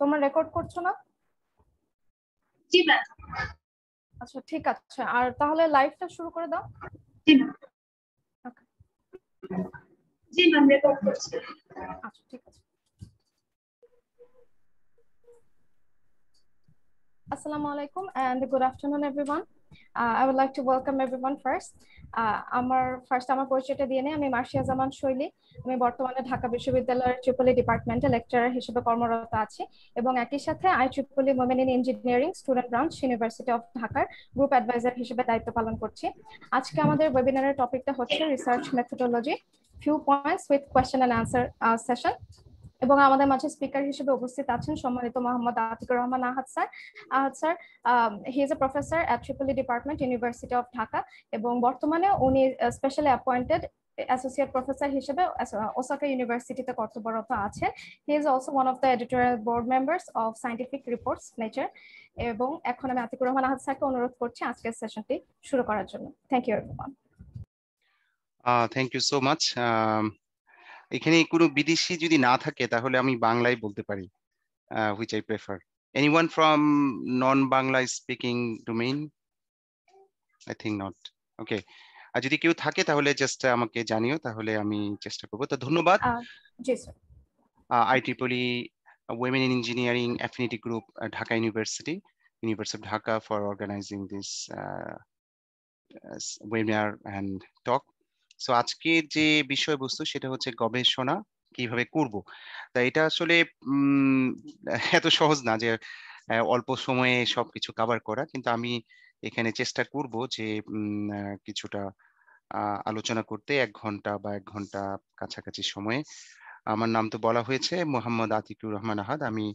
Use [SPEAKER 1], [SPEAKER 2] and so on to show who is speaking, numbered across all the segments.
[SPEAKER 1] তোমরা রেকর্ড করছো না জি ম্যাম আচ্ছা ঠিক আছে আর তাহলে লাইভটা শুরু করে দাও জি ম্যাম জি ম্যাম রেকর্ড করছি আচ্ছা ঠিক আছে Assalamu alaikum and good afternoon everyone. Uh, I would like to welcome everyone first. Uh, আমার ফার্স্ট আমার পরিচয়টা দিয়ে নেই আমি মার্শিয়া জামান শৈলী আমি বর্তমানে ঢাকা বিশ্ববিদ্যালয়ের ট্রিপলি ডিপার্টমেন্টে লেকচারার হিসেবে কর্মরত আছি এবং একই সাথে আই ট্রিপলি women in engineering student branch university of ঢাকার গ্রুপ অ্যাডভাইজার হিসেবে দায়িত্ব পালন করছি আজকে আমাদের ওয়েবিনারের টপিকটা হচ্ছে research methodology few points with question and answer session এবং আমাদের মাঝে স্পিকার হিসেবে উপস্থিত আছেন সম্মানিত Mohammad Atiqur Rahman Ahad sir Ahad sir he is a professor at ট্রিপলি ডিপার্টমেন্ট ইউনিভার্সিটি অফ ঢাকা এবং বর্তমানে উনি স্পেশালি অ্যাপয়েন্টেড অ্যাসোসিয়েট প্রফেসর হিসেবে ওসাকা ইউনিভার্সিটিতে কর্তব্যরত আছেন he is also one of the editorial board members of Scientific Reports Nature এবং এখন আমি আতিকুর রহমান আহাদ স্যারকে অনুরোধ করছি আজকের সেশনটি শুরু করার জন্য thank you everyone
[SPEAKER 2] thank you so much এখানে কোনো বিদেশি যদি না থাকে তাহলে আমি বাংলায় বলতে পারি which I prefer any one from non Bangla speaking domain I think not okay আর যদি কেউ থাকে তাহলে জাস্ট আমাকে জানিও তাহলে আমি চেষ্টা করবো তো ধন্যবাদ আইটি পলি women in engineering affinity group Dhaka university university Dhaka for organizing this webinar and talk so আজকে যে বিষয়বস্তু সেটা হচ্ছে গবেষণা কিভাবে করব তা এটা আসলে এত সহজ না যে অল্প সময়ে সবকিছু কাভার করা কিন্তু আমি এখানে চেষ্টা করব যে কিছুটা আলোচনা করতে এক ঘন্টা বা এক ঘন্টা কাছাকাছি সময়ে আমার নাম তো বলা হয়েছে মোহাম্মদ আতিকুর রহমান আহাদ আমি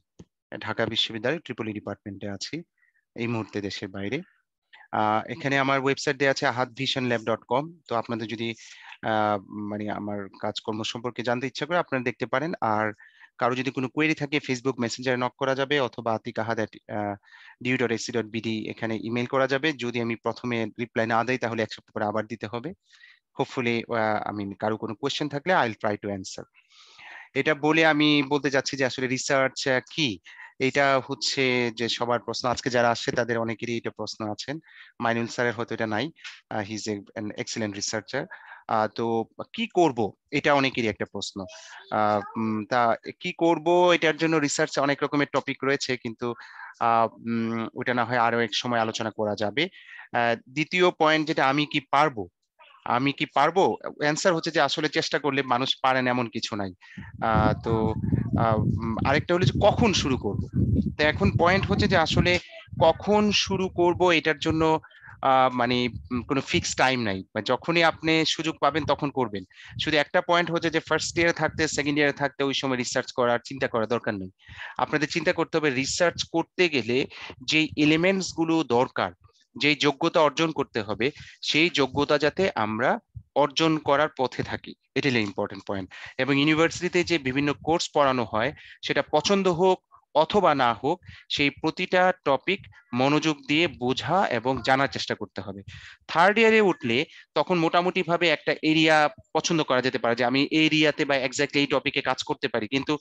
[SPEAKER 2] ঢাকা বিশ্ববিদ্যালয়ের ট্রিপলি ডিপার্টমেন্টে আছি এই মুহূর্তে দেশের বাইরে এখানে আমার ওয়েবসাইট দেওয়া আছে আহাত ভিশন ল্যাব ডট কম তো আপনাদের যদি মানে আমার কাজকর্ম সম্পর্কে জানতে ইচ্ছা করে আপনারা দেখতে পারেন আর কারো যদি কোনো কোয়েরি থাকে ফেসবুক মেসেঞ্জারে নক করা যাবে অথবা Atiq Ahad DU dot AC dot BD এখানে ইমেল করা যাবে যদি আমি প্রথমে রিপ্লাই না দেয় তাহলে এক সপ্তাহ পরে আবার দিতে হবে হোপফুলি আমি কারো কোনো কোয়েশ্চেন থাকলে আইল ট্রাই টু অ্যান্সার এটা বলে আমি বলতে চাচ্ছি যে আসলে রিসার্চ কি এটা হচ্ছে যে সবার প্রশ্ন আজকে যারা আসছে তাদের অনেকেরই এটা প্রশ্ন আছেন মাইনুল স্যারের হয়তো এটা নাই he is an excellent researcher তো কি করব এটা অনেকেরই একটা প্রশ্ন তা কি করব এটার জন্য রিসার্চ অনেক রকমের টপিক রয়েছে কিন্তু ওটা না হয় আরো এক সময় আলোচনা করা যাবে দ্বিতীয় পয়েন্ট যেটা আমি কি পারবো আমি কি পারবো অ্যান্সার হচ্ছে যে আসলে চেষ্টা করলে মানুষ পারেন এমন কিছু নাই তো আরেকটা হলো যে কখন শুরু করব তো এখন পয়েন্ট হচ্ছে যে আসলে কখন শুরু করব এটার জন্য মানে কোনো ফিক্সড টাইম নাই মানে যখনই আপনি সুযোগ পাবেন তখন করবেন শুধু একটা পয়েন্ট হচ্ছে যে ফার্স্ট ইয়ারে থাকতে সেকেন্ড ইয়ারে থাকতে ওই সময় রিসার্চ করার চিন্তা করার দরকার নেই আপনাদের চিন্তা করতে হবে রিসার্চ করতে গেলে যে এলিমেন্টস গুলো দরকার যেই যোগ্যতা অর্জন করতে হবে সেই যোগ্যতা যাতে আমরা অর্জন করার পথে থাকি এটি হলো ইম্পর্টেন্ট পয়েন্ট এবং ইউনিভার্সিটিতে যে বিভিন্ন কোর্স পড়ানো হয় সেটা পছন্দ হোক অথবা না হোক সেই প্রতিটা টপিক মনোযোগ দিয়ে বোঝা এবং জানার চেষ্টা করতে হবে থার্ড ইয়ারে উঠলে তখন মোটামুটি ভাবে একটা এরিয়া পছন্দ করা যেতে পারে যে আমি এই এরিয়াতে বা এক্স্যাক্টলি এই টপিকে কাজ করতে পারি কিন্তু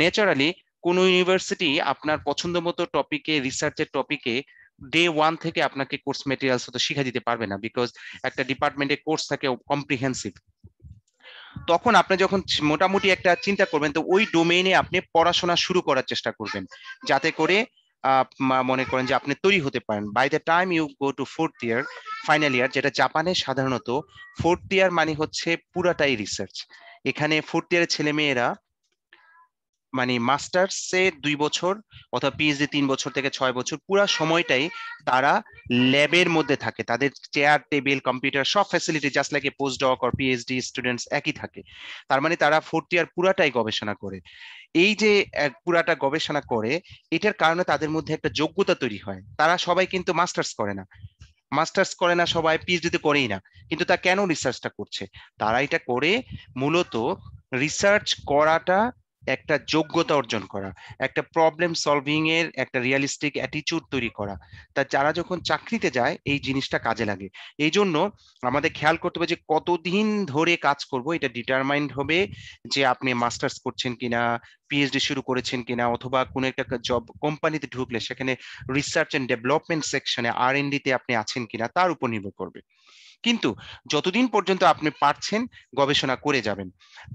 [SPEAKER 2] ন্যাচারালি কোনো ইউনিভার্সিটি আপনার পছন্দ মতো টপিকে রিসার্চের টপিকে ডে ওয়ান থেকে আপনাকে কোর্স মেটেরিয়ালস তো শিখা দিতে পারবে না বিকজ একটা ডিপার্টমেন্টে কোর্স থাকে কম্প্রিহেন্সিভ তখন আপনি যখন মোটামুটি একটা চিন্তা করবেন তো ওই ডোমেইনে আপনি পড়াশোনা শুরু করার চেষ্টা করবেন যাতে করে মনে করেন যে আপনি তৈরি হতে পারেন by the time you go to fourth year final year যেটা জাপানে সাধারণত ফোর্থ ইয়ার মানে হচ্ছে পুরাটাই রিসার্চ এখানে ফোর্থ ইয়ারের ছেলে মেয়েরা মানে মাস্টার্স এ দুই বছর অথবা পিএইচডি তিন বছর থেকে ছয় বছর পুরো সময়টাই তারা ল্যাবের মধ্যে থাকে তাদের চেয়ার টেবিল কম্পিউটার সব facility just like a post doc আর পিএইচডি স্টুডেন্টস একই থাকে তার মানে তারা ফোর্থ ইয়ার পুরাটাই গবেষণা করে এই যে পুরাটা গবেষণা করে এটার কারণে তাদের মধ্যে একটা যোগ্যতা তৈরি হয় তারা সবাই কিন্তু মাস্টার্স করে না মাস্টার্স করে না সবাই পিএইচডি তো করেই না কিন্তু তা কেন রিসার্চটা করছে তারা এটা করে মূলত রিসার্চ করাটা একটা যোগ্যতা অর্জন করা একটা প্রবলেম সলভিং এর একটা রিয়ালিস্টিক অ্যাটিচিউড তৈরি করা তা যারা যখন চাকরিতে যায় এই জিনিসটা কাজে লাগে এই জন্য আমাদের খেয়াল করতে হবে যে কতদিন ধরে কাজ করব এটা ডিটারমাইন্ড হবে যে আপনি মাস্টার্স করছেন কিনা পিএইচডি শুরু করেছেন কিনা অথবা কোনো একটা জব কোম্পানিতে ঢুকলে সেখানে রিসার্চ এন্ড ডেভেলপমেন্ট সেকশনে আর ডিতে আপনি আছেন কিনা তার উপর নির্ভর করবে কিন্তু যতদিন পর্যন্ত আপনি পারছেন গবেষণা করে যাবেন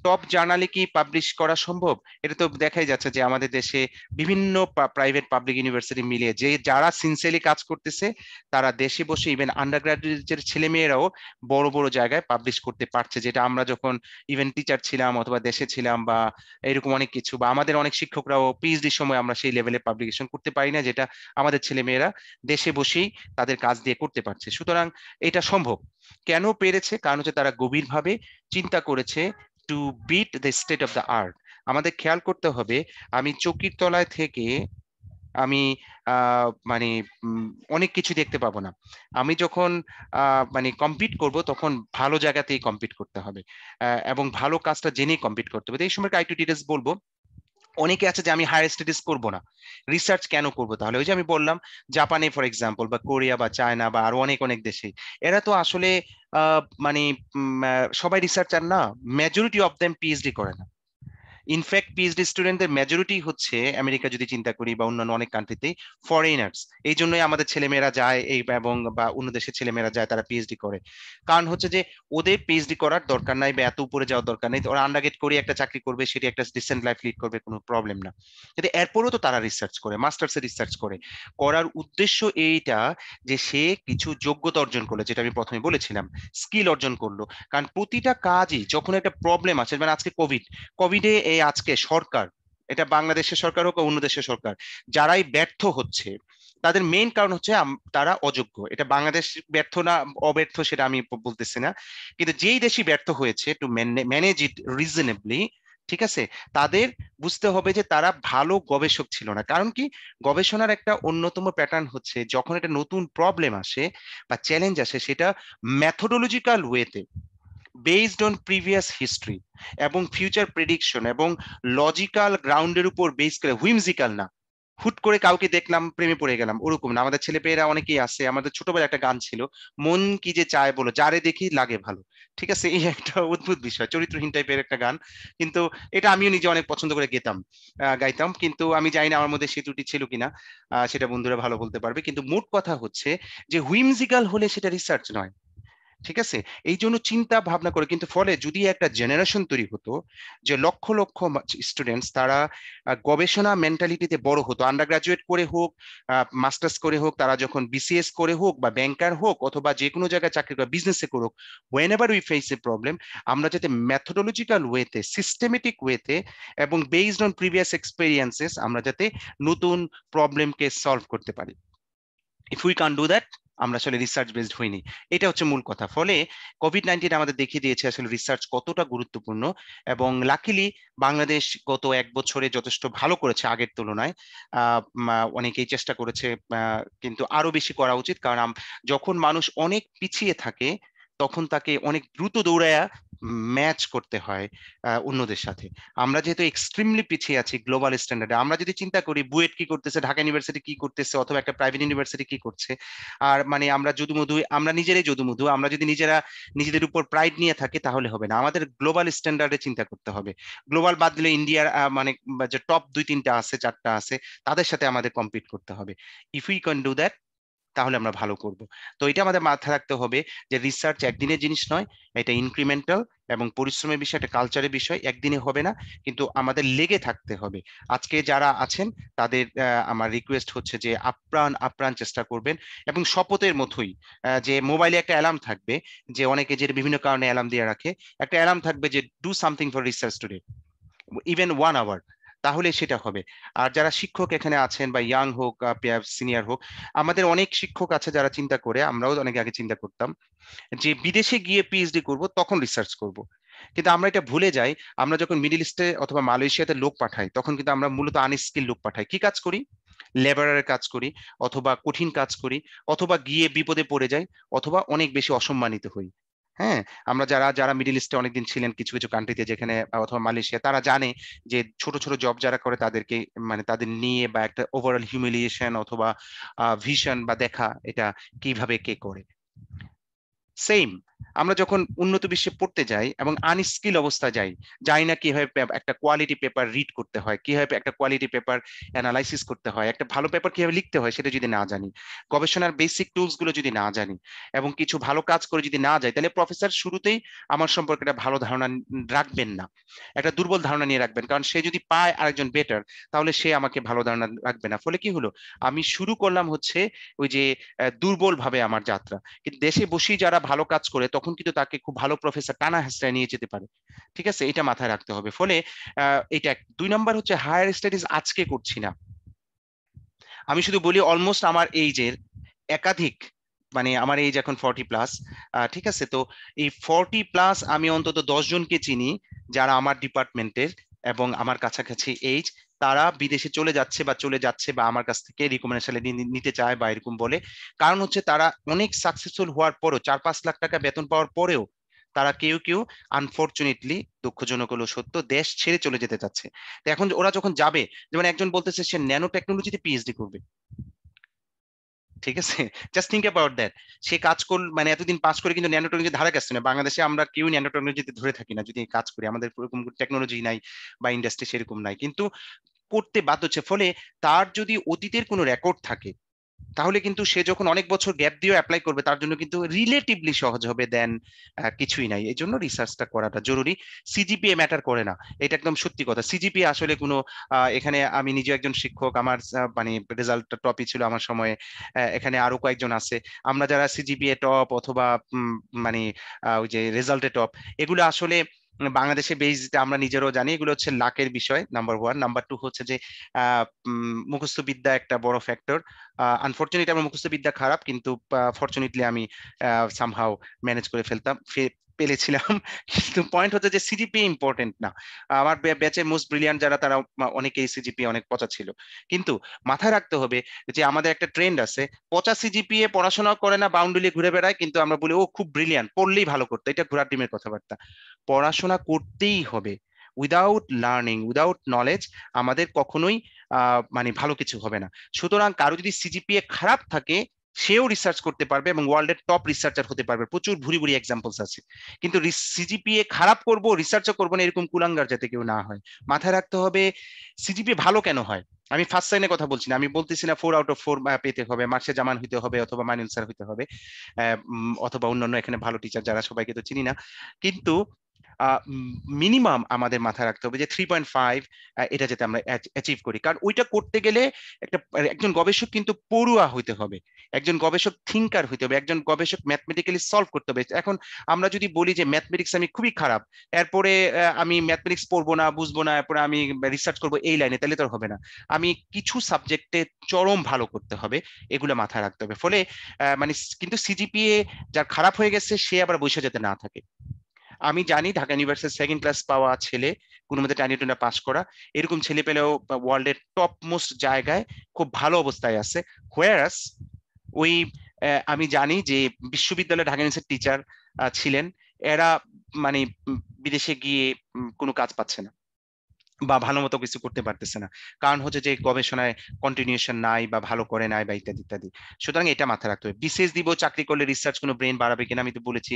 [SPEAKER 2] টপ জার্নালে কি পাবলিশ করা সম্ভব এটা তো দেখাই যাচ্ছে যে আমাদের দেশে বিভিন্ন প্রাইভেট পাবলিক ইউনিভার্সিটি মিলিয়ে যে যারা সিনসিয়ারলি কাজ করতেছে তারা দেশে বসে ইভেন আন্ডার গ্রাজুয়েটের ছেলেমেয়েরাও বড় বড় জায়গায় পাবলিশ করতে পারছে যেটা আমরা যখন ইভেন টিচার ছিলাম অথবা দেশে ছিলাম বা এরকম অনেক কিছু বা আমাদের অনেক শিক্ষকরাও পিএইচডির সময় আমরা সেই লেভেলে পাবলিকেশন করতে পারি না যেটা আমাদের ছেলেমেয়েরা দেশে বসেই তাদের কাজ দিয়ে করতে পারছে সুতরাং এটা সম্ভব কেন পেরেছে কারণ হচ্ছে তারা গভীরভাবে চিন্তা করেছে to beat the state of the art আমাদের খেয়াল করতে হবে আমি চকির তলায় থেকে আমি মানে অনেক কিছু দেখতে পাবো না আমি যখন মানে কম্পিট করব তখন ভালো জায়গাতেই কম্পিট করতে হবে এবং ভালো কাজটা জেনেই কম্পিট করতে হবে এই সময় কাইটু ডিটেলস বলবো অনেকে আছে যে আমি হায়ার স্টাডিজ করব না রিসার্চ কেন করব তাহলে ওই যে আমি বললাম জাপানে ফর এক্সাম্পল বা কোরিয়া বা চায়না বা আরো অনেক অনেক দেশে এরা তো আসলে মানে সবাই রিসার্চার না মেজরিটি অফ দেম পিএইচডি করে না ইনফ্যাক্ট পিএইচডি স্টুডেন্টদের মেজরিটি হচ্ছে আমেরিকা যদি চিন্তা করি বা অন্যান্য অনেক কান্ট্রিতে ফরেনার্স এই জন্যই আমাদের ছেলেমেয়েরা যায় এই এবং বা অন্য দেশের ছেলেমেয়েরা যায় তারা পিএইচডি করে কারণ হচ্ছে যে ওদের পিএইচডি করার দরকার নাই বা এত উপরে যাওয়ার দরকার নেই ওরা আন্ডারগেট করে একটা চাকরি করবে সেটি একটা ডিসেন্ট লাইফ লিড করবে কোনো প্রবলেম না কিন্তু এরপরেও তো তারা রিসার্চ করে মাস্টার্সে রিসার্চ করে করার উদ্দেশ্য এইটা যে সে কিছু যোগ্যতা অর্জন করলো যেটা আমি প্রথমে বলেছিলাম স্কিল অর্জন করলো কারণ প্রতিটা কাজই যখন একটা প্রবলেম আছে মানে আজকে কোভিড কোভিডে এই আজকে সরকার এটা বাংলাদেশের সরকার হোক অন্য দেশের সরকার যারাই ব্যর্থ হচ্ছে তাদের মেইন কারণ হচ্ছে তারা অযোগ্য এটা বাংলাদেশ ব্যর্থ না অব্যর্থ সেটা আমি বলতেছি না কিন্তু যেই দেশই ব্যর্থ হয়েছে টু ম্যানেজ ইট রিজনেবলি ঠিক আছে তাদের বুঝতে হবে যে তারা ভালো গবেষক ছিল না কারণ কি গবেষণার একটা অন্যতম প্যাটার্ন হচ্ছে যখন একটা নতুন প্রবলেম আসে বা চ্যালেঞ্জ আসে সেটা ম্যাথোডোলজিক্যাল ওয়েতে বেসড অন প্রিভিয়াস হিস্ট্রি এবং ফিউচার প্রেডিকশন এবং লজিক্যাল গ্রাউন্ডের উপর বেস করে হুইমজিক্যাল না হুট করে কাউকে দেখলাম প্রেমে পড়ে গেলাম ওরকম না আমাদের ছেলে পেয়েরা অনেকেই আছে আমাদের ছোটবেলা একটা গান ছিল মন কি যে চায় বলো যারে দেখি লাগে ভালো ঠিক আছে এই একটা অদ্ভুত বিষয় চরিত্রহীন টাইপের একটা গান কিন্তু এটা আমিও নিজে অনেক পছন্দ করে গেতাম গাইতাম কিন্তু আমি জানি না আমার মধ্যে সেতুটি ছিল কিনা সেটা বন্ধুরা ভালো বলতে পারবে কিন্তু মোট কথা হচ্ছে যে হুইমজিক্যাল হলে সেটা রিসার্চ নয় ঠিক আছে এই জন্য চিন্তা ভাবনা করে কিন্তু ফলে যদি একটা জেনারেশন তৈরি হতো যে লক্ষ লক্ষ স্টুডেন্টস তারা গবেষণা মেন্টালিটিতে বড় হতো আন্ডার গ্রাজুয়েট করে হোক মাস্টার্স করে হোক তারা যখন বিসিএস করে হোক বা ব্যাংকার হোক অথবা যে কোনো জায়গায় চাকরি করে বিজনেসে করুক whenever we face a problem আমরা যাতে ম্যাথোডোলজিক্যাল ওয়েতে সিস্টেমেটিক ওয়েতে এবং বেসড অন প্রিভিয়াস এক্সপেরিয়েন্সেস আমরা যাতে নতুন প্রবলেমকে সলভ করতে পারি if we can do that আমরা আসলে রিসার্চ বেসড হইনি এটা হচ্ছে মূল কথা ফলে কোভিড নাইন্টিন আমাদের দেখিয়ে দিয়েছে আসলে রিসার্চ কতটা গুরুত্বপূর্ণ এবং লাকিলি বাংলাদেশ গত এক বছরে যথেষ্ট ভালো করেছে আগের তুলনায় অনেকেই চেষ্টা করেছে কিন্তু আরো বেশি করা উচিত কারণ যখন মানুষ অনেক পিছিয়ে থাকে তখন তাকে অনেক দ্রুত দৌড়ায়া ম্যাচ করতে হয় অন্যদের সাথে আমরা যেহেতু এক্সট্রিমলি পিছিয়ে আছি গ্লোবাল স্ট্যান্ডার্ডে আমরা যদি চিন্তা করি বুয়েট কি করতেছে ঢাকা ইউনিভার্সিটি কি করতেছে অথবা একটা প্রাইভেট ইউনিভার্সিটি কি করছে আর মানে আমরা মধু আমরা নিজেরাই যদু মধু আমরা যদি নিজেরা নিজেদের উপর প্রাইড নিয়ে থাকি তাহলে হবে না আমাদের গ্লোবাল স্ট্যান্ডার্ডে চিন্তা করতে হবে গ্লোবাল বাদ দিলে ইন্ডিয়ার মানে যে টপ দুই তিনটা আছে চারটা আছে তাদের সাথে আমাদের কম্পিট করতে হবে if you can do that তাহলে আমরা ভালো করব তো এটা আমাদের মাথায় রাখতে হবে যে রিসার্চ একদিনের জিনিস নয় এটা ইনক্রিমেন্টাল এবং পরিশ্রমের বিষয় একটা কালচারের বিষয় একদিনে হবে না কিন্তু আমাদের লেগে থাকতে হবে আজকে যারা আছেন তাদের আমার রিকোয়েস্ট হচ্ছে যে আপ্রাণ আপ্রাণ চেষ্টা করবেন এবং শপথের মতোই যে মোবাইলে একটা অ্যালার্ম থাকবে যে অনেকে যে বিভিন্ন কারণে অ্যালার্ম দিয়ে রাখে একটা অ্যালার্ম থাকবে যে do something for research today even one hour তাহলে সেটা হবে আর যারা শিক্ষক এখানে আছেন বা ইয়াং হোক সিনিয়র হোক আমাদের অনেক শিক্ষক আছে যারা চিন্তা করে আমরাও অনেক আগে চিন্তা করতাম যে বিদেশে গিয়ে পিএইচডি করব তখন রিসার্চ করব কিন্তু আমরা এটা ভুলে যাই আমরা যখন মিডিল ইস্টে অথবা মালয়েশিয়াতে লোক পাঠাই তখন কিন্তু আমরা মূলত আনস্কিল লোক পাঠাই কি কাজ করি লেবারের কাজ করি অথবা কঠিন কাজ করি অথবা গিয়ে বিপদে পড়ে যাই অথবা অনেক বেশি অসম্মানিত হই হ্যাঁ আমরা যারা যারা মিডিল ইস্টে অনেকদিন ছিলেন কিছু কিছু কান্ট্রিতে যেখানে অথবা মালয়েশিয়া তারা জানে যে ছোট ছোট জব যারা করে তাদেরকে মানে তাদের নিয়ে বা একটা ওভারঅল হিউমিলিয়েশন অথবা ভিশন বা দেখা এটা কিভাবে কে করে সেম আমরা যখন উন্নত বিশ্বে পড়তে যাই এবং আনস্কিল অবস্থা যাই যাই না কিভাবে একটা কোয়ালিটি পেপার রিড করতে হয় কিভাবে একটা কোয়ালিটি পেপার অ্যানালাইসিস করতে হয় একটা ভালো পেপার কিভাবে লিখতে হয় সেটা যদি না জানি গবেষণার বেসিক টুলস গুলো যদি না জানি এবং কিছু ভালো কাজ করে যদি না যাই তাহলে প্রফেসর শুরুতেই আমার সম্পর্কে একটা ভালো ধারণা রাখবেন না একটা দুর্বল ধারণা নিয়ে রাখবেন কারণ সে যদি পায় আরেকজন বেটার তাহলে সে আমাকে ভালো ধারণা রাখবে না ফলে কি হলো আমি শুরু করলাম হচ্ছে ওই যে দুর্বল ভাবে আমার যাত্রা কিন্তু দেশে বসেই যারা ভালো কাজ করে তখন কিন্তু তাকে খুব ভালো প্রফেসর টানা হেসড়ায় নিয়ে যেতে পারে ঠিক আছে এটা মাথায় রাখতে হবে ফলে এটা দুই নম্বর হচ্ছে হায়ার স্টাডিজ আজকে করছি না আমি শুধু বলি অলমোস্ট আমার এইজের একাধিক মানে আমার এইজ এখন ফর্টি প্লাস ঠিক আছে তো এই ফর্টি প্লাস আমি অন্তত দশজনকে চিনি যারা আমার ডিপার্টমেন্টের এবং আমার কাছাকাছি এইজ তারা বিদেশে চলে যাচ্ছে বা চলে যাচ্ছে বা আমার কাছ থেকে রিকমেন্ডেশন নিতে চায় বা এরকম বলে কারণ হচ্ছে তারা অনেক সাকসেসফুল হওয়ার পরও চার পাঁচ লাখ টাকা বেতন পাওয়ার পরেও তারা কেউ কেউ আনফর্চুনেটলি দুঃখজনক হলো সত্য দেশ ছেড়ে চলে যেতে চাচ্ছে তো এখন ওরা যখন যাবে যেমন একজন বলতেছে সে ন্যানো টেকনোলজিতে পিএইচডি করবে ঠিক আছে জাস্ট থিঙ্ক অ্যাবাউট দ্যাট সে কাজ করল মানে এতদিন পাস করে কিন্তু ন্যানো টেকনোলজি ধারা গেছে না বাংলাদেশে আমরা কেউ ন্যানো টেকনোলজিতে ধরে থাকি না যদি কাজ করি আমাদের টেকনোলজি নাই বা ইন্ডাস্ট্রি সেরকম নাই কিন্তু করতে বাধ্য হচ্ছে ফলে তার যদি অতীতের কোনো রেকর্ড থাকে তাহলে কিন্তু সে যখন অনেক বছর গ্যাপ দিয়েও অ্যাপ্লাই করবে তার জন্য কিন্তু রিলেটিভলি সহজ হবে দেন কিছুই নাই এই জন্য রিসার্চটা করাটা জরুরি সিজিপিএ ম্যাটার করে না এটা একদম সত্যি কথা সিজিপিএ আসলে কোনো এখানে আমি নিজে একজন শিক্ষক আমার মানে রেজাল্ট টপই ছিল আমার সময়ে এখানে আরো কয়েকজন আছে আমরা যারা সিজিপিএ টপ অথবা মানে ওই যে রেজাল্টে টপ এগুলো আসলে মানে বাংলাদেশে বেজ আমরা নিজেরাও জানি এগুলো হচ্ছে লাকের বিষয় নাম্বার ওয়ান নাম্বার টু হচ্ছে যে মুখস্থবিদ্যা একটা বড় ফ্যাক্টর আনফর্চুনেটলি আমার মুখস্থবিদ্যা খারাপ কিন্তু ফর্চুনেটলি আমি সামহাও ম্যানেজ করে ফেলতাম পেলেছিলাম কিন্তু পয়েন্ট হচ্ছে যে সিজিপি ইম্পর্টেন্ট না আমার ব্যাচে মোস্ট ব্রিলিয়ান্ট যারা তারা অনেকেই সিজিপি অনেক পচা ছিল কিন্তু মাথায় রাখতে হবে যে আমাদের একটা ট্রেন্ড আছে পচা সিজিপি এ পড়াশোনা করে না বাউন্ডুলি ঘুরে বেড়ায় কিন্তু আমরা বলি ও খুব ব্রিলিয়ান্ট পড়লেই ভালো করতো এটা ঘোরার টিমের কথাবার্তা পড়াশোনা করতেই হবে উইদাউট লার্নিং উইদাউট নলেজ আমাদের কখনোই মানে ভালো কিছু হবে না সুতরাং কারো যদি সিজিপিএ খারাপ থাকে সেও রিসার্চ করতে পারবে এবং ওয়ার্ল্ডের টপ রিসার্চার হতে পারবে প্রচুর ভুরি ভুরি এক্সাম্পলস আছে কিন্তু সিজিপিএ খারাপ করব রিসার্চও করবো না এরকম কুলাঙ্গার যাতে কেউ না হয় মাথায় রাখতে হবে সিজিপিএ ভালো কেন হয় আমি ফার্স্ট সাইনে কথা বলছি না আমি বলতেছি না ফোর আউট অফ ফোর পেতে হবে মার্শে জামান হইতে হবে অথবা মাইনুল স্যার হইতে হবে অথবা অন্যান্য এখানে ভালো টিচার যারা সবাইকে তো চিনি না কিন্তু মিনিমাম আমাদের মাথায় রাখতে হবে যে থ্রি পয়েন্ট ফাইভ এটা যাতে আমরা অ্যাচিভ করি কারণ ওইটা করতে গেলে একটা মানে একজন গবেষক কিন্তু পড়ুয়া হইতে হবে একজন গবেষক থিঙ্কার হইতে হবে একজন গবেষক ম্যাথমেটিক্যালি সলভ করতে হবে এখন আমরা যদি বলি যে ম্যাথমেটিক্স আমি খুবই খারাপ এরপরে আমি ম্যাথমেটিক্স পড়বো না বুঝবো না এরপরে আমি রিসার্চ করবো এই লাইনে তাহলে তো হবে না আমি কিছু সাবজেক্টে চরম ভালো করতে হবে এগুলো মাথায় রাখতে হবে ফলে মানে কিন্তু সিজিপিএ যার খারাপ হয়ে গেছে সে আবার বৈশা যেতে না থাকে আমি জানি ঢাকা ইউনিভার্সিটি সেকেন্ড ক্লাস পাওয়া ছেলে কোনো মধ্যে টানি টুনা পাস করা এরকম ছেলে পেলেও ওয়ার্ল্ডের টপ মোস্ট জায়গায় খুব ভালো অবস্থায় আছে হোয়ারাস ওই আমি জানি যে বিশ্ববিদ্যালয়ে ঢাকা ইউনিভার্সিটির টিচার ছিলেন এরা মানে বিদেশে গিয়ে কোনো কাজ পাচ্ছে না বা ভালো মতো কিছু করতে পারতেছে না কারণ হচ্ছে যে গবেষণায় কন্টিনিউশন নাই বা ভালো করে নাই বা ইত্যাদি ইত্যাদি সুতরাং এটা মাথায় রাখতে হবে বিসিএস দিব চাকরি করলে রিসার্চ কোনো ব্রেন বাড়াবে কিনা আমি তো বলেছি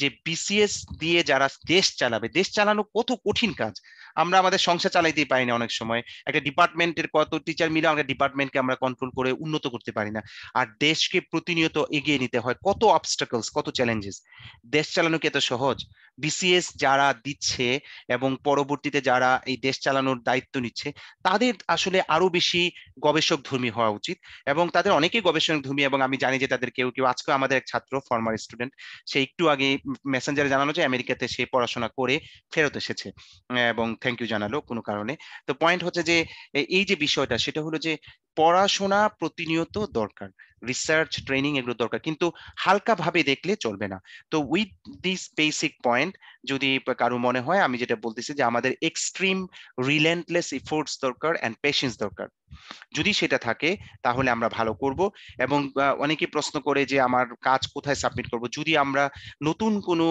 [SPEAKER 2] যে বিসিএস দিয়ে যারা দেশ চালাবে দেশ চালানো কত কঠিন কাজ আমরা আমাদের সংসার চালাইতেই পারি না অনেক সময় একটা ডিপার্টমেন্টের কত টিচার মিলে আমরা ডিপার্টমেন্টকে আমরা কন্ট্রোল করে উন্নত করতে পারি না আর দেশকে প্রতিনিয়ত এগিয়ে নিতে হয় কত অবস্টাকলস কত চ্যালেঞ্জেস দেশ চালানো কি এত সহজ বিসিএস যারা দিচ্ছে এবং পরবর্তীতে যারা এই দেশ চালানোর দায়িত্ব নিচ্ছে তাদের আসলে আরো বেশি গবেষক ধর্মী হওয়া উচিত এবং তাদের অনেকেই গবেষক ধর্মী এবং আমি জানি যে তাদের কেউ কেউ আজকে আমাদের এক ছাত্র ফর্মার স্টুডেন্ট সে একটু আগে মেসেঞ্জারে জানালো যে আমেরিকাতে সে পড়াশোনা করে ফেরত এসেছে এবং থ্যাংক ইউ জানালো কোনো কারণে তো পয়েন্ট হচ্ছে যে এই যে বিষয়টা সেটা হলো যে পড়াশোনা প্রতিনিয়ত দরকার রিসার্চ ট্রেনিং এগুলো দরকার কিন্তু হালকাভাবে দেখলে চলবে না তো উইথ দিস বেসিক পয়েন্ট যদি কারো মনে হয় আমি যেটা বলতেছি যে আমাদের এক্সট্রিম রিলেন্টলেস ইফোর্টস দরকার অ্যান্ড পেশেন্স দরকার যদি সেটা থাকে তাহলে আমরা ভালো করব এবং অনেকে প্রশ্ন করে যে আমার কাজ কোথায় সাবমিট করব যদি আমরা নতুন কোনো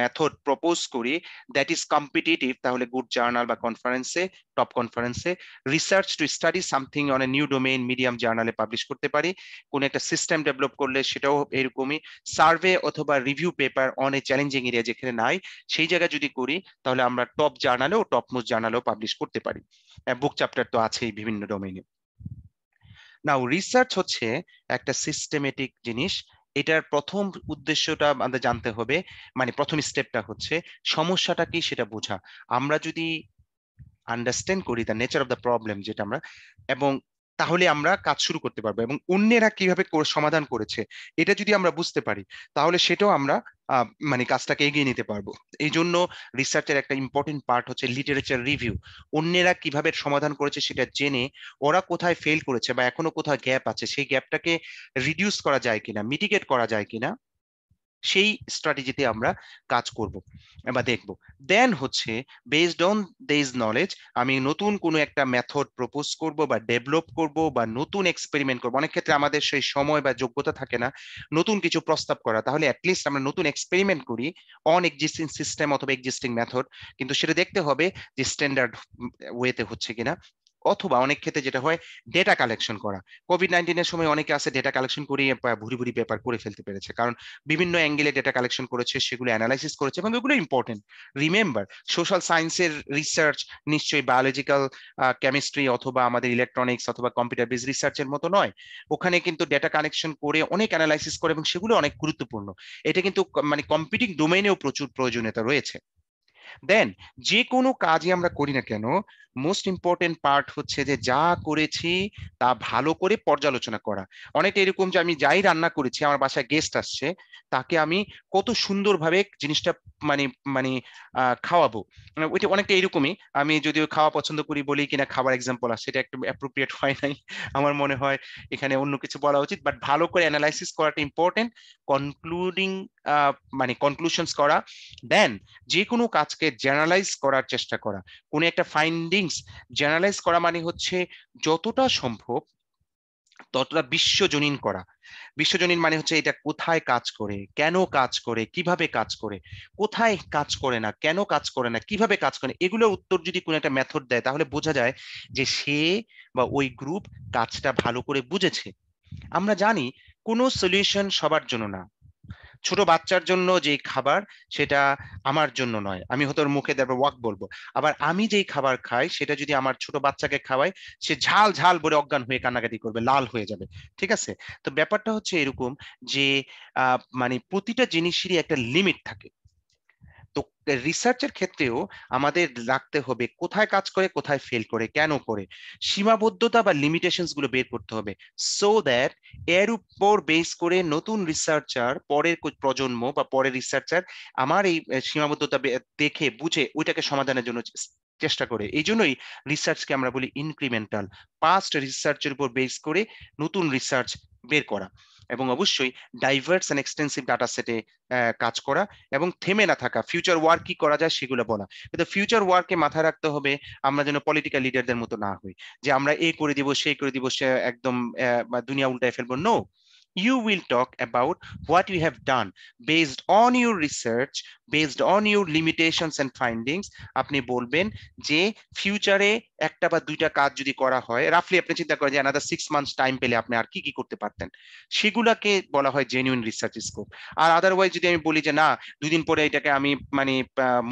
[SPEAKER 2] মেথড প্রপোজ করি দ্যাট ইজ কম্পিটিটিভ তাহলে গুড জার্নাল বা কনফারেন্সে টপ কনফারেন্সে research to study something on a new domain medium জার্নালে পাবলিশ করতে পারি কোন একটা সিস্টেম ডেভেলপ করলে সেটাও এরকমই সার্ভে অথবা রিভিউ পেপার অনেক চ্যালেঞ্জিং এরিয়া যেখানে নাই সেই জায়গায় যদি করি তাহলে আমরা টপ জার্নালেও টপ মোস্ট জার্নালেও পাবলিশ করতে পারি বুক চ্যাপ্টার তো আছেই বিভিন্ন ডোমেইনে নাও রিসার্চ হচ্ছে একটা সিস্টেমেটিক জিনিস এটার প্রথম উদ্দেশ্যটা আমাদের জানতে হবে মানে প্রথম স্টেপটা হচ্ছে সমস্যাটা কি সেটা বোঝা আমরা যদি আন্ডারস্ট্যান্ড করি the nature of the problem যেটা আমরা এবং তাহলে আমরা কাজ শুরু করতে পারবো এবং অন্যেরা কিভাবে সমাধান করেছে এটা যদি আমরা বুঝতে পারি তাহলে সেটাও আমরা মানে কাজটাকে এগিয়ে নিতে পারবো এই জন্য রিসার্চের একটা ইম্পর্টেন্ট পার্ট হচ্ছে লিটারেচার রিভিউ অন্যেরা কিভাবে সমাধান করেছে সেটা জেনে ওরা কোথায় ফেল করেছে বা এখনো কোথায় গ্যাপ আছে সেই গ্যাপটাকে রিডিউস করা যায় কিনা মিটিগেট করা যায় কিনা সেই স্ট্র্যাটেজিতে আমরা কাজ করব বা দেখব দেন হচ্ছে বেসড অন দেজ নলেজ আমি নতুন কোনো একটা মেথড প্রপোজ করব বা ডেভেলপ করব বা নতুন এক্সপেরিমেন্ট করব অনেক ক্ষেত্রে আমাদের সেই সময় বা যোগ্যতা থাকে না নতুন কিছু প্রস্তাব করা তাহলে অ্যাটলিস্ট আমরা নতুন এক্সপেরিমেন্ট করি অন এক্সিস্টিং সিস্টেম অথবা এক্সিস্টিং মেথড কিন্তু সেটা দেখতে হবে যে স্ট্যান্ডার্ড ওয়েতে হচ্ছে কিনা অথবা অনেক ক্ষেত্রে যেটা হয় ডেটা কালেকশন করা কোভিড নাইন্টিনের সময় অনেকে আছে ডেটা কালেকশন করে ভুরি ভুরি পেপার করে ফেলতে পেরেছে কারণ বিভিন্ন অ্যাঙ্গেলে ডেটা কালেকশন করেছে সেগুলো অ্যানালাইসিস করেছে এবং এগুলো ইম্পর্টেন্ট রিমেম্বার সোশ্যাল সায়েন্সের রিসার্চ নিশ্চয়ই বায়োলজিক্যাল কেমিস্ট্রি অথবা আমাদের ইলেকট্রনিক্স অথবা কম্পিউটার বেস রিসার্চের মতো নয় ওখানে কিন্তু ডেটা কালেকশন করে অনেক অ্যানালাইসিস করে এবং সেগুলো অনেক গুরুত্বপূর্ণ এটা কিন্তু মানে কম্পিউটিং ডোমেনেও প্রচুর প্রয়োজনীয়তা রয়েছে দেন যে কোনো কাজই আমরা করি না কেন মোস্ট ইম্পর্টেন্ট পার্ট হচ্ছে যে যা করেছি তা ভালো করে পর্যালোচনা করা অনেকটা এরকম যে আমি যাই রান্না করেছি আমার বাসায় গেস্ট আসছে তাকে আমি কত সুন্দরভাবে জিনিসটা মানে মানে খাওয়াবো মানে ওইটা অনেকটা এরকমই আমি যদিও খাওয়া পছন্দ করি বলি কিনা খাবার এক্সাম্পল আসছে এটা একটু অ্যাপ্রোপ্রিয়েট হয় নাই আমার মনে হয় এখানে অন্য কিছু বলা উচিত বাট ভালো করে অ্যানালাইসিস করাটা ইম্পর্টেন্ট কনক্লুডিং মানে কনক্লুশনস করা দেন যে কোনো কাজকে জেনারেলাইজ করার চেষ্টা করা কোনো একটা ফাইন্ডিংস জেনারেলাইজ করা মানে হচ্ছে যতটা সম্ভব ততটা বিশ্বজনীন করা বিশ্বজনীন মানে হচ্ছে এটা কোথায় কাজ করে কেন কাজ করে কিভাবে কাজ করে কোথায় কাজ করে না কেন কাজ করে না কিভাবে কাজ করে এগুলোর উত্তর যদি কোনো একটা মেথড দেয় তাহলে বোঝা যায় যে সে বা ওই গ্রুপ কাজটা ভালো করে বুঝেছে আমরা জানি কোনো সলিউশন সবার জন্য না ছোট বাচ্চার জন্য যেই খাবার সেটা আমার জন্য নয় আমি হয়তো মুখে তারপর ওয়াক বলবো আবার আমি যেই খাবার খাই সেটা যদি আমার ছোট বাচ্চাকে খাওয়াই সে ঝাল ঝাল বলে অজ্ঞান হয়ে কান্নাকাটি করবে লাল হয়ে যাবে ঠিক আছে তো ব্যাপারটা হচ্ছে এরকম যে মানে প্রতিটা জিনিসেরই একটা লিমিট থাকে তো রিসার্চের ক্ষেত্রেও আমাদের রাখতে হবে কোথায় কাজ করে কোথায় ফেল করে কেন করে সীমাবদ্ধতা বা লিমিটেশনস গুলো বের করতে হবে সো দ্যাট এর উপর বেস করে নতুন রিসার্চার পরের প্রজন্ম বা পরের রিসার্চার আমার এই সীমাবদ্ধতা দেখে বুঝে ওইটাকে সমাধানের জন্য চেষ্টা করে এই জন্যই রিসার্চকে আমরা বলি ইনক্রিমেন্টাল পাস্ট রিসার্চের উপর বেস করে নতুন রিসার্চ বের করা এবং অবশ্যই ডাইভার্স অ্যান্ড এক্সটেন্সিভ ডাটা সেটে কাজ করা এবং থেমে না থাকা ফিউচার ওয়ার্ক কি করা যায় সেগুলো বলা কিন্তু ফিউচার ওয়ার্কে মাথায় রাখতে হবে আমরা যেন পলিটিক্যাল লিডারদের মতো না হই যে আমরা এ করে দিব সে করে দিব সে একদম দুনিয়া উল্টায় ফেলবো no you will talk about what you have done based on your research based on your limitations and findings আপনি বলবেন যে ফিউচারে একটা বা দুইটা কাজ যদি করা হয় রাফলি আপনি চিন্তা করেন যে another 6 মান্থস টাইম পেলে আপনি আর কি কি করতে পারতেন সেগুলাকে বলা হয় জেনুইন রিসার্চ স্কোপ আর আদারওয়াইজ যদি আমি বলি যে না দুদিন পরে এটাকে আমি মানে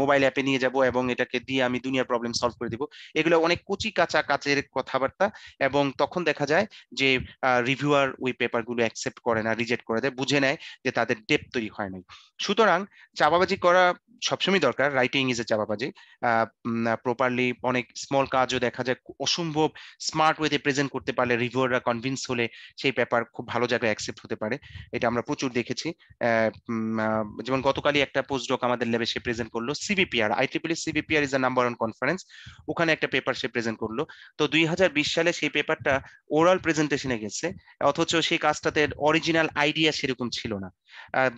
[SPEAKER 2] মোবাইল অ্যাপে নিয়ে যাব এবং এটাকে দিয়ে আমি দুনিয়ার প্রবলেম সলভ করে দেব এগুলো অনেক কুচি কাঁচা কাচের কথাবার্তা এবং তখন দেখা যায় যে রিভিউয়ার ওই পেপারগুলো অ্যাকসেপ্ট অ্যাকসেপ্ট করে না রিজেক্ট করে দেয় বুঝে নেয় যে তাদের ডেপ তৈরি হয় নাই সুতরাং চাপাবাজি করা সবসময় দরকার রাইটিং ইজ এ চাপাবাজি প্রপারলি অনেক স্মল কাজও দেখা যায় অসম্ভব স্মার্ট ওয়েতে প্রেজেন্ট করতে পারলে রিভিউরা কনভিন্স হলে সেই পেপার খুব ভালো জায়গায় অ্যাকসেপ্ট হতে পারে এটা আমরা প্রচুর দেখেছি যেমন গতকালই একটা পোস্ট ডক আমাদের ল্যাবে সে প্রেজেন্ট করলো সিবিপিআর আইট্রিপলি CVPR is a number one conference ওখানে একটা পেপার সে প্রেজেন্ট করলো তো দুই সালে সেই পেপারটা ওরাল প্রেজেন্টেশনে গেছে অথচ সেই কাজটাতে অরিজিনাল আইডিয়া সেরকম ছিল না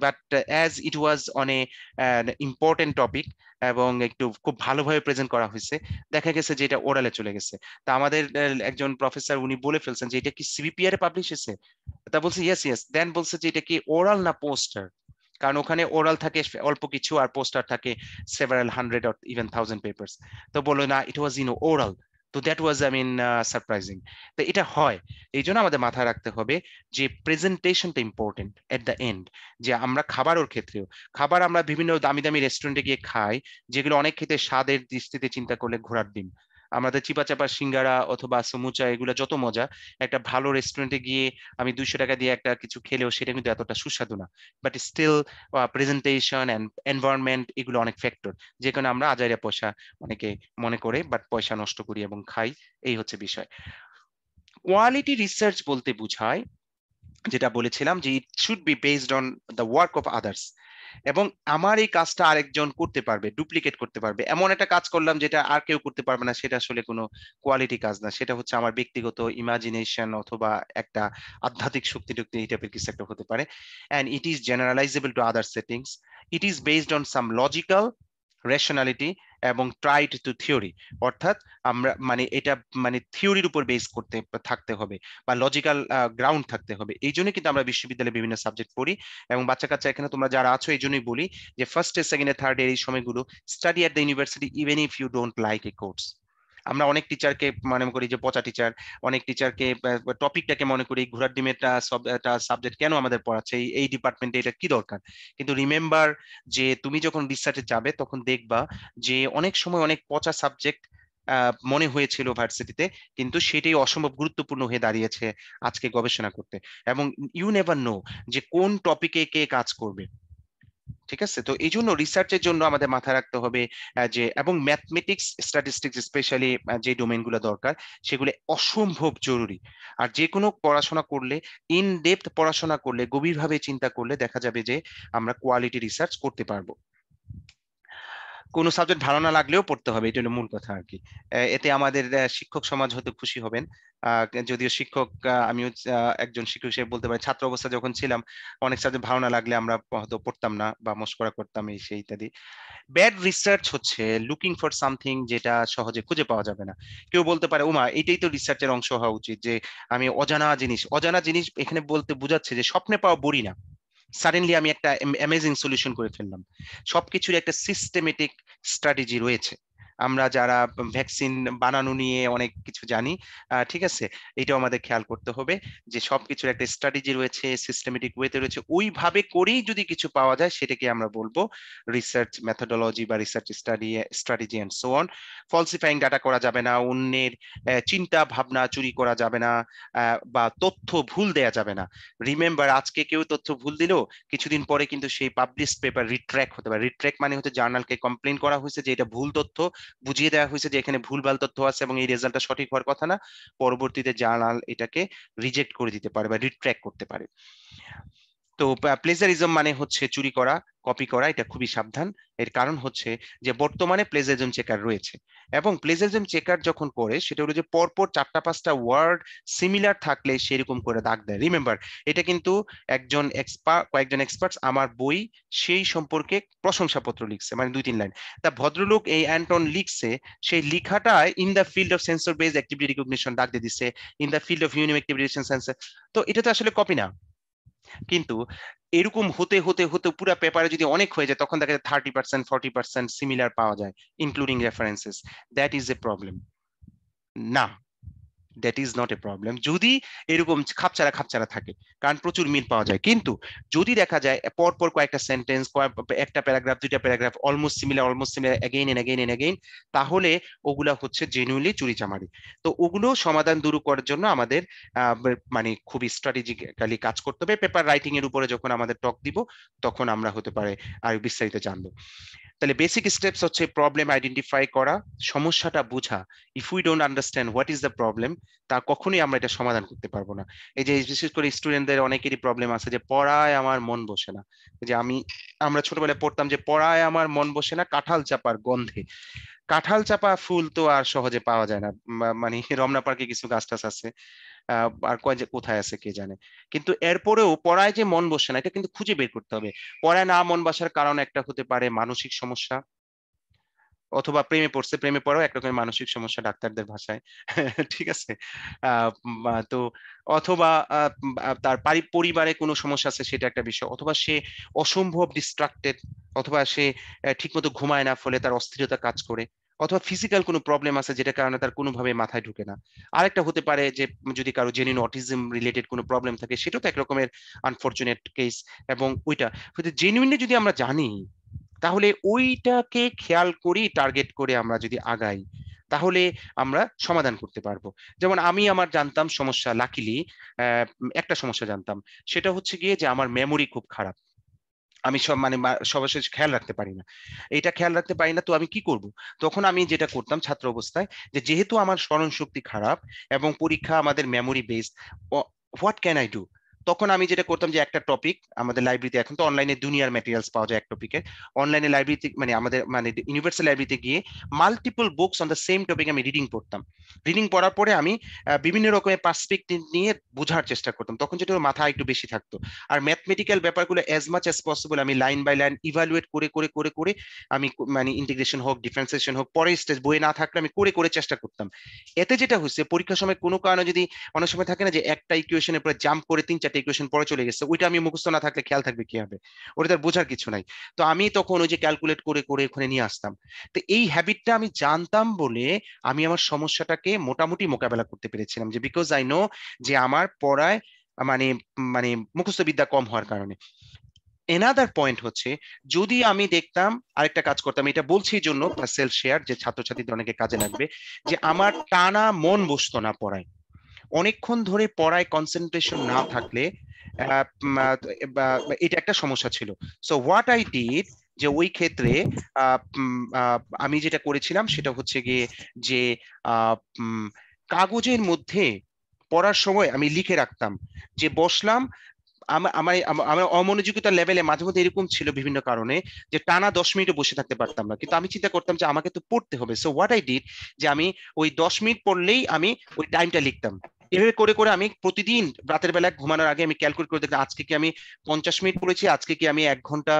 [SPEAKER 2] but as it was on a important topic এবং একটু খুব ভালোভাবে প্রেজেন্ট করা হয়েছে দেখা গেছে যে এটা ওরালে চলে গেছে তা আমাদের একজন প্রফেসর উনি বলে ফেলছেন যে এটা কি সিবিপিআর এ পাবলিশ হয়েছে তা বলছে ইয়েস ইয়েস দেন বলছে যে এটা কি ওরাল না পোস্টার কারণ ওখানে ওরাল থাকে অল্প কিছু আর পোস্টার থাকে several hundred or even thousand papers তো বললো না ইট ওয়াজ ইন ওরাল তো that was I mean surprising তো এটা হয় এই জন্য আমাদের মাথায় রাখতে হবে যে প্রেজেন্টেশনটা ইম্পর্টেন্ট এট দ্য এন্ড যে আমরা খাবারের ক্ষেত্রেও খাবার আমরা বিভিন্ন দামি দামি রেস্টুরেন্টে গিয়ে খাই যেগুলো অনেক ক্ষেত্রে স্বাদের দৃষ্টিতে চিন্তা করলে ঘোরার ডিম আমাদের চিপা চাপা সিঙ্গারা অথবা সমুচা এগুলো যত মজা একটা ভালো রেস্টুরেন্টে গিয়ে আমি দুইশো টাকা দিয়ে একটা কিছু খেলেও সেটা কিন্তু এতটা সুস্বাদু না বাট স্টিল প্রেজেন্টেশন এনভায়রনমেন্ট এগুলো অনেক ফ্যাক্টর যে কারণে আমরা আজাইরা পয়সা অনেকে মনে করে বাট পয়সা নষ্ট করি এবং খাই এই হচ্ছে বিষয় কোয়ালিটি রিসার্চ বলতে বুঝায় যেটা বলেছিলাম যে it should be based on the work of others এবং আমার এই কাজটা আরেকজন করতে পারবে ডুপ্লিকেট করতে পারবে এমন একটা কাজ করলাম যেটা আর কেউ করতে পারবে না সেটা আসলে কোনো কোয়ালিটি কাজ না সেটা হচ্ছে আমার ব্যক্তিগত ইমাজিনেশন অথবা একটা আধ্যাত্মিক শক্তি টুক্তি এই টাইপের কিছু একটা হতে পারে and it is generalizable to other settings it is based on some logical rationality এবং ট্রাইড টু থিওরি অর্থাৎ আমরা মানে এটা মানে থিওরির উপর বেস করতে থাকতে হবে বা লজিক্যাল গ্রাউন্ড থাকতে হবে এই জন্য কিন্তু আমরা বিশ্ববিদ্যালয়ে বিভিন্ন সাবজেক্ট পড়ি এবং বাচ্চা কাচ্চা এখানে তোমরা যারা আছো এই জন্যই বলি যে first year second year third year এই সময়গুলো study at the university even if you don't like a course আমরা অনেক টিচারকে মানে মনে করি যে পচা টিচার অনেক টিচারকে টপিকটাকে মনে করি ঘোড়ার একটা সাবজেক্ট কেন আমাদের পড়াচ্ছে এই ডিপার্টমেন্টে এটা কি দরকার কিন্তু রিমেম্বার যে তুমি যখন রিসার্চে যাবে তখন দেখবা যে অনেক সময় অনেক পচা সাবজেক্ট মনে হয়েছিল ভার্সিটিতে কিন্তু সেটাই অসম্ভব গুরুত্বপূর্ণ হয়ে দাঁড়িয়েছে আজকে গবেষণা করতে এবং ইউ নেভার নো যে কোন টপিকে কে কাজ করবে ঠিক আছে তো এই জন্য রিসার্চের জন্য আমাদের মাথা রাখতে হবে যে এবং ম্যাথমেটিক্স স্ট্যাটিস্টিক্স স্পেশালি যে ডোমেনগুলো দরকার সেগুলো অসম্ভব জরুরি আর যে কোনো পড়াশোনা করলে ইন ডেপথ পড়াশোনা করলে গভীরভাবে চিন্তা করলে দেখা যাবে যে আমরা কোয়ালিটি রিসার্চ করতে পারবো কোনো সাবজেক্ট ভালো না লাগলেও পড়তে হবে এটা মূল কথা আর কি এতে আমাদের শিক্ষক সমাজ হতে খুশি হবেন যদিও শিক্ষক আমি একজন শিক্ষক হিসেবে বলতে পারি ছাত্র অবস্থা যখন ছিলাম অনেক সাবজেক্ট ভালো না লাগলে আমরা হয়তো পড়তাম না বা মস্করা করতাম এই সেই ইত্যাদি ব্যাড রিসার্চ হচ্ছে লুকিং ফর সামথিং যেটা সহজে খুঁজে পাওয়া যাবে না কেউ বলতে পারে উমা এটাই তো রিসার্চের অংশ হওয়া উচিত যে আমি অজানা জিনিস অজানা জিনিস এখানে বলতে বোঝাচ্ছে যে স্বপ্নে পাওয়া বড়ি না সাডেনলি আমি একটা অ্যামেজিং সলিউশন করে ফেললাম সবকিছুর একটা সিস্টেমেটিক স্ট্র্যাটেজি রয়েছে আমরা যারা ভ্যাকসিন বানানো নিয়ে অনেক কিছু জানি ঠিক আছে এটাও আমাদের খেয়াল করতে হবে যে সব কিছুর একটা স্ট্র্যাটেজি রয়েছে সিস্টেমেটিক ওয়েতে রয়েছে ওইভাবে করেই যদি কিছু পাওয়া যায় সেটাকে আমরা বলবো রিসার্চ মেথোডোলজি বা research study strategy and so on falsifying data করা যাবে না অন্যের চিন্তা ভাবনা চুরি করা যাবে না বা তথ্য ভুল দেয়া যাবে না রিমেম্বার আজকে কেউ তথ্য ভুল দিলেও কিছুদিন পরে কিন্তু সেই পাবলিশ পেপার রিট্র্যাক হতে পারে রিট্র্যাক মানে হচ্ছে জার্নালকে কমপ্লেন করা হয়েছে যে এটা ভুল তথ্য বুঝিয়ে দেওয়া হয়েছে যে এখানে ভুলভাল তথ্য আছে এবং এই রেজাল্টটা সঠিক হওয়ার কথা না পরবর্তীতে জার্নাল এটাকে রিজেক্ট করে দিতে পারে বা রিট্র্যাক করতে পারে তো প্লেজারিজম মানে হচ্ছে চুরি করা কপি করা এটা খুবই সাবধান এর কারণ হচ্ছে যে বর্তমানে প্লেজারিজম চেকার রয়েছে এবং প্লেজারিজম চেকার যখন করে সেটা হলো যে পরপর চারটা পাঁচটা ওয়ার্ড সিমিলার থাকলে সেরকম করে দাগ দেয় রিমেম্বার এটা কিন্তু একজন এক্সপার্ট কয়েকজন এক্সপার্টস আমার বই সেই সম্পর্কে প্রশংসাপত্র লিখছে মানে দুই তিন লাইন তা ভদ্রলোক এই অ্যান্টন লিখছে সেই লিখাটা in the field of sensor base activity recognition দাগ দিয়ে দিচ্ছে ইন দ্য ফিল্ড অফ ইউনিম অ্যাক্টিভিটি সেন্সর তো এটা তো আসলে কপি না কিন্তু এরকম হতে হতে হতে পুরো পেপারে যদি অনেক হয়ে যায় তখন দেখা যায় thirty percent forty percent similar পাওয়া যায় including references that is a problem না that is not a problem যদি এরকম খাপচারা খাপচারা থাকে কারণ প্রচুর মিল পাওয়া যায় কিন্তু যদি দেখা যায় পরপর কয়েকটা সেন্টেন্স একটা প্যারাগ্রাফ দুইটা paragraph almost similar almost similar again and again and again তাহলে ওগুলো হচ্ছে জেনুইনলি চুরিচামারি তো ওগুলো সমাধান দূর করার জন্য আমাদের মানে খুবই স্ট্র্যাটেজিক্যালি কাজ করতে হবে পেপার রাইটিং এর উপরে যখন আমাদের টক দিব তখন আমরা হতে পারে আর বিস্তারিত জানবো তাহলে বেসিক স্টেপস হচ্ছে প্রবলেম আইডেন্টিফাই করা সমস্যাটা বোঝা if we don't understand what is the problem তা কখনোই আমরা এটা সমাধান করতে পারবো না এই যে বিশেষ করে স্টুডেন্টদের অনেকেরই প্রবলেম আছে যে পড়ায় আমার মন বসে না যে আমি আমরা ছোটবেলায় পড়তাম যে পড়ায় আমার মন বসে না কাঁঠাল চাপার গন্ধে কাঁঠাল চাপা ফুল তো আর সহজে পাওয়া যায় না মানে রমনা পার্কে কিছু গাছ টাছ আছে আর কয় যে কোথায় আছে কে জানে কিন্তু এরপরেও পড়ায় যে মন বসে না এটা কিন্তু খুঁজে বের করতে হবে পড়ায় না মন বসার কারণ একটা হতে পারে মানসিক সমস্যা অথবা প্রেমে পড়ছে প্রেমে পড়াও একরকমের মানসিক সমস্যা ডাক্তারদের ভাষায় ঠিক আছে তো অথবা তার পরিবারে কোনো সমস্যা আছে সেটা একটা বিষয় অথবা সে অসম্ভব ডিস্ট্রাক্টেড অথবা সে ঠিকমতো ঘুমায় না ফলে তার অস্থিরতা কাজ করে অথবা ফিজিক্যাল কোনো প্রবলেম আছে যেটা কারণে তার কোনোভাবে মাথায় ঢুকে না আরেকটা হতে পারে যে যদি কারো জেনিন অটিজম রিলেটেড কোনো প্রবলেম থাকে সেটাও তো একরকমের আনফর্চুনেট কেস এবং ওইটা জেনুইনলি যদি আমরা জানি তাহলে ওইটাকে খেয়াল করি টার্গেট করে আমরা যদি আগাই তাহলে আমরা সমাধান করতে পারবো যেমন আমি আমার জানতাম সমস্যা লাকিলি একটা সমস্যা জানতাম সেটা হচ্ছে গিয়ে যে আমার মেমোরি খুব খারাপ আমি সব মানে সবশেষ খেয়াল রাখতে পারি না এটা খেয়াল রাখতে পারি না তো আমি কি করব তখন আমি যেটা করতাম ছাত্র অবস্থায় যে যেহেতু আমার স্মরণ শক্তি খারাপ এবং পরীক্ষা আমাদের memory based what can I do তখন আমি যেটা করতাম যে একটা টপিক আমাদের লাইব্রেরিতে এখন তো অনলাইনে দুনিয়ার ম্যাটেরিয়ালস পাওয়া যায় এক টপিকে অনলাইনে লাইব্রেরিতে মানে আমাদের মানে ইউনিভার্সাল লাইব্রেরিতে গিয়ে multiple books on the same topic আমি রিডিং পড়তাম রিডিং পড়ার পরে আমি বিভিন্ন রকমের পার্সপেক্টিভ নিয়ে বোঝার চেষ্টা করতাম তখন যেটা মাথা একটু বেশি থাকতো আর ম্যাথমেটিক্যাল ব্যাপারগুলো অ্যাজ মাচ অ্যাজ পসিবল আমি লাইন বাই লাইন ইভালুয়েট করে করে করে করে আমি মানে ইন্টিগ্রেশন হোক ডিফারেন্সিয়েশন হোক পরে স্টেজ বইয়ে না থাকলে আমি করে করে চেষ্টা করতাম এতে যেটা হচ্ছে পরীক্ষার সময় কোনো কারণে যদি অনেক সময় থাকে না যে একটা ইকুয়েশনের পরে জাম্প করে তিন চারটে একটা ইকুয়েশন পরে চলে গেছে ওইটা আমি মুখস্থ না থাকলে খেয়াল থাকবে কি হবে ওটা তার বোঝার কিছু নাই তো আমি তখন ওই যে ক্যালকুলেট করে করে ওখানে নিয়ে আসতাম তো এই হ্যাবিটটা আমি জানতাম বলে আমি আমার সমস্যাটাকে মোটামুটি মোকাবেলা করতে পেরেছিলাম যে বিকজ আই নো যে আমার পড়ায় মানে মানে মুখস্থ বিদ্যা কম হওয়ার কারণে এনাদার পয়েন্ট হচ্ছে যদি আমি দেখতাম আরেকটা কাজ করতাম এটা বলছি জন্য সেলফ শেয়ার যে ছাত্রছাত্রীদের অনেকে কাজে লাগবে যে আমার টানা মন বসতো না পড়ায় অনেকক্ষণ ধরে পড়ায় কনসেন্ট্রেশন না থাকলে এটা একটা সমস্যা ছিল সো হোয়াট আই ডিড যে ওই ক্ষেত্রে আমি যেটা করেছিলাম সেটা হচ্ছে গিয়ে যে কাগজের মধ্যে পড়ার সময় আমি লিখে রাখতাম যে বসলাম আমার আমার অমনোযোগিতার লেভেলে মাঝে মধ্যে এরকম ছিল বিভিন্ন কারণে যে টানা দশ মিনিটে বসে থাকতে পারতাম না কিন্তু আমি চিন্তা করতাম যে আমাকে তো পড়তে হবে সো হোয়াট আই ডিড যে আমি ওই দশ মিনিট পড়লেই আমি ওই টাইমটা লিখতাম এভাবে করে করে আমি প্রতিদিন রাতের বেলা ঘুমানোর আগে আমি ক্যালকুলেট করে দেখলাম আজকে কি আমি পঞ্চাশ মিনিট পড়েছি আজকে কি আমি এক ঘন্টা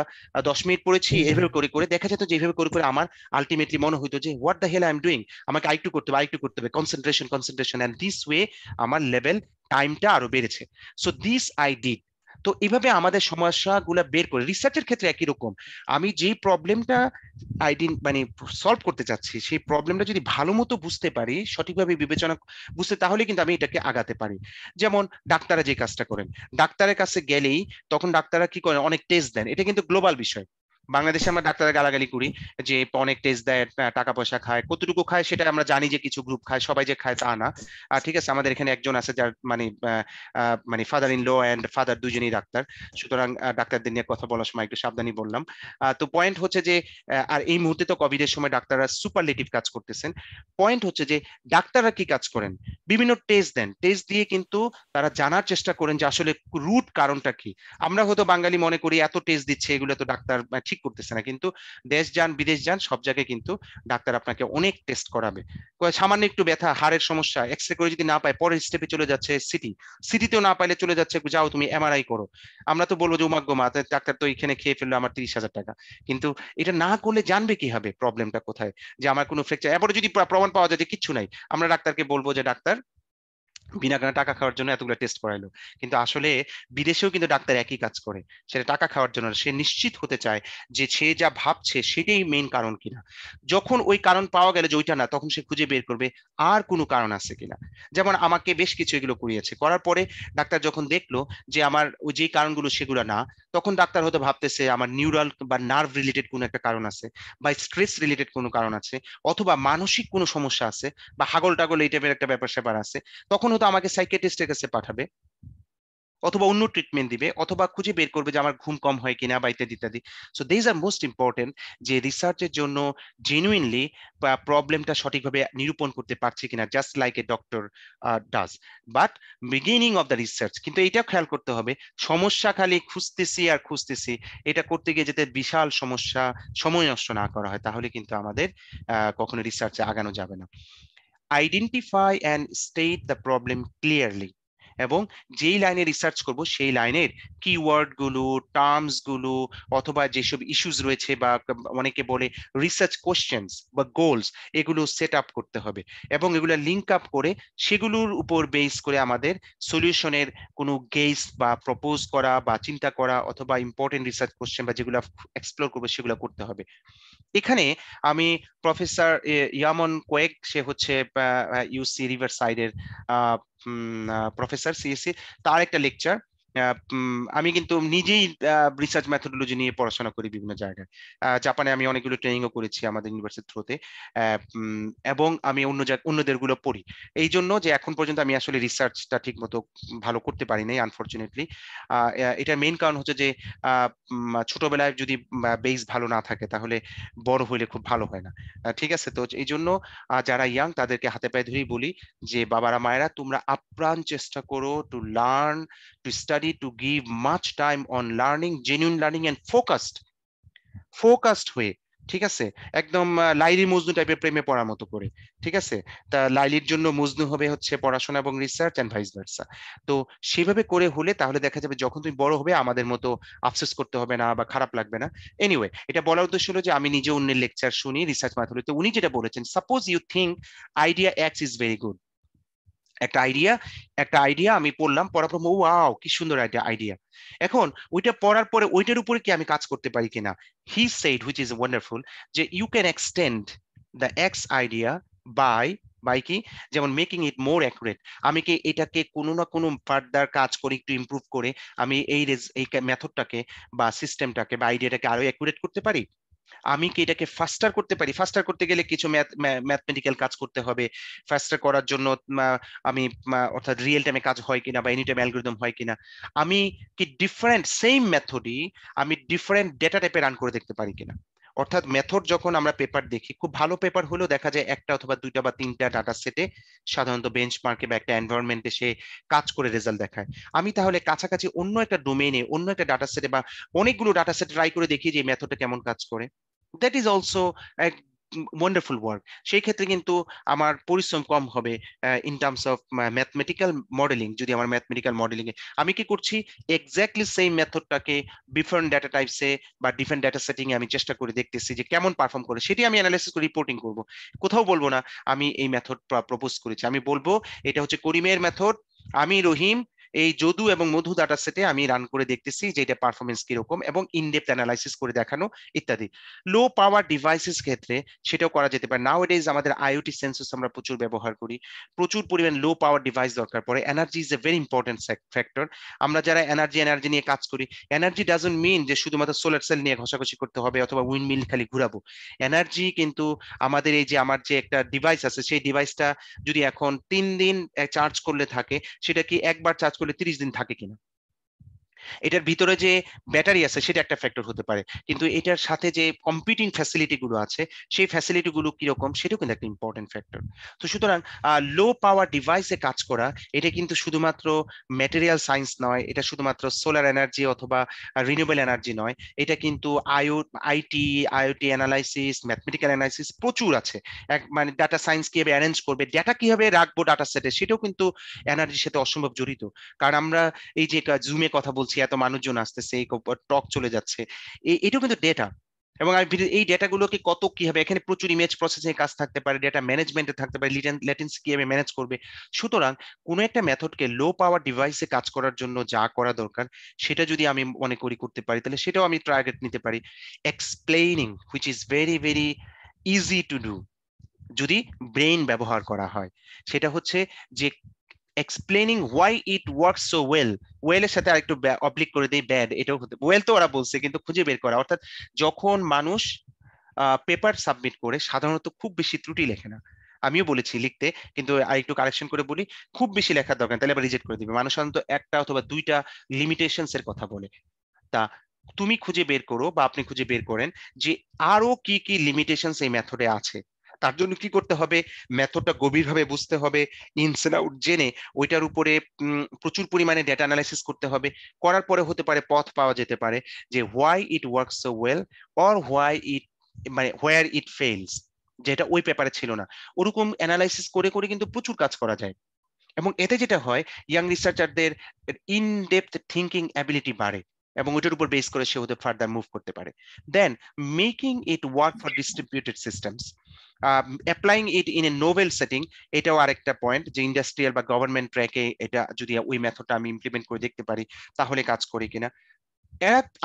[SPEAKER 2] দশ মিনিট পড়েছি এভাবে করে করে দেখা যেত যে এভাবে করে করে আমার আলটিমেটলি মনে হইতো যে what the hell I am doing আমাকে আরেকটু করতে হবে আরেকটু করতে হবে concentration concentration and this way আমার লেভেল টাইমটা আরো বেড়েছে সো দিস আই ডিড তো এভাবে আমাদের সমস্যাগুলো বের করে রিসার্চের ক্ষেত্রে একই রকম আমি যে প্রবলেমটা আইডেন মানে সলভ করতে চাচ্ছি সেই প্রবলেমটা যদি ভালো মতো বুঝতে পারি সঠিকভাবে বিবেচনা বুঝতে তাহলে কিন্তু আমি এটাকে আগাতে পারি যেমন ডাক্তাররা যে কাজটা করেন ডাক্তারের কাছে গেলেই তখন ডাক্তাররা কি করেন অনেক টেস্ট দেন এটা কিন্তু গ্লোবাল বিষয় বাংলাদেশে আমরা ডাক্তার গালাগালি করি যে অনেক টেস্ট দেয় টাকা পয়সা খায় কতটুকু খায় সেটা আমরা জানি যে কিছু গ্রুপ খায় সবাই যে খায় তা না ঠিক আছে আমাদের এখানে একজন আছে যার মানে মানে father in law and father দুজনেই ডাক্তার সুতরাং ডাক্তারদের নিয়ে কথা বলার সময় একটু সাবধানই বললাম তো পয়েন্ট হচ্ছে যে আর এই মুহূর্তে তো কোভিড এর সময় ডাক্তাররা সুপারলেটিভ কাজ করতেছেন পয়েন্ট হচ্ছে যে ডাক্তাররা কি কাজ করেন বিভিন্ন টেস্ট দেন টেস্ট দিয়ে কিন্তু তারা জানার চেষ্টা করেন যে আসলে রুট কারণটা কি আমরা হয়তো বাঙালি মনে করি এত টেস্ট দিচ্ছে এগুলো তো ডাক্তার ঠিক ঠিক করতেছে না কিন্তু দেশ যান বিদেশ যান সব জায়গায় কিন্তু ডাক্তার আপনাকে অনেক টেস্ট করাবে সামান্য একটু ব্যথা হাড়ের সমস্যা এক্স রে করে যদি না পায় পরের স্টেপে চলে যাচ্ছে সিটি সিটিতেও না পাইলে চলে যাচ্ছে যাও তুমি এমআরআই করো আমরা তো বলবো যে উমাগ্য মা ডাক্তার তো এখানে খেয়ে ফেললো আমার তিরিশ হাজার টাকা কিন্তু এটা না করলে জানবে কি হবে প্রবলেমটা কোথায় যে আমার কোনো ফ্র্যাকচার এরপরে যদি প্রমাণ পাওয়া যায় যে কিছু নাই আমরা ডাক্তারকে বলবো যে ডাক্তার বিনা কারণে টাকা খাওয়ার জন্য এতগুলো টেস্ট করাইলো কিন্তু আসলে বিদেশেও কিন্তু ডাক্তার একই কাজ করে সেটা টাকা খাওয়ার জন্য সে নিশ্চিত হতে চায় যে সে যা ভাবছে সেটাই মেইন কারণ কিনা যখন ওই কারণ পাওয়া গেলে যে ওইটা না তখন সে খুঁজে বের করবে আর কোনো কারণ আছে কিনা যেমন আমাকে বেশ কিছু এগুলো করিয়েছে করার পরে ডাক্তার যখন দেখলো যে আমার ওই যে কারণগুলো সেগুলো না তখন ডাক্তার হয়তো ভাবতেছে আমার নিউরাল বা নার্ভ রিলেটেড কোনো একটা কারণ আছে বা স্ট্রেস রিলেটেড কোনো কারণ আছে অথবা মানসিক কোনো সমস্যা আছে বা হাগল টাগল এই টাইপের একটা ব্যাপার স্যাপার আছে তখন হয়তো আমাকে সাইকেটিস্টের কাছে পাঠাবে অথবা অন্য ট্রিটমেন্ট দিবে অথবা খুঁজে বের করবে যে আমার ঘুম কম হয় কিনা বা ইত্যাদি ইত্যাদি so this are most important যে রিসার্চের জন্য জেনুইনলি প্রবলেমটা সঠিকভাবে নিরূপণ করতে পারছে কিনা just like a doctor does but beginning of the research কিন্তু এটা খেয়াল করতে হবে সমস্যা খালি খুঁজতেছি আর খুঁজতেছি এটা করতে গিয়ে যাতে বিশাল সমস্যা সময় নষ্ট না করা হয় তাহলে কিন্তু আমাদের কখনো রিসার্চে আগানো যাবে না identify and state the problem clearly. এবং যেই লাইনে রিসার্চ করব সেই লাইনের কিওয়ার্ডগুলো টার্মসগুলো অথবা যেসব ইস্যুস রয়েছে বা অনেকে বলে রিসার্চ কোশ্চেন্স বা গোলস এগুলো সেট আপ করতে হবে এবং এগুলো লিঙ্ক আপ করে সেগুলোর উপর বেস করে আমাদের সলিউশনের কোনো গেস বা প্রপোজ করা বা চিন্তা করা অথবা ইম্পর্টেন্ট রিসার্চ কোশ্চেন বা যেগুলো এক্সপ্লোর করবো সেগুলো করতে হবে এখানে আমি প্রফেসর ইয়ামন কোয়েক সে হচ্ছে ইউসি রিভার সাইডের um, Professor C.C. Tarek's lecture আমি কিন্তু নিজেই রিসার্চ মেথোডোলজি নিয়ে পড়াশোনা করি বিভিন্ন জায়গায় জাপানে আমি অনেকগুলো ট্রেনিংও করেছি আমাদের ইউনিভার্সিটির থ্রুতে এবং আমি অন্য অন্যদের গুলো পড়ি এই জন্য যে এখন পর্যন্ত আমি আসলে রিসার্চটা ঠিক মতো ভালো করতে পারি নাই আনফর্চুনেটলি এটার মেইন কারণ হচ্ছে যে ছোটবেলায় যদি বেস ভালো না থাকে তাহলে বড় হইলে খুব ভালো হয় না ঠিক আছে তো এই জন্য যারা ইয়াং তাদেরকে হাতে পায়ে ধরেই বলি যে বাবারা মায়েরা তোমরা আপ্রাণ চেষ্টা করো to learn to study, to give much time on learning, genuine learning and focused, focused way. ঠিক আছে একদম লাইলি মজনু টাইপের প্রেমে পড়ার মতো করে ঠিক আছে তা লাইলির জন্য মজনু হবে হচ্ছে পড়াশোনা এবং রিসার্চ অ্যান্ড ভাইস ভার্সা তো সেভাবে করে হলে তাহলে দেখা যাবে যখন তুমি বড় হবে আমাদের মতো আফসোস করতে হবে না বা খারাপ লাগবে না এনিওয়ে এটা বলার উদ্দেশ্য হলো যে আমি নিজে অন্যের লেকচার শুনি রিসার্চ মাধ্যমে তো উনি যেটা বলেছেন suppose you think idea x is very good একটা আইডিয়া একটা আইডিয়া আমি পড়লাম পড়ার পর আও কি সুন্দর আইডিয়া আইডিয়া এখন ওইটা পড়ার পরে ওইটার উপরে কি আমি কাজ করতে পারি কিনা he said which is wonderful যে you can extend the x idea by by কি যেমন মেকিং ইট মোর অ্যাকুরেট আমি কি এটাকে কোনো না কোনো ফার্দার কাজ করে একটু ইমপ্রুভ করে আমি এই এই মেথডটাকে বা সিস্টেমটাকে বা আইডিয়াটাকে আরো অ্যাকুরেট করতে পারি আমি কি এটাকে ফাস্টার করতে পারি ফাস্টার করতে গেলে কিছু ম্যাথমেটিক্যাল কাজ করতে হবে ফাস্টার করার জন্য আমি অর্থাৎ রিয়েল টাইমে কাজ হয় কিনা বা এনি টাইম অ্যালগোরিদম হয় কিনা আমি কি ডিফারেন্ট সেম মেথডই আমি ডিফারেন্ট ডেটা টাইপে রান করে দেখতে পারি কিনা অর্থাৎ মেথড যখন আমরা পেপার দেখি খুব ভালো পেপার হলেও দেখা যায় একটা অথবা দুইটা বা তিনটা ডাটা সেটে সাধারণত বেঞ্চ মার্কে বা একটা এনভায়রনমেন্টে সে কাজ করে রেজাল্ট দেখায় আমি তাহলে কাছাকাছি অন্য একটা ডোমেনে অন্য একটা ডাটা সেটে বা অনেকগুলো ডাটা সেট ট্রাই করে দেখি যে মেথডটা কেমন কাজ করে that is also wonderful work সেই ক্ষেত্রে কিন্তু আমার পরিশ্রম কম হবে in terms of mathematical modelling যদি আমার ম্যাথমেটিক্যাল মডেলিংয়ে আমি কি করছি এক্স্যাক্টলি সেই মেথডটাকে ডিফারেন্ট ডাটা টাইপসে বা ডিফারেন্ট ডাটা সেটিংয়ে আমি চেষ্টা করে দেখতেছি যে কেমন পারফর্ম করে সেটি আমি অ্যানালাইসিস করে রিপোর্টিং করব কোথাও বলবো না আমি এই মেথড প্রপোজ করেছি আমি বলবো এটা হচ্ছে করিমের মেথড আমি রহিম এই যদু এবং মধু ডাটা সেটে আমি রান করে দেখতেছি যে এটা পারফরমেন্স কিরকম এবং ইনডেপথ অ্যানালাইসিস করে দেখানো ইত্যাদি লো পাওয়ার ডিভাইসেস ক্ষেত্রে সেটাও করা যেতে পারে নাও এডেজ আমাদের আইওটি সেন্সস আমরা প্রচুর ব্যবহার করি প্রচুর পরিমাণ লো পাওয়ার ডিভাইস দরকার পড়ে energy is a very important factor আমরা যারা এনার্জি এনার্জি নিয়ে কাজ করি এনার্জি ডাজন মিন যে শুধুমাত্র সোলার সেল নিয়ে ঘষাঘষি করতে হবে অথবা উইন্ড মিল খালি ঘুরাবো এনার্জি কিন্তু আমাদের এই যে আমার যে একটা ডিভাইস আছে সেই ডিভাইসটা যদি এখন তিন দিন চার্জ করলে থাকে সেটা কি একবার চার্জ কাজ করলে তিরিশ দিন থাকে কিনা এটার ভিতরে যে ব্যাটারি আছে সেটা একটা ফ্যাক্টর হতে পারে কিন্তু এটার সাথে যে কম্পিউটিং ফ্যাসিলিটি গুলো আছে সেই ফ্যাসিলিটি গুলো কিরকম সেটাও কিন্তু একটা ইম্পর্টেন্ট ফ্যাক্টর তো সুতরাং লো পাওয়ার ডিভাইসে কাজ করা এটা কিন্তু শুধুমাত্র ম্যাটেরিয়াল সায়েন্স নয় এটা শুধুমাত্র সোলার এনার্জি অথবা রিনিউয়েবল এনার্জি নয় এটা কিন্তু IO IT IOT analysis mathematical analysis প্রচুর আছে এক মানে ডাটা সায়েন্স কিভাবে অ্যারেঞ্জ করবে ডাটা কিভাবে রাখবো ডাটা সেটে সেটাও কিন্তু এনার্জির সাথে অসম্ভব জড়িত কারণ আমরা এই যে জুমে কথা বলছি করছি এত মানুষজন আসতেছে এই টক চলে যাচ্ছে এটাও কিন্তু ডেটা এবং এই ডেটাগুলোকে কত কি হবে এখানে প্রচুর ইমেজ প্রসেসিং কাজ থাকতে পারে ডেটা ম্যানেজমেন্টে থাকতে পারে ল্যাটেন্সি কিভাবে ম্যানেজ করবে সুতরাং কোনো একটা মেথডকে লো পাওয়ার ডিভাইসে কাজ করার জন্য যা করা দরকার সেটা যদি আমি মনে করি করতে পারি তাহলে সেটাও আমি টার্গেট নিতে পারি explaining which is very very easy to do যদি ব্রেইন ব্যবহার করা হয় সেটা হচ্ছে যে explaining it it so so well ওয়েলের সাথে আরেকটু অবলিক করে দেই ব্যাড এটাও হতে ওয়েল তো ওরা বলছে কিন্তু খুঁজে বের করা অর্থাৎ যখন মানুষ পেপার সাবমিট করে সাধারণত খুব বেশি ত্রুটি লেখে না আমিও বলেছি লিখতে কিন্তু আর একটু কারেকশন করে বলি খুব বেশি লেখার দরকার তাহলে আবার রিজেক্ট করে দিবে মানুষ সাধারণত একটা অথবা দুইটা লিমিটেশনস এর কথা বলে তা তুমি খুঁজে বের করো বা আপনি খুঁজে বের করেন যে আরো কি কি লিমিটেশনস এই মেথডে আছে তার জন্য কি করতে হবে মেথডটা গভীরভাবে বুঝতে হবে এন্ড আউট জেনে ওইটার উপরে প্রচুর পরিমাণে ডেটা অ্যানালাইসিস করতে হবে করার পরে হতে পারে পথ পাওয়া যেতে পারে যে why it works so well or why it মানে হোয়ার ইট ফেলস যেটা ওই পেপারে ছিল না ওরকম অ্যানালাইসিস করে করে কিন্তু প্রচুর কাজ করা যায় এবং এতে যেটা হয় ইয়াং রিসার্চারদের ইন ডেপথ থিঙ্কিং অ্যাবিলিটি বাড়ে এবং ওইটার উপর বেস করে সে হতে ফার্দার মুভ করতে পারে then making it work for distributed systems applying it in a novel setting এটাও আরেকটা পয়েন্ট যে ইন্ডাস্ট্রিয়াল বা গভর্নমেন্ট ট্র্যাকে এটা যদি ওই মেথডটা আমি ইমপ্লিমেন্ট করে দেখতে পারি তাহলে কাজ করি কিনা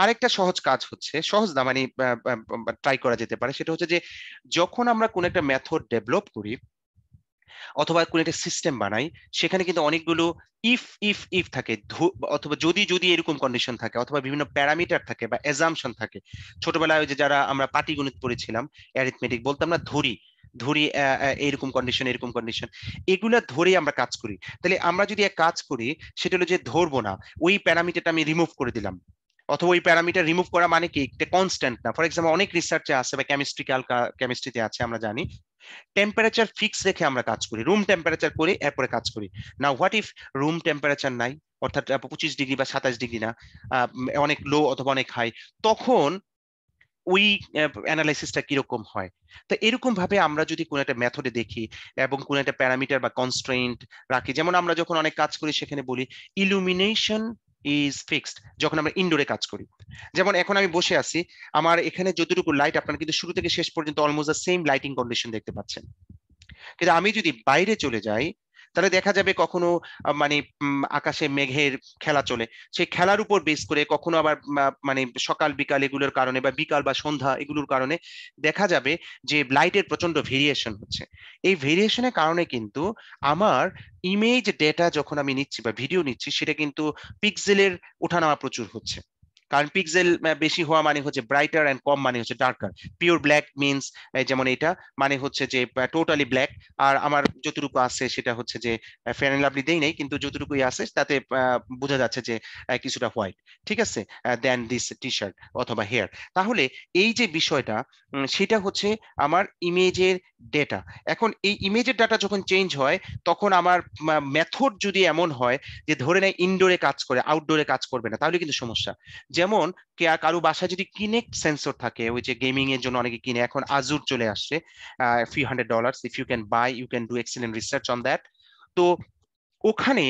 [SPEAKER 2] আরেকটা সহজ কাজ হচ্ছে সহজ না মানে ট্রাই করা যেতে পারে সেটা হচ্ছে যে যখন আমরা কোন একটা মেথড ডেভেলপ করি অথবা কোনো একটা সিস্টেম বানাই সেখানে কিন্তু অনেকগুলো ইফ ইফ ইফ থাকে অথবা যদি যদি এরকম কন্ডিশন থাকে অথবা বিভিন্ন প্যারামিটার থাকে বা এজামশন থাকে ছোটবেলায় যে যারা আমরা পাটিগণিত পড়েছিলাম অ্যারিথমেটিক বলতাম না ধরি ধরি এরকম কন্ডিশন এরকম কন্ডিশন এগুলো ধরেই আমরা কাজ করি তাহলে আমরা যদি এক কাজ করি সেটা হলো যে ধরবো না ওই প্যারামিটারটা আমি রিমুভ করে দিলাম অথবা ওই প্যারামিটার রিমুভ করা মানে কি একটা কনস্ট্যান্ট না ফর এক্সাম্পল অনেক রিসার্চে আছে বা কেমিস্ট্রিক্যাল কেমিস্ট্রিতে আছে আমরা জানি টেম্পারেচার ফিক্স রেখে আমরা কাজ করি রুম টেম্পারেচার করে এরপরে কাজ করি না হোয়াট ইফ রুম টেম্পারেচার নাই অর্থাৎ পঁচিশ ডিগ্রি বা সাতাশ ডিগ্রি না অনেক লো অথবা অনেক হাই তখন ওই অ্যানালাইসিসটা কিরকম হয় তো এরকম ভাবে আমরা যদি কোনো একটা মেথডে দেখি এবং কোনো একটা প্যারামিটার বা কনস্ট্রেন্ট রাখি যেমন আমরা যখন অনেক কাজ করি সেখানে বলি ইলুমিনেশন ইজ ফিক্সড যখন আমরা ইনডোরে কাজ করি যেমন এখন আমি বসে আছি আমার এখানে যতটুকু লাইট আপনারা কিন্তু শুরু থেকে শেষ পর্যন্ত almost the same lighting condition দেখতে পাচ্ছেন কিন্তু আমি যদি বাইরে চলে যাই তাহলে দেখা যাবে কখনো মানে আকাশে মেঘের খেলা চলে সেই খেলার উপর বেস করে কখনো আবার মানে সকাল বিকাল এগুলোর কারণে বা বিকাল বা সন্ধ্যা এগুলোর কারণে দেখা যাবে যে লাইটের প্রচন্ড ভেরিয়েশন হচ্ছে এই ভেরিয়েশনের কারণে কিন্তু আমার ইমেজ ডেটা যখন আমি নিচ্ছি বা ভিডিও নিচ্ছি সেটা কিন্তু পিক্সেলের ওঠানামা প্রচুর হচ্ছে কারণ পিক্সেল বেশি হওয়া মানে হচ্ছে ব্রাইটার অ্যান্ড কম মানে হচ্ছে ডার্কার পিওর ব্ল্যাক মিনস যেমন এটা মানে হচ্ছে যে টোটালি ব্ল্যাক আর আমার যতটুকু আছে সেটা হচ্ছে যে ফেয়ার অ্যান্ড লাভলি দেই নেই কিন্তু যতটুকুই আছে তাতে বোঝা যাচ্ছে যে কিছুটা হোয়াইট ঠিক আছে দেন দিস টি শার্ট অথবা হেয়ার তাহলে এই যে বিষয়টা সেটা হচ্ছে আমার ইমেজের ডেটা এখন এই ইমেজের ডাটা যখন চেঞ্জ হয় তখন আমার মেথড যদি এমন হয় যে ধরে নেয় ইনডোরে কাজ করে আউটডোরে কাজ করবে না তাহলে কিন্তু সমস্যা যে যেমন কে কারো বাসায় যদি কিনেক্ট সেন্সর থাকে ওই যে গেমিং এর জন্য অনেকে কিনে এখন আজুর চলে আসছে few hundred dollar if you can buy you can do excellent research on that তো ওখানে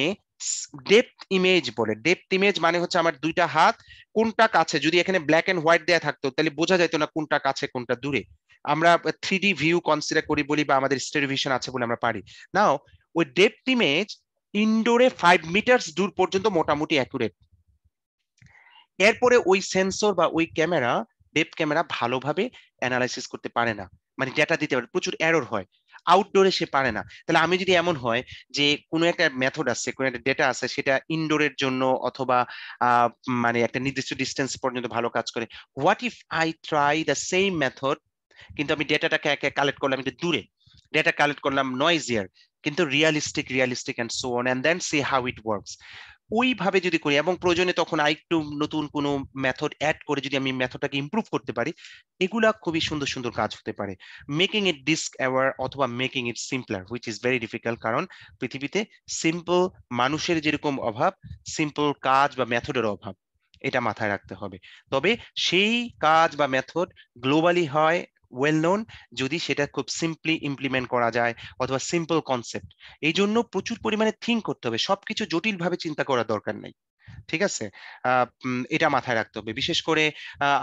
[SPEAKER 2] ডেপথ ইমেজ বলে ডেপথ ইমেজ মানে হচ্ছে আমার দুইটা হাত কোনটা কাছে যদি এখানে ব্ল্যাক এন্ড হোয়াইট দেয়া থাকতো তাহলে বোঝা যাইতো না কোনটা কাছে কোনটা দূরে আমরা থ্রি ডি ভিউ কনসিডার করি বলি বা আমাদের স্টেরিভিশন আছে বলে আমরা পারি নাও ওই ডেপথ ইমেজ ইনডোরে ফাইভ মিটার্স দূর পর্যন্ত মোটামুটি অ্যাকুরেট এরপরে ওই সেন্সর বা ওই ক্যামেরা ওয়েব ক্যামেরা ভালোভাবে অ্যানালাইসিস করতে পারে না মানে ডেটা দিতে পারে প্রচুর অ্যারোর হয় আউটডোরে সে পারে না তাহলে আমি যদি এমন হয় যে কোনো একটা মেথড আছে কোনো একটা ডেটা আছে সেটা ইনডোরের জন্য অথবা মানে একটা নির্দিষ্ট ডিস্টেন্স পর্যন্ত ভালো কাজ করে what if I try the same method কিন্তু আমি ডেটাটাকে একে কালেক্ট করলাম একটু দূরে ডেটা কালেক্ট করলাম নয়েজিয়ার কিন্তু realistic realistic and so on and then see how it works ওইভাবে যদি করি এবং প্রয়োজনে তখন আরেকটু নতুন কোনো মেথড অ্যাড করে যদি আমি মেথডটাকে ইম্প্রুভ করতে পারি এগুলা খুবই সুন্দর সুন্দর কাজ হতে পারে মেকিং ইট ডিস্ক অ্যাওয়ার অথবা making it simpler which is very difficult কারণ পৃথিবীতে সিম্পল মানুষের যেরকম অভাব সিম্পল কাজ বা মেথডের অভাব এটা মাথায় রাখতে হবে তবে সেই কাজ বা মেথড গ্লোবালি হয় ওয়েল নোন যদি সেটা খুব সিম্পলি ইমপ্লিমেন্ট করা যায় অথবা সিম্পল কনসেপ্ট এই জন্য প্রচুর পরিমাণে থিঙ্ক করতে হবে সবকিছু জটিলভাবে চিন্তা করার দরকার নেই ঠিক আছে এটা মাথায় রাখতে হবে বিশেষ করে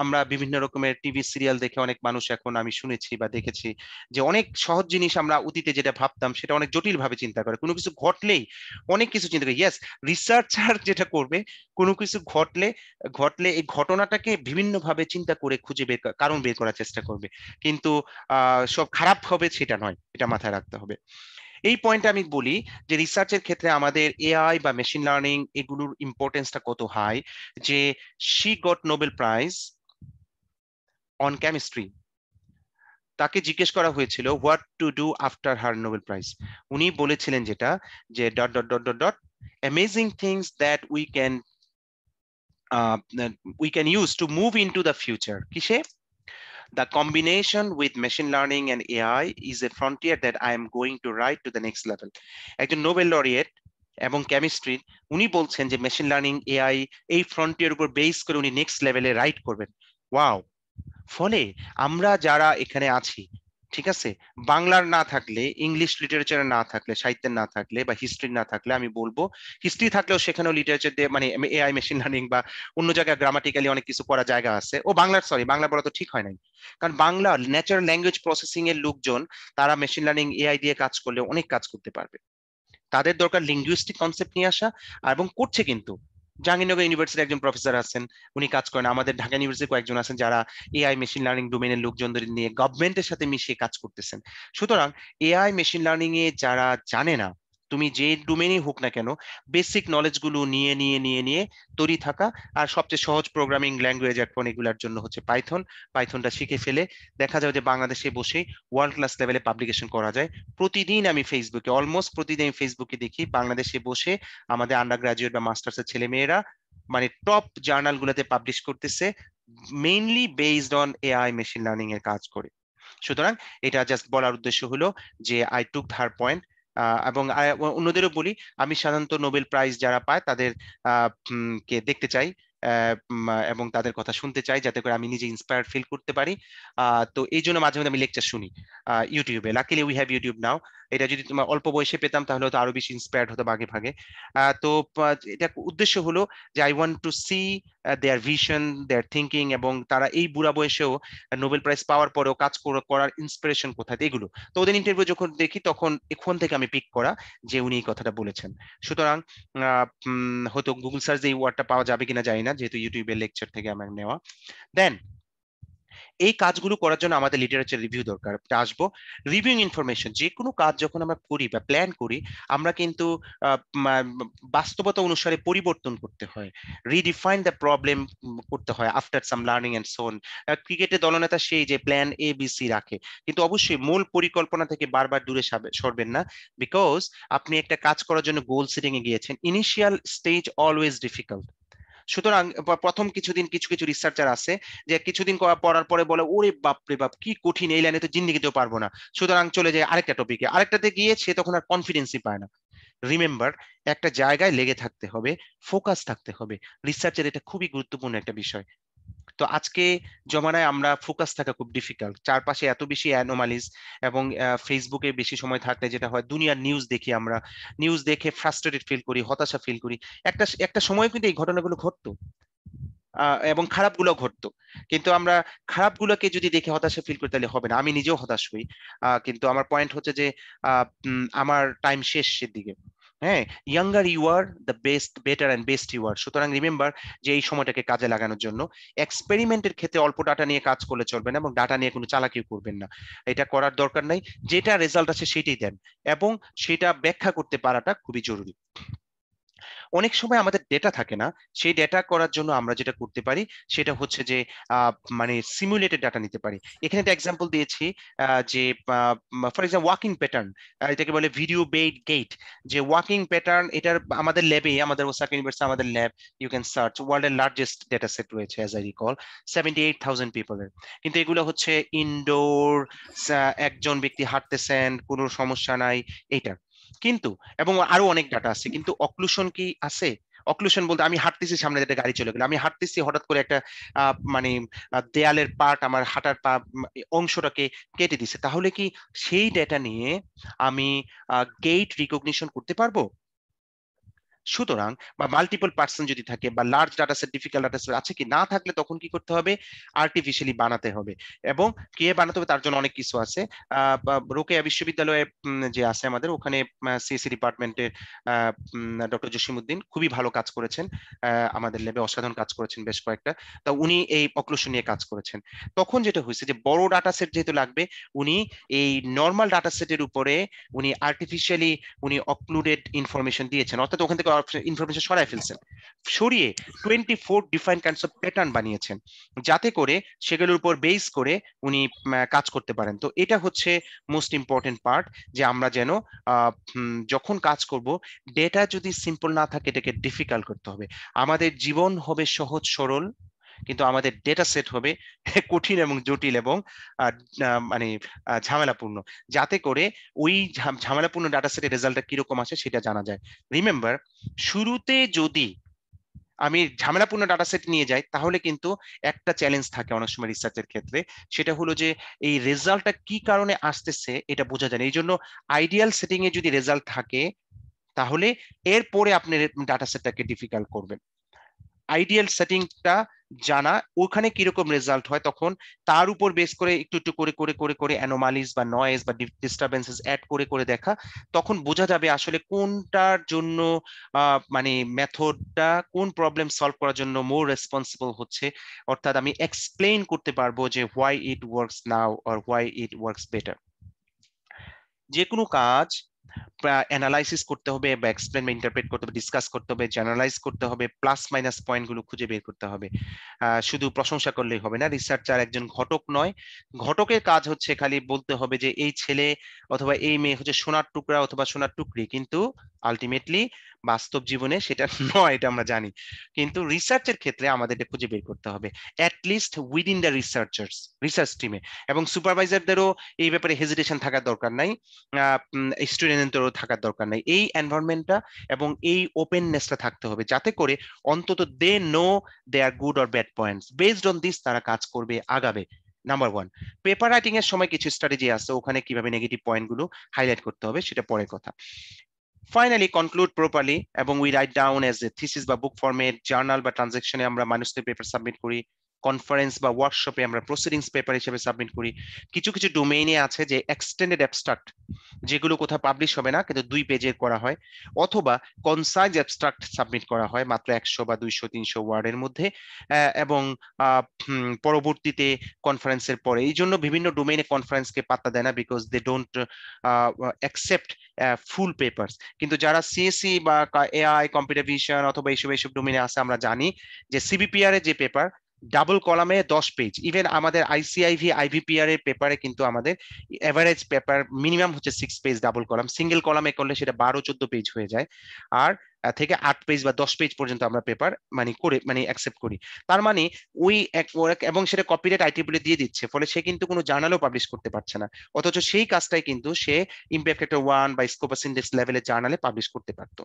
[SPEAKER 2] আমরা বিভিন্ন রকমের টিভি সিরিয়াল দেখে অনেক মানুষ এখন আমি শুনেছি বা দেখেছি যে অনেক সহজ জিনিস আমরা অতীতে যেটা ভাবতাম সেটা অনেক জটিল ভাবে চিন্তা করে কোনো কিছু ঘটলেই অনেক কিছু চিন্তা করে ইয়াস রিসার্চার যেটা করবে কোনো কিছু ঘটলে ঘটলে এই ঘটনাটাকে বিভিন্নভাবে চিন্তা করে খুঁজে বের কারণ বের করার চেষ্টা করবে কিন্তু সব খারাপ হবে সেটা নয় এটা মাথায় রাখতে হবে এই পয়েন্টে আমি বলি যে রিসার্চের ক্ষেত্রে আমাদের এআই বা মেশিন লার্নিং এগুলোর ইম্পর্টেন্সটা কত হাই যে she got Nobel prize on chemistry তাকে জিজ্ঞেস করা হয়েছিল what to do after her Nobel prize উনি বলেছিলেন যেটা যে dot dot dot dot dot amazing things that we can we can use to move in to the future কিসে The combination with machine learning and AI is a frontier that I am going to write to the next level. একজন Nobel laureate এবং chemistry উনি বলছেন যে machine learning AI এই frontier উপর base করে উনি নেক্সট লেভেলে রাইট করবেন ওয়াও ফলে আমরা যারা এখানে আছি ঠিক আছে বাংলার না থাকলে ইংলিশ লিটারেচার না থাকলে সাহিত্যের না থাকলে বা হিস্ট্রি না থাকলে আমি বলবো হিস্ট্রি থাকলেও সেখানেও লিটারেচার দিয়ে মানে এআই মেশিন লার্নিং বা অন্য জায়গায় গ্রামাটিক্যালি অনেক কিছু করা জায়গা আছে ও বাংলার সরি বাংলা বলা তো ঠিক হয় নাই কারণ বাংলা ন্যাচারাল ল্যাঙ্গুয়েজ প্রসেসিং এর লোকজন তারা মেশিন লার্নিং এআই দিয়ে কাজ করলে অনেক কাজ করতে পারবে তাদের দরকার লিঙ্গুইস্টিক কনসেপ্ট নিয়ে আসা এবং করছে কিন্তু জাহাঙ্গীরনগর ইউনিভার্সিটির একজন প্রফেসর আছেন উনি কাজ করেন আমাদের ঢাকা ইউনিভার্সিটির কয়েকজন আছেন যারা এআই মেশিন লার্নিং ডোমেনের লোকজনদের নিয়ে গভর্নমেন্টের সাথে মিশিয়ে কাজ করতেছেন সুতরাং এআই মেশিন লার্নিং এ যারা জানে না তুমি যে ডোমেনই হোক না কেন বেসিক নলেজগুলো নিয়ে নিয়ে নিয়ে নিয়ে তৈরি থাকা আর সবচেয়ে সহজ প্রোগ্রামিং ল্যাঙ্গুয়েজ এখন এগুলোর জন্য হচ্ছে পাইথন পাইথনটা শিখে ফেলে দেখা যাবে যে বাংলাদেশে বসেই ওয়ার্ল্ড ক্লাস লেভেলে পাবলিকেশন করা যায় প্রতিদিন আমি ফেসবুকে অলমোস্ট প্রতিদিন আমি ফেসবুকে দেখি বাংলাদেশে বসে আমাদের আন্ডার গ্রাজুয়েট বা মাস্টার্সের ছেলেমেয়েরা মানে টপ জার্নালগুলোতে পাবলিশ করতেছে mainly based on AI machine learning এর কাজ করে সুতরাং এটা জাস্ট বলার উদ্দেশ্য হলো যে আই টুক ধার পয়েন্ট এবং অন্যদেরও বলি আমি সাধারণত নোবেল প্রাইজ যারা পায় তাদের কে দেখতে চাই এবং তাদের কথা শুনতে চাই যাতে করে আমি নিজে ইন্সপায়ার ফিল করতে পারি তো এই জন্য মাঝে মাঝে আমি লেকচার শুনি ইউটিউবে luckily we have YouTube now এটা যদি তোমার অল্প বয়সে পেতাম তাহলে হয়তো আরো বেশি ইন্সপায়ার্ড হতো ভাগে ভাগে তো এটা উদ্দেশ্য হলো যে I want to see their vision their thinking এবং তারা এই বুড়া বয়সেও নোবেল প্রাইজ পাওয়ার পরেও কাজ করার ইন্সপিরেশন কোথায় এগুলো তো ওদের ইন্টারভিউ যখন দেখি তখন এখন থেকে আমি পিক করা যে উনি এই কথাটা বলেছেন সুতরাং হয়তো গুগল সার্চ এই ওয়ার্ডটা পাওয়া যাবে কিনা জানি না যেহেতু ইউটিউবের লেকচার থেকে আমার নেওয়া দেন এই কাজগুলো করার জন্য আমাদের লিটারেচার রিভিউ দরকার আসবো রিভিউ ইনফরমেশন যে কোনো কাজ যখন আমরা করি বা প্ল্যান করি আমরা কিন্তু বাস্তবতা অনুসারে পরিবর্তন করতে হয় রিডিফাইন দ্য প্রবলেম করতে হয় after some learning and so on ক্রিকেটে দলনেতা সেই যে প্ল্যান এ বি সি রাখে কিন্তু অবশ্যই মূল পরিকল্পনা থেকে বারবার দূরে সরবেন না বিকজ আপনি একটা কাজ করার জন্য গোল সিটিং এ গিয়েছেন ইনিশিয়াল স্টেজ অলওয়েজ ডিফিকাল্ট সুতরাং প্রথম কিছুদিন কিছু কিছু রিসার্চার আছে যে কিছুদিন পড়ার পরে বলে ওরে বাপরে বাপ কি কঠিন এই লাইনে তো জিন্দিগিতেও পারবো না সুতরাং চলে যায় আরেকটা টপিকে আরেকটাতে গিয়ে সে তখন আর কনফিডেন্সই পায় না রিমেম্বার একটা জায়গায় লেগে থাকতে হবে ফোকাস থাকতে হবে রিসার্চের এটা খুবই গুরুত্বপূর্ণ একটা বিষয় তো আজকে জমানায় আমরা ফোকাস থাকা খুব ডিফিকাল্ট চারপাশে এত বেশি অ্যানোমালিজ এবং ফেসবুকে বেশি সময় থাকলে যেটা হয় দুনিয়ার নিউজ দেখি আমরা নিউজ দেখে ফ্রাস্ট্রেটেড ফিল করি হতাশা ফিল করি একটা একটা সময় কিন্তু এই ঘটনাগুলো ঘটতো এবং খারাপগুলো ঘটতো কিন্তু আমরা খারাপগুলোকে যদি দেখে হতাশা ফিল করি তাহলে হবে না আমি নিজেও হতাশ হই কিন্তু আমার পয়েন্ট হচ্ছে যে আমার টাইম শেষের দিকে হ্যাঁ younger you are the best better and best you are সুতরাং রিমেম্বার যে এই সময়টাকে কাজে লাগানোর জন্য এক্সপেরিমেন্টের ক্ষেত্রে অল্প ডাটা নিয়ে কাজ করলে চলবে না এবং ডাটা নিয়ে কোনো চালাকিও করবেন না এটা করার দরকার নাই যেটা রেজাল্ট আছে সেটাই দেন এবং সেটা ব্যাখ্যা করতে পারাটা খুবই জরুরি অনেক সময় আমাদের ডেটা থাকে না সেই ডেটা করার জন্য আমরা যেটা করতে পারি সেটা হচ্ছে যে মানে সিমুলেটেড ডাটা নিতে পারি এখানে একটা এক্সাম্পল দিয়েছি যে ফর এক্সাম্পল ওয়াকিং প্যাটার্ন এটাকে বলে ভিডিও বেড গেট যে ওয়াকিং প্যাটার্ন এটার আমাদের ল্যাবে আমাদের ওসাক ইউনিভার্সিটি আমাদের ল্যাব ইউ ক্যান সার্চ ওয়ার্ল্ডের লার্জেস্ট ডেটা সেট রয়েছে as I recall seventy eight thousand পিপলের কিন্তু এগুলো হচ্ছে ইনডোর একজন ব্যক্তি হাঁটতেছেন কোনো সমস্যা নাই এইটা কিন্তু এবং আরো অনেক ডাটা আছে কিন্তু অক্লুশন কি আছে অক্লুশন বলতে আমি হাঁটতেছি সামনে একটা গাড়ি চলে গেল আমি হাঁটতেছি হঠাৎ করে একটা মানে দেয়ালের পার্ট আমার হাঁটার পা অংশটাকে কেটে দিছে তাহলে কি সেই ডেটা নিয়ে আমি গেইট রিকগনিশন করতে পারবো সুতরাং বা মাল্টিপল পার্সন যদি থাকে বা large data set difficult data set আছে কি না থাকলে তখন কি করতে হবে আর্টিফিশিয়ালি বানাতে হবে এবং কে বানাতে হবে তার জন্য অনেক কিছু আছে রোকেয়া বিশ্ববিদ্যালয়ে যে আছে আমাদের ওখানে সিএসি ডিপার্টমেন্টের ডক্টর জসিমুদ্দিন খুবই ভালো কাজ করেছেন আমাদের ল্যাবে অসাধারণ কাজ করেছেন বেশ কয়েকটা তা উনি এই অক্লুশন নিয়ে কাজ করেছেন তখন যেটা হয়েছে যে বড় ডাটা সেট যেহেতু লাগবে উনি এই নর্মাল ডাটা সেটের উপরে উনি আর্টিফিশিয়ালি উনি অক্লুডেড ইনফরমেশন দিয়েছেন অর্থাৎ ওখান থেকে ইনফরমেশন সরাই ফেলছেন সরিয়ে twenty four define kinds of pattern বানিয়েছেন যাতে করে সেগুলোর উপর বেস করে উনি কাজ করতে পারেন তো এটা হচ্ছে মোস্ট ইম্পর্টেন্ট পার্ট যে আমরা যেন যখন কাজ করব ডেটা যদি সিম্পল না থাকে এটাকে ডিফিকাল্ট করতে হবে আমাদের জীবন হবে সহজ সরল কিন্তু আমাদের ডেটা সেট হবে কঠিন এবং জটিল এবং মানে ঝামেলাপূর্ণ যাতে করে ওই ঝামেলাপূর্ণ ডাটা সেটের রেজাল্টটা কিরকম আসে সেটা জানা যায় রিমেম্বার শুরুতে যদি আমি ঝামেলাপূর্ণ ডাটা সেট নিয়ে যাই তাহলে কিন্তু একটা চ্যালেঞ্জ থাকে অনেক সময় রিসার্চের ক্ষেত্রে সেটা হলো যে এই রেজাল্টটা কি কারণে আসতেছে এটা বোঝা যায় না এই জন্য আইডিয়াল সেটিংয়ে যদি রেজাল্ট থাকে তাহলে এরপরে আপনি ডাটা সেটটাকে ডিফিকাল্ট করবেন আইডিয়াল সেটিংটা জানা ওখানে কিরকম রেজাল্ট হয় তখন তার উপর বেস করে একটু একটু করে করে করে করে অ্যানোমালিস বা নয়েজ বা ডিস্টারবেন্সেস অ্যাড করে করে দেখা তখন বোঝা যাবে আসলে কোনটার জন্য মানে মেথডটা কোন প্রবলেম সলভ করার জন্য মোর রেসপন্সিবল হচ্ছে অর্থাৎ আমি এক্সপ্লেইন করতে পারবো যে why it works now or why it works better যে কোনো কাজ অ্যানালাইসিস করতে হবে বা এক্সপ্লেন বা ইন্টারপ্রেট করতে হবে ডিসকাস করতে হবে জার্নালাইজ করতে হবে প্লাস মাইনাস পয়েন্টগুলো খুঁজে বের করতে হবে শুধু প্রশংসা করলেই হবে না রিসার্চার একজন ঘটক নয় ঘটকের কাজ হচ্ছে খালি বলতে হবে যে এই ছেলে অথবা এই মেয়ে হচ্ছে সোনার টুকরা অথবা সোনার টুকরি কিন্তু আলটিমেটলি বাস্তব জীবনে সেটা নয় এটা আমরা জানি কিন্তু রিসার্চের ক্ষেত্রে আমাদের এটা খুঁজে বের করতে হবে at least within the researchers research টিমে এবং সুপারভাইজারদেরও এই ব্যাপারে হেজিটেশন থাকার দরকার নাই স্টুডেন্টদেরও থাকার দরকার নাই এই এনভারনমেন্টটা এবং এই ওপেননেসটা থাকতে হবে যাতে করে অন্তত they know they are good or bad points based on this তারা কাজ করবে আগাবে নাম্বার ওয়ান পেপার রাইটিং এর সময় কিছু স্ট্র্যাটেজি আছে ওখানে কিভাবে নেগেটিভ পয়েন্টগুলো হাইলাইট করতে হবে সেটা পরের কথা finally conclude properly এবং we write down as a thesis বা book format journal বা transaction এ আমরা manuscript paper submit করি কনফারেন্স বা ওয়ার্কশপে আমরা প্রসিডিংস পেপার হিসেবে সাবমিট করি কিছু কিছু ডোমেইনে আছে যে এক্সটেন্ডেড অ্যাবস্ট্রাক্ট যেগুলো কোথাও পাবলিশ হবে না কিন্তু দুই পেজের করা হয় অথবা কনসাইজ অ্যাবস্ট্রাক্ট সাবমিট করা হয় মাত্র একশো বা দুইশো তিনশো ওয়ার্ডের মধ্যে এবং পরবর্তীতে কনফারেন্সের পরে এই জন্য বিভিন্ন ডোমেইনে কনফারেন্সকে পাত্তা দেয় না because they don't accept full papers কিন্তু যারা সিএসি e বা এআই কম্পিউটার ভিশন অথবা এইসব এইসব ডোমেইনে আছে আমরা জানি যে সিবিপিআর এর যে পেপার ডাবল কলামে দশ পেজ ইভেন আমাদের আইসিআইভি আইভিপিআর এর পেপারে কিন্তু আমাদের এভারেজ পেপার মিনিমাম হচ্ছে six page double column single কলামে করলে সেটা বারো চোদ্দ পেজ হয়ে যায় আর থেকে আট পেজ বা দশ পেজ পর্যন্ত আমরা পেপার মানে করে মানে অ্যাকসেপ্ট করি তার মানে ওই এবং সেটা কপিরাইট আইটিপিলে দিয়ে দিচ্ছে ফলে সে কিন্তু কোনো জার্নালও পাবলিশ করতে পারছে না অথচ সেই কাজটাই কিন্তু সে ইম্প্যাক্ট ওয়ান বা স্কোপাস ইন্ডেক্স লেভেলের জার্নালে পাবলিশ করতে পারতো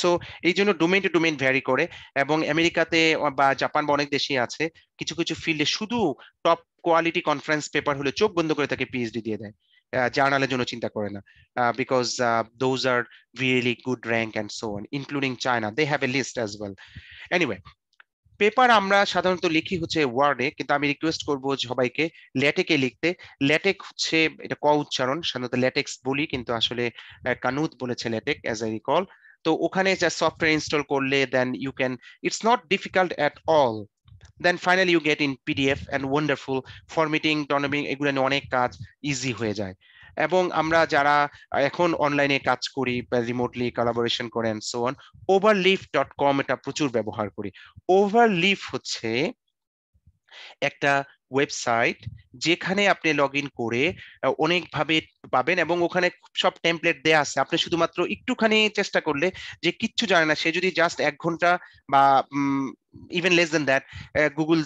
[SPEAKER 2] সো এই জন্য ডোমেন টু ডোমেন ভ্যারি করে এবং আমেরিকাতে বা জাপান বা অনেক দেশেই আছে কিছু কিছু ফিল্ডে শুধু টপ কোয়ালিটি কনফারেন্স পেপার হলে চোখ বন্ধ করে তাকে পিএইচডি দিয়ে দেয় জার্নালের জন্য চিন্তা করে না because those are really good rank and so on including China they have a list as well anyway paper আমরা সাধারণত লিখি হচ্ছে ওয়ার্ডে কিন্তু আমি রিকোয়েস্ট করবো সবাইকে ল্যাটেকে লিখতে ল্যাটেক হচ্ছে এটা ক উচ্চারণ সাধারণত ল্যাটেক্স বলি কিন্তু আসলে কানুত বলেছে ল্যাটেক অ্যাজ আই রিকল তো ওখানে যা সফটওয়্যার ইনস্টল করলে then you can it's not difficult at all then finally you get in PDF and wonderful formatting টনমিং এগুলো নিয়ে অনেক কাজ ইজি হয়ে যায় এবং আমরা যারা এখন অনলাইনে কাজ করি রিমোটলি কলাবোরেশন করে and so on Overleaf dot com এটা প্রচুর ব্যবহার করি ওভারলিফ হচ্ছে একটা ওয়েবসাইট যেখানে আপনি লগ ইন করে অনেকভাবে পাবেন এবং ওখানে সব টেমপ্লেট দেওয়া আছে আপনি শুধুমাত্র একটুখানি চেষ্টা করলে যে কিচ্ছু জানে না সে যদি জাস্ট এক ঘন্টা বা even less then that Google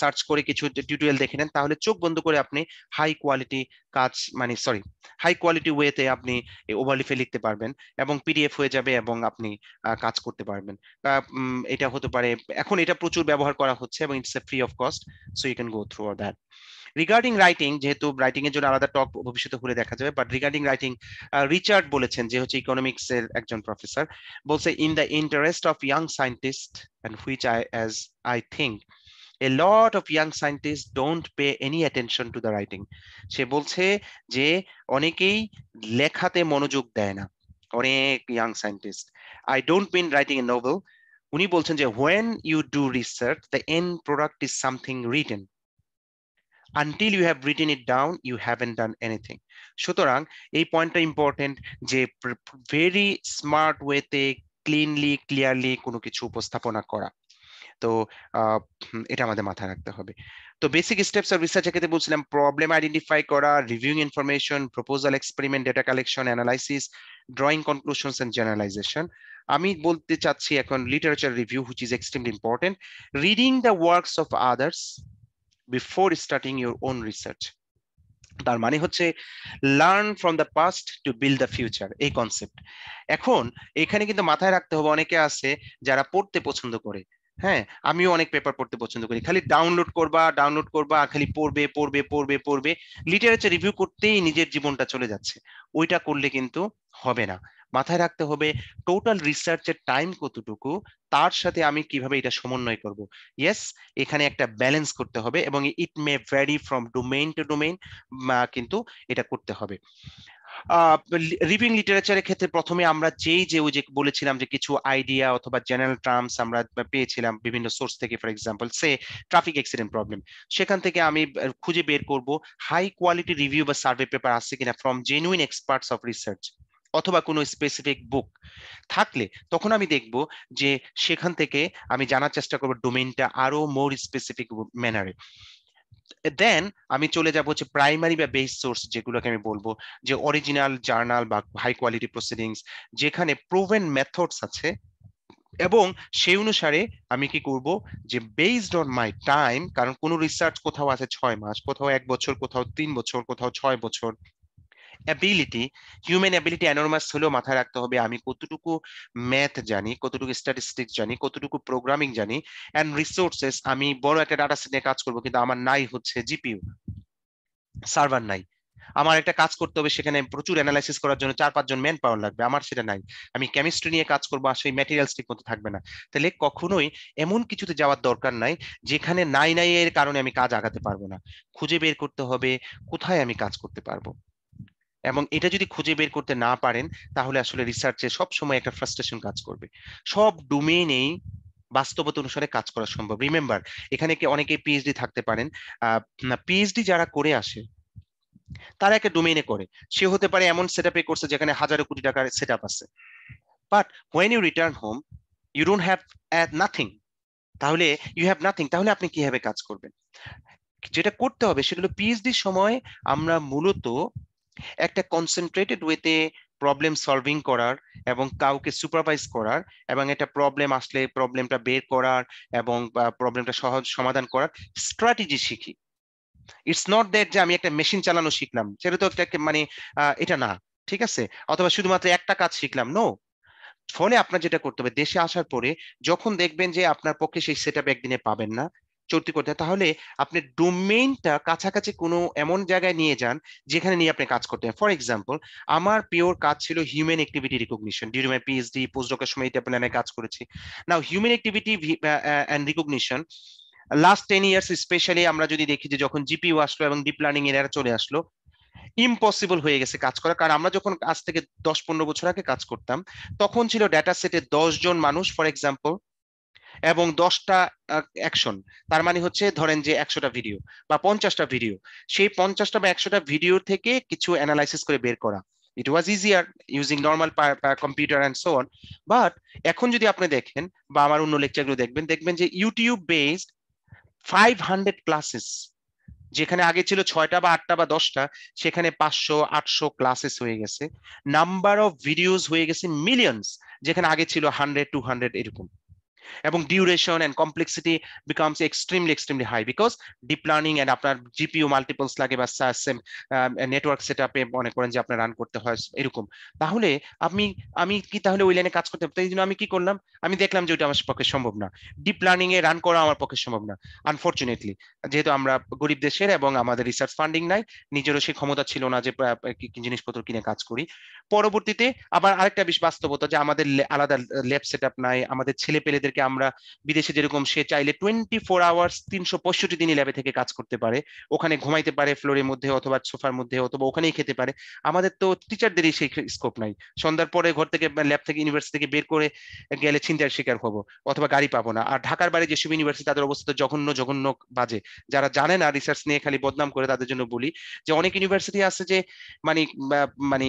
[SPEAKER 2] search করে কিছু টিউটোরিয়াল দেখে নেন তাহলে চোখ বন্ধ করে আপনি হাই কোয়ালিটি কাজ মানে সরি হাই কোয়ালিটি ওয়েতে আপনি ওভারলিফে লিখতে পারবেন এবং পিডিএফ হয়ে যাবে এবং আপনি কাজ করতে পারবেন এটা হতে পারে এখন এটা প্রচুর ব্যবহার করা হচ্ছে এবং it's a free of cost so you can go through that regarding writing যেহেতু রাইটিং এর জন্য আলাদা টক ভবিষ্যতে ঘুরে দেখা যাবে বাট রিগার্ডিং রাইটিং রিচার্ড বলেছেন যে হচ্ছে ইকোনমিক্স এর একজন প্রফেসর বলছে in the interest of young scientist and which I as I think a lot of young scientists don't pay any attention to the writing সে বলছে যে অনেকেই লেখাতে মনোযোগ দেয় না অনেক young scientist I don't mean writing a novel উনি বলছেন যে when you do research the end product is something written until you have written it down you haven't done anything সুতরাং এই পয়েন্টটা ইম্পর্টেন্ট যে ভেরি স্মার্ট ওয়েতে cleanly clearly কোনো কিছু উপস্থাপনা করা তো এটা আমাদের মাথায় রাখতে হবে তো বেসিক স্টেপস আর রিসার্চের ক্ষেত্রে বলছিলাম প্রবলেম আইডেন্টিফাই করা review information proposal experiment data collection analysis drawing conclusions and journalization আমি বলতে চাচ্ছি এখন literature review which is extremely important reading the works of others before starting your own research তার মানে হচ্ছে learn from the past to build the future এই concept এখন এখানে কিন্তু মাথায় রাখতে হবে অনেকে আছে যারা পড়তে পছন্দ করে হ্যাঁ আমিও অনেক পেপার পড়তে পছন্দ করি খালি ডাউনলোড করবা ডাউনলোড করবা আর খালি পড়বে পড়বে পড়বে পড়বে লিটারেচার রিভিউ করতেই নিজের জীবনটা চলে যাচ্ছে ওইটা করলে কিন্তু হবে না মাথায় রাখতে হবে টোটাল রিসার্চের টাইম কতটুকু তার সাথে আমি কিভাবে এটা সমন্বয় করব ইয়েস এখানে একটা ব্যালেন্স করতে হবে এবং it may vary from domain to domain কিন্তু এটা করতে হবে রিভিং লিটারেচারের ক্ষেত্রে প্রথমে আমরা যেই যে ওই যে বলেছিলাম যে কিছু আইডিয়া অথবা জেনারেল টার্মস আমরা পেয়েছিলাম বিভিন্ন সোর্স থেকে for example say traffic accident problem সেখান থেকে আমি খুঁজে বের করব হাই কোয়ালিটি রিভিউ বা সার্ভে পেপার আসছে কিনা from genuine experts of research অথবা কোনো স্পেসিফিক বুক থাকলে তখন আমি দেখব যে সেখান থেকে আমি জানার চেষ্টা করব ডোমেনটা আরো মোর স্পেসিফিক ম্যানারে দেন আমি চলে যাব হচ্ছে প্রাইমারি বা বেস সোর্স যেগুলোকে আমি বলবো যে অরিজিনাল জার্নাল বা হাই কোয়ালিটি প্রসিডিংস যেখানে প্রোভেন মেথডস আছে এবং সেই অনুসারে আমি কি করব যে বেসড অন মাই টাইম কারণ কোনো রিসার্চ কোথাও আছে ছয় মাস কোথাও এক বছর কোথাও তিন বছর কোথাও ছয় বছর অ্যাবিলিটি হিউম্যান অ্যাবিলিটি অ্যানোরমাস হলেও মাথায় রাখতে হবে আমি কতটুকু ম্যাথ জানি কতটুকু স্ট্যাটিস্টিক্স জানি কতটুকু প্রোগ্রামিং জানি অ্যান্ড রিসোর্সেস আমি বড় একটা ডাটা সেট নিয়ে কাজ করবো কিন্তু আমার নাই হচ্ছে জিপিউ সার্ভার নাই আমার একটা কাজ করতে হবে সেখানে প্রচুর অ্যানালাইসিস করার জন্য চার পাঁচজন ম্যান পাওয়ার লাগবে আমার সেটা নাই আমি কেমিস্ট্রি নিয়ে কাজ করবো আর সেই ম্যাটেরিয়ালস ঠিক মতো থাকবে না তাহলে কখনোই এমন কিছুতে যাওয়ার দরকার নাই যেখানে নাই নাই এর কারণে আমি কাজ আগাতে পারবো না খুঁজে বের করতে হবে কোথায় আমি কাজ করতে পারবো এবং এটা যদি খুঁজে বের করতে না পারেন তাহলে আসলে রিসার্চে সব সময় একটা ফ্রাস্ট্রেশন কাজ করবে সব ডোমেনেই বাস্তবতা অনুসারে কাজ করা সম্ভব রিমেম্বার এখানে কি অনেকে পিএইচডি থাকতে পারেন পিএইচডি যারা করে আসে তারা একটা ডোমেইনে করে সে হতে পারে এমন সেট আপে করছে যেখানে হাজারো কোটি টাকার সেট আপ আছে but when you return home you don't have nothing তাহলে ইউ হ্যাভ নাথিং তাহলে আপনি কিভাবে কাজ করবেন যেটা করতে হবে সেটা হলো পিএইচডির সময় আমরা মূলত একটা কনসেন্ট্রেটেড ওয়েতে প্রবলেম সলভিং করার এবং কাউকে সুপারভাইজ করার এবং একটা প্রবলেম আসলে প্রবলেমটা বের করার এবং প্রবলেমটা সহজ সমাধান করার স্ট্র্যাটেজি শিখি ইটস নট দ্যাট যে আমি একটা মেশিন চালানো শিখলাম সেটা তো একটা মানে এটা না ঠিক আছে অথবা শুধুমাত্র একটা কাজ শিখলাম নো ফলে আপনার যেটা করতে হবে দেশে আসার পরে যখন দেখবেন যে আপনার পক্ষে সেই সেট একদিনে পাবেন না চর্তি করতে হয় তাহলে আপনি ডোমেইনটা কাছাকাছি কোনো এমন জায়গায় নিয়ে যান যেখানে নিয়ে আপনি কাজ করতে ফর এক্সাম্পল আমার পিওর কাজ ছিল human activity recognition during my PhD পোস্টডকের সময় আপনি কাজ করেছি now human activity and recognition last ten years specially আমরা যদি দেখি যে যখন জিপিও আসলো এবং ডিপ লার্নিং এর চলে আসলো ইম্পসিবল হয়ে গেছে কাজ করা কারণ আমরা যখন আজ থেকে দশ পনেরো বছর আগে কাজ করতাম তখন ছিল ডেটা সেটে দশ জন মানুষ ফর এক্সাম্পল এবং দশটা অ্যাকশন তার মানে হচ্ছে ধরেন যে একশোটা ভিডিও বা পঞ্চাশটা ভিডিও সেই পঞ্চাশটা বা একশোটা ভিডিও থেকে কিছু অ্যানালাইসিস করে বের করা it was easier using normal computer and so but এখন যদি আপনি দেখেন বা আমার অন্য লেকচারগুলো দেখবেন দেখবেন যে YouTube based five hundred classes যেখানে আগে ছিল ছয়টা বা আটটা বা দশটা সেখানে পাঁচশো আটশো ক্লাসেস হয়ে গেছে নাম্বার অফ ভিডিওস হয়ে গেছে মিলিয়নস যেখানে আগে ছিল হান্ড্রেড টু হান্ড্রেড এরকম এবং duration and complexity becomes extremely extremely high because deep learning and আপনার জিপিও মাল্টিপলস লাগে বা নেটওয়ার্ক সেট আপে মনে করেন যে আপনার রান করতে হয় এরকম তাহলে আমি আমি কি তাহলে ওই লাইনে কাজ করতে পারি জন্য আমি কি করলাম আমি দেখলাম যে ওইটা আমার পক্ষে সম্ভব না ডিপ লার্নিং এ রান করা আমার পক্ষে সম্ভব না আনফর্চুনেটলি যেহেতু আমরা গরিব দেশের এবং আমাদের রিসার্চ ফান্ডিং নাই নিজেরও সেই ক্ষমতা ছিল না যে জিনিসপত্র কিনে কাজ করি পরবর্তীতে আবার আরেকটা বেশ বাস্তবতা যে আমাদের আলাদা ল্যাব সেট আপ নাই আমাদের ছেলে পেলেদেরকে থেকে আমরা বিদেশে যেরকম সে চাইলে টোয়েন্টি ফোর আওয়ার্স তিনশো পঁয়ষট্টি দিনই ল্যাবে থেকে কাজ করতে পারে ওখানে ঘুমাইতে পারে ফ্লোরের মধ্যে অথবা সোফার মধ্যে অথবা ওখানেই খেতে পারে আমাদের তো টিচারদেরই সেই স্কোপ নাই সন্ধ্যার পরে ঘর থেকে ল্যাব থেকে ইউনিভার্সিটি থেকে বের করে গেলে চিন্তার শিকার হবো অথবা গাড়ি পাবো না আর ঢাকার বাইরে যেসব ইউনিভার্সিটি তাদের অবস্থা জঘন্য জঘন্য বাজে যারা জানে না রিসার্চ নিয়ে খালি বদনাম করে তাদের জন্য বলি যে অনেক ইউনিভার্সিটি আছে যে মানে মানে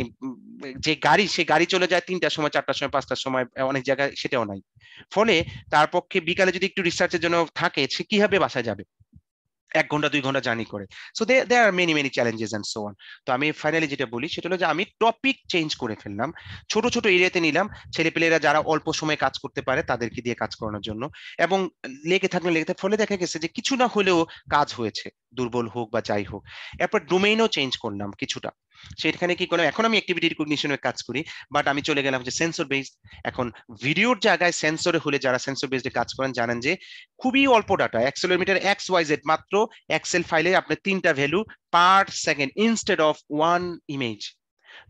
[SPEAKER 2] যে গাড়ি সে গাড়ি চলে যায় তিনটার সময় চারটার সময় পাঁচটার সময় অনেক জায়গায় সেটাও নাই ফলে তার পক্ষে বিকালে যদি একটু রিসার্চের জন্য থাকে সে কিভাবে বাসায় যাবে এক ঘন্টা দুই ঘন্টা জার্নি করে so they they are many many challenges and so on তো আমি ফাইনালি যেটা বলি সেটা হলো যে আমি টপিক চেঞ্জ করে ফেললাম ছোট ছোট এরিয়াতে নিলাম ছেলেপেলেরা যারা অল্প সময়ে কাজ করতে পারে তাদেরকে দিয়ে কাজ করানোর জন্য এবং লেগে থাকলে লেগে ফলে দেখা গেছে যে কিছু না হলেও কাজ হয়েছে দুর্বল হোক বা যাই হোক এরপর ডোমেইনও চেঞ্জ করলাম কিছুটা সেখানে কি করলাম এখন আমি অ্যাক্টিভিটি রিকগনিশনের কাজ করি বাট আমি চলে গেলাম যে সেন্সর বেসড এখন ভিডিওর জায়গায় সেন্সরে হলে যারা সেন্সর বেসডে কাজ করেন জানেন যে খুবই অল্প data accelerometer x y z মাত্র এক্সেল ফাইলে আপনার তিনটা value per second instead of one image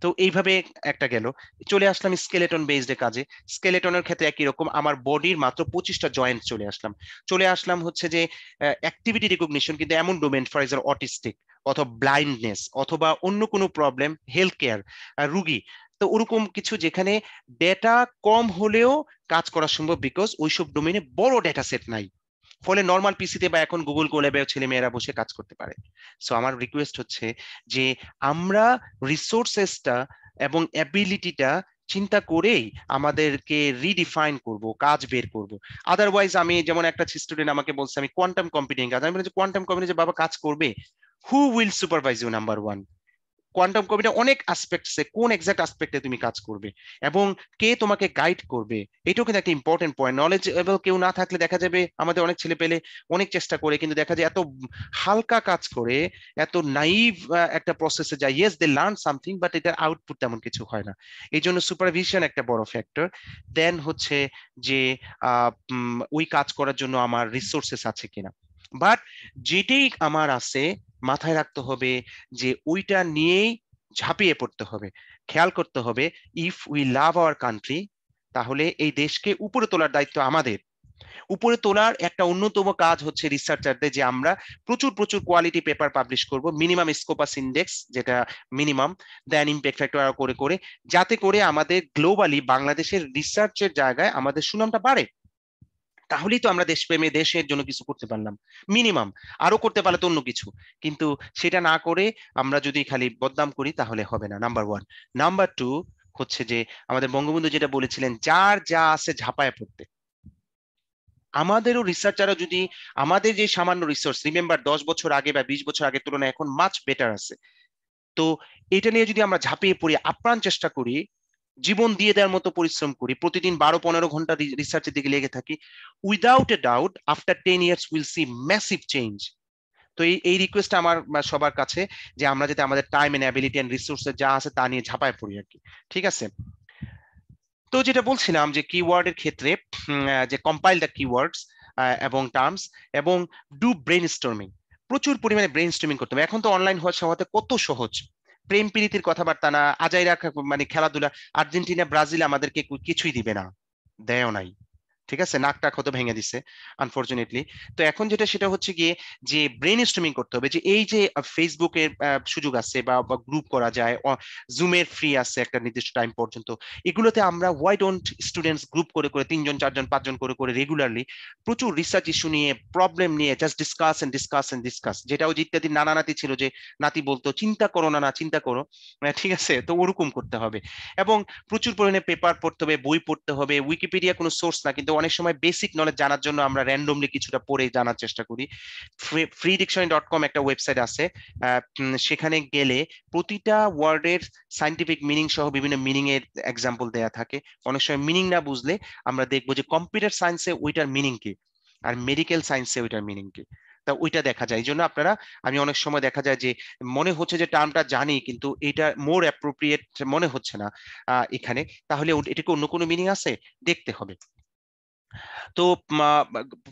[SPEAKER 2] তো এইভাবে একটা গেল চলে আসলাম স্কেলেটন বেসডে কাজে স্কেলেটনের ক্ষেত্রে একই রকম আমার বডির মাত্র পঁচিশটা জয়েন্ট চলে আসলাম চলে আসলাম হচ্ছে যে অ্যাক্টিভিটি রিকগনিশন কিন্তু এমন ডোমেন ফর এক্সাম্পল অটিস্টিক অথবা ব্লাইন্ডনেস অথবা অন্য কোনো প্রবলেম হেলথ কেয়ার রুগী তো ওরকম কিছু যেখানে ডেটা কম হলেও কাজ করা সম্ভব বিকজ ওইসব ডোমেনে বড় ডেটা সেট নাই ফলে নর্মাল পিসিতে বা এখন গুগল বা ছেলে মেয়েরা বসে কাজ করতে পারে সো আমার রিকোয়েস্ট হচ্ছে যে আমরা রিসোর্সেসটা এবং অ্যাবিলিটিটা চিন্তা করেই আমাদেরকে রিডিফাইন করব কাজ বের করব আদারওয়াইজ আমি যেমন একটা স্টুডেন্ট আমাকে বলছে আমি কোয়ান্টাম কম্পিউটিং কাজ আমি বলছি কোয়ান্টাম কম্পিউটিং বাবা কাজ করবে who will supervise you number one quantum computer অনেক আসপেক্টসে কোন এক্সাক্ট অ্যাসপেক্টে তুমি কাজ করবে এবং কে তোমাকে গাইড করবে এটাও কিন্তু একটা ইম্পর্টেন্ট পয়েন্ট নলেজেবল কেউ না থাকলে দেখা যাবে আমাদের অনেক ছেলে পেলে অনেক চেষ্টা করে কিন্তু দেখা যায় এত হালকা কাজ করে এত নাইভ একটা প্রসেসে যায় yes they learn something but এটার আউটপুট তেমন কিছু হয় না এই জন্য সুপারভিশন একটা বড় ফ্যাক্টর দেন হচ্ছে যে ওই কাজ করার জন্য আমার রিসোর্সেস আছে কিনা বাট যেটাই আমার আছে মাথায় রাখতে হবে যে ওইটা নিয়েই ঝাঁপিয়ে পড়তে হবে খেয়াল করতে হবে if we love our country তাহলে এই দেশকে উপরে তোলার দায়িত্ব আমাদের উপরে তোলার একটা অন্যতম কাজ হচ্ছে রিসার্চারদের যে আমরা প্রচুর প্রচুর কোয়ালিটি পেপার পাবলিশ করব মিনিমাম স্কোপাস ইন্ডেক্স যেটা মিনিমাম দেন ইম্প্যাক্ট ফ্যাক্টর করে করে যাতে করে আমাদের গ্লোবালি বাংলাদেশের রিসার্চের জায়গায় আমাদের সুনামটা বাড়ে তাহলেই তো আমরা দেশপ্রেমে দেশের জন্য কিছু করতে পারলাম মিনিমাম আরো করতে পারলে তো অন্য কিছু কিন্তু সেটা না করে আমরা যদি খালি বদনাম করি তাহলে হবে না নাম্বার ওয়ান নাম্বার টু হচ্ছে যে আমাদের বঙ্গবন্ধু যেটা বলেছিলেন যার যা আছে ঝাঁপায় পড়তে আমাদেরও রিসার্চাররা যদি আমাদের যে সামান্য রিসোর্স রিমেম্বার দশ বছর আগে বা বিশ বছর আগের তুলনায় এখন মাছ বেটার আছে তো এটা নিয়ে যদি আমরা ঝাঁপিয়ে পড়ি আপ্রাণ চেষ্টা করি জীবন দিয়ে দেওয়ার মতো পরিশ্রম করি প্রতিদিন বারো পনেরো ঘন্টা রিসার্চের দিকে লেগে থাকি without a doubt after ten years will see massive change তো এই এই রিকোয়েস্ট আমার সবার কাছে যে আমরা যাতে আমাদের টাইম এন্ড অ্যাবিলিটি অ্যান্ড রিসোর্সের যা আছে তা নিয়ে ঝাঁপায় পড়ি আর কি ঠিক আছে তো যেটা বলছিলাম যে কিওয়ার্ডের ক্ষেত্রে যে কম্পাইল দ্য কিওয়ার্ডস এবং টার্মস এবং ডু ব্রেন স্টর্মিং প্রচুর পরিমাণে ব্রেন স্টর্মিং করতে হবে এখন তো অনলাইন হওয়া সহাতে কত সহজ প্রেম প্রীতির কথাবার্তা না আজাইরা মানে খেলাধুলা আর্জেন্টিনা ব্রাজিল আমাদেরকে কিছুই দিবে না দেয় নাই ঠিক আছে নাক টাক হয়তো ভেঙে দিছে আনফর্চুনেটলি তো এখন যেটা সেটা হচ্ছে গিয়ে যে ব্রেন স্ট্রিমিং করতে হবে যে এই যে ফেসবুকের সুযোগ আছে বা গ্রুপ করা যায় জুমের ফ্রি আছে একটা নির্দিষ্ট টাইম পর্যন্ত এগুলোতে আমরা ওয়াই ডোন্ট স্টুডেন্টস গ্রুপ করে করে তিনজন চারজন পাঁচজন করে করে রেগুলারলি প্রচুর রিসার্চ ইস্যু নিয়ে প্রবলেম নিয়ে just discuss and discuss and discuss যেটা ওই ইত্যাদি নানা নাতি ছিল যে নাতি বলতো চিন্তা করো না না চিন্তা করো ঠিক আছে তো ওরকম করতে হবে এবং প্রচুর পরিমাণে পেপার পড়তে হবে বই পড়তে হবে উইকিপিডিয়া কোনো সোর্স না কিন্তু অনেক সময় বেসিক নলেজ জানার জন্য আমরা র্যান্ডমলি কিছুটা পড়ে জানার চেষ্টা করি ফ্রি ডিকশনারি ডট কম একটা ওয়েবসাইট আছে সেখানে গেলে প্রতিটা ওয়ার্ডের সাইন্টিফিক মিনিং সহ বিভিন্ন মিনিং এর এক্সাম্পল দেয়া থাকে অনেক সময় মিনিং না বুঝলে আমরা দেখবো যে কম্পিউটার সায়েন্সে ওইটার মিনিং কি আর মেডিকেল সায়েন্সে ওইটার মিনিং কি তা ওইটা দেখা যায় এই জন্য আপনারা আমি অনেক সময় দেখা যায় যে মনে হচ্ছে যে টার্মটা জানি কিন্তু এটা মোর অ্যাপ্রোপ্রিয়েট মনে হচ্ছে না এখানে তাহলে এটাকে অন্য কোনো মিনিং আছে দেখতে হবে তো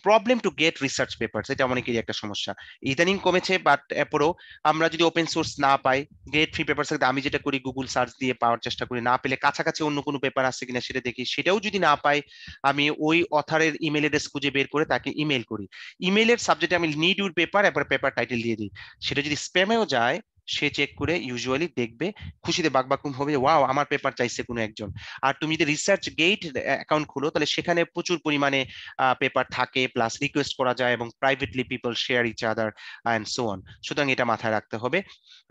[SPEAKER 2] problem to get research paper এটা অনেকেরই একটা সমস্যা ইদানিং কমেছে বাট এরপরও আমরা যদি ওপেন সোর্স না পাই গেট ফ্রি পেপার থাকতে আমি যেটা করি গুগল সার্চ দিয়ে পাওয়ার চেষ্টা করি না পেলে কাছাকাছি অন্য কোনো পেপার আছে কিনা সেটা দেখি সেটাও যদি না পাই আমি ওই অথারের ইমেল এড্রেস খুঁজে বের করে তাকে ইমেল করি ইমেলের সাবজেক্টে আমি নিড ইউর পেপার এরপর পেপার টাইটেল দিয়ে দিই সেটা যদি স্প্যামেও যায় সে চেক করে ইউজুয়ালি দেখবে খুশিতে বাকবাকুম হবে ওয়াও আমার পেপার চাইছে কোনো একজন আর তুমি যদি রিসার্চ গেট অ্যাকাউন্ট খুলো তাহলে সেখানে প্রচুর পরিমাণে পেপার থাকে প্লাস রিকোয়েস্ট করা যায় এবং privately people share each other and so on সুতরাং এটা মাথায় রাখতে হবে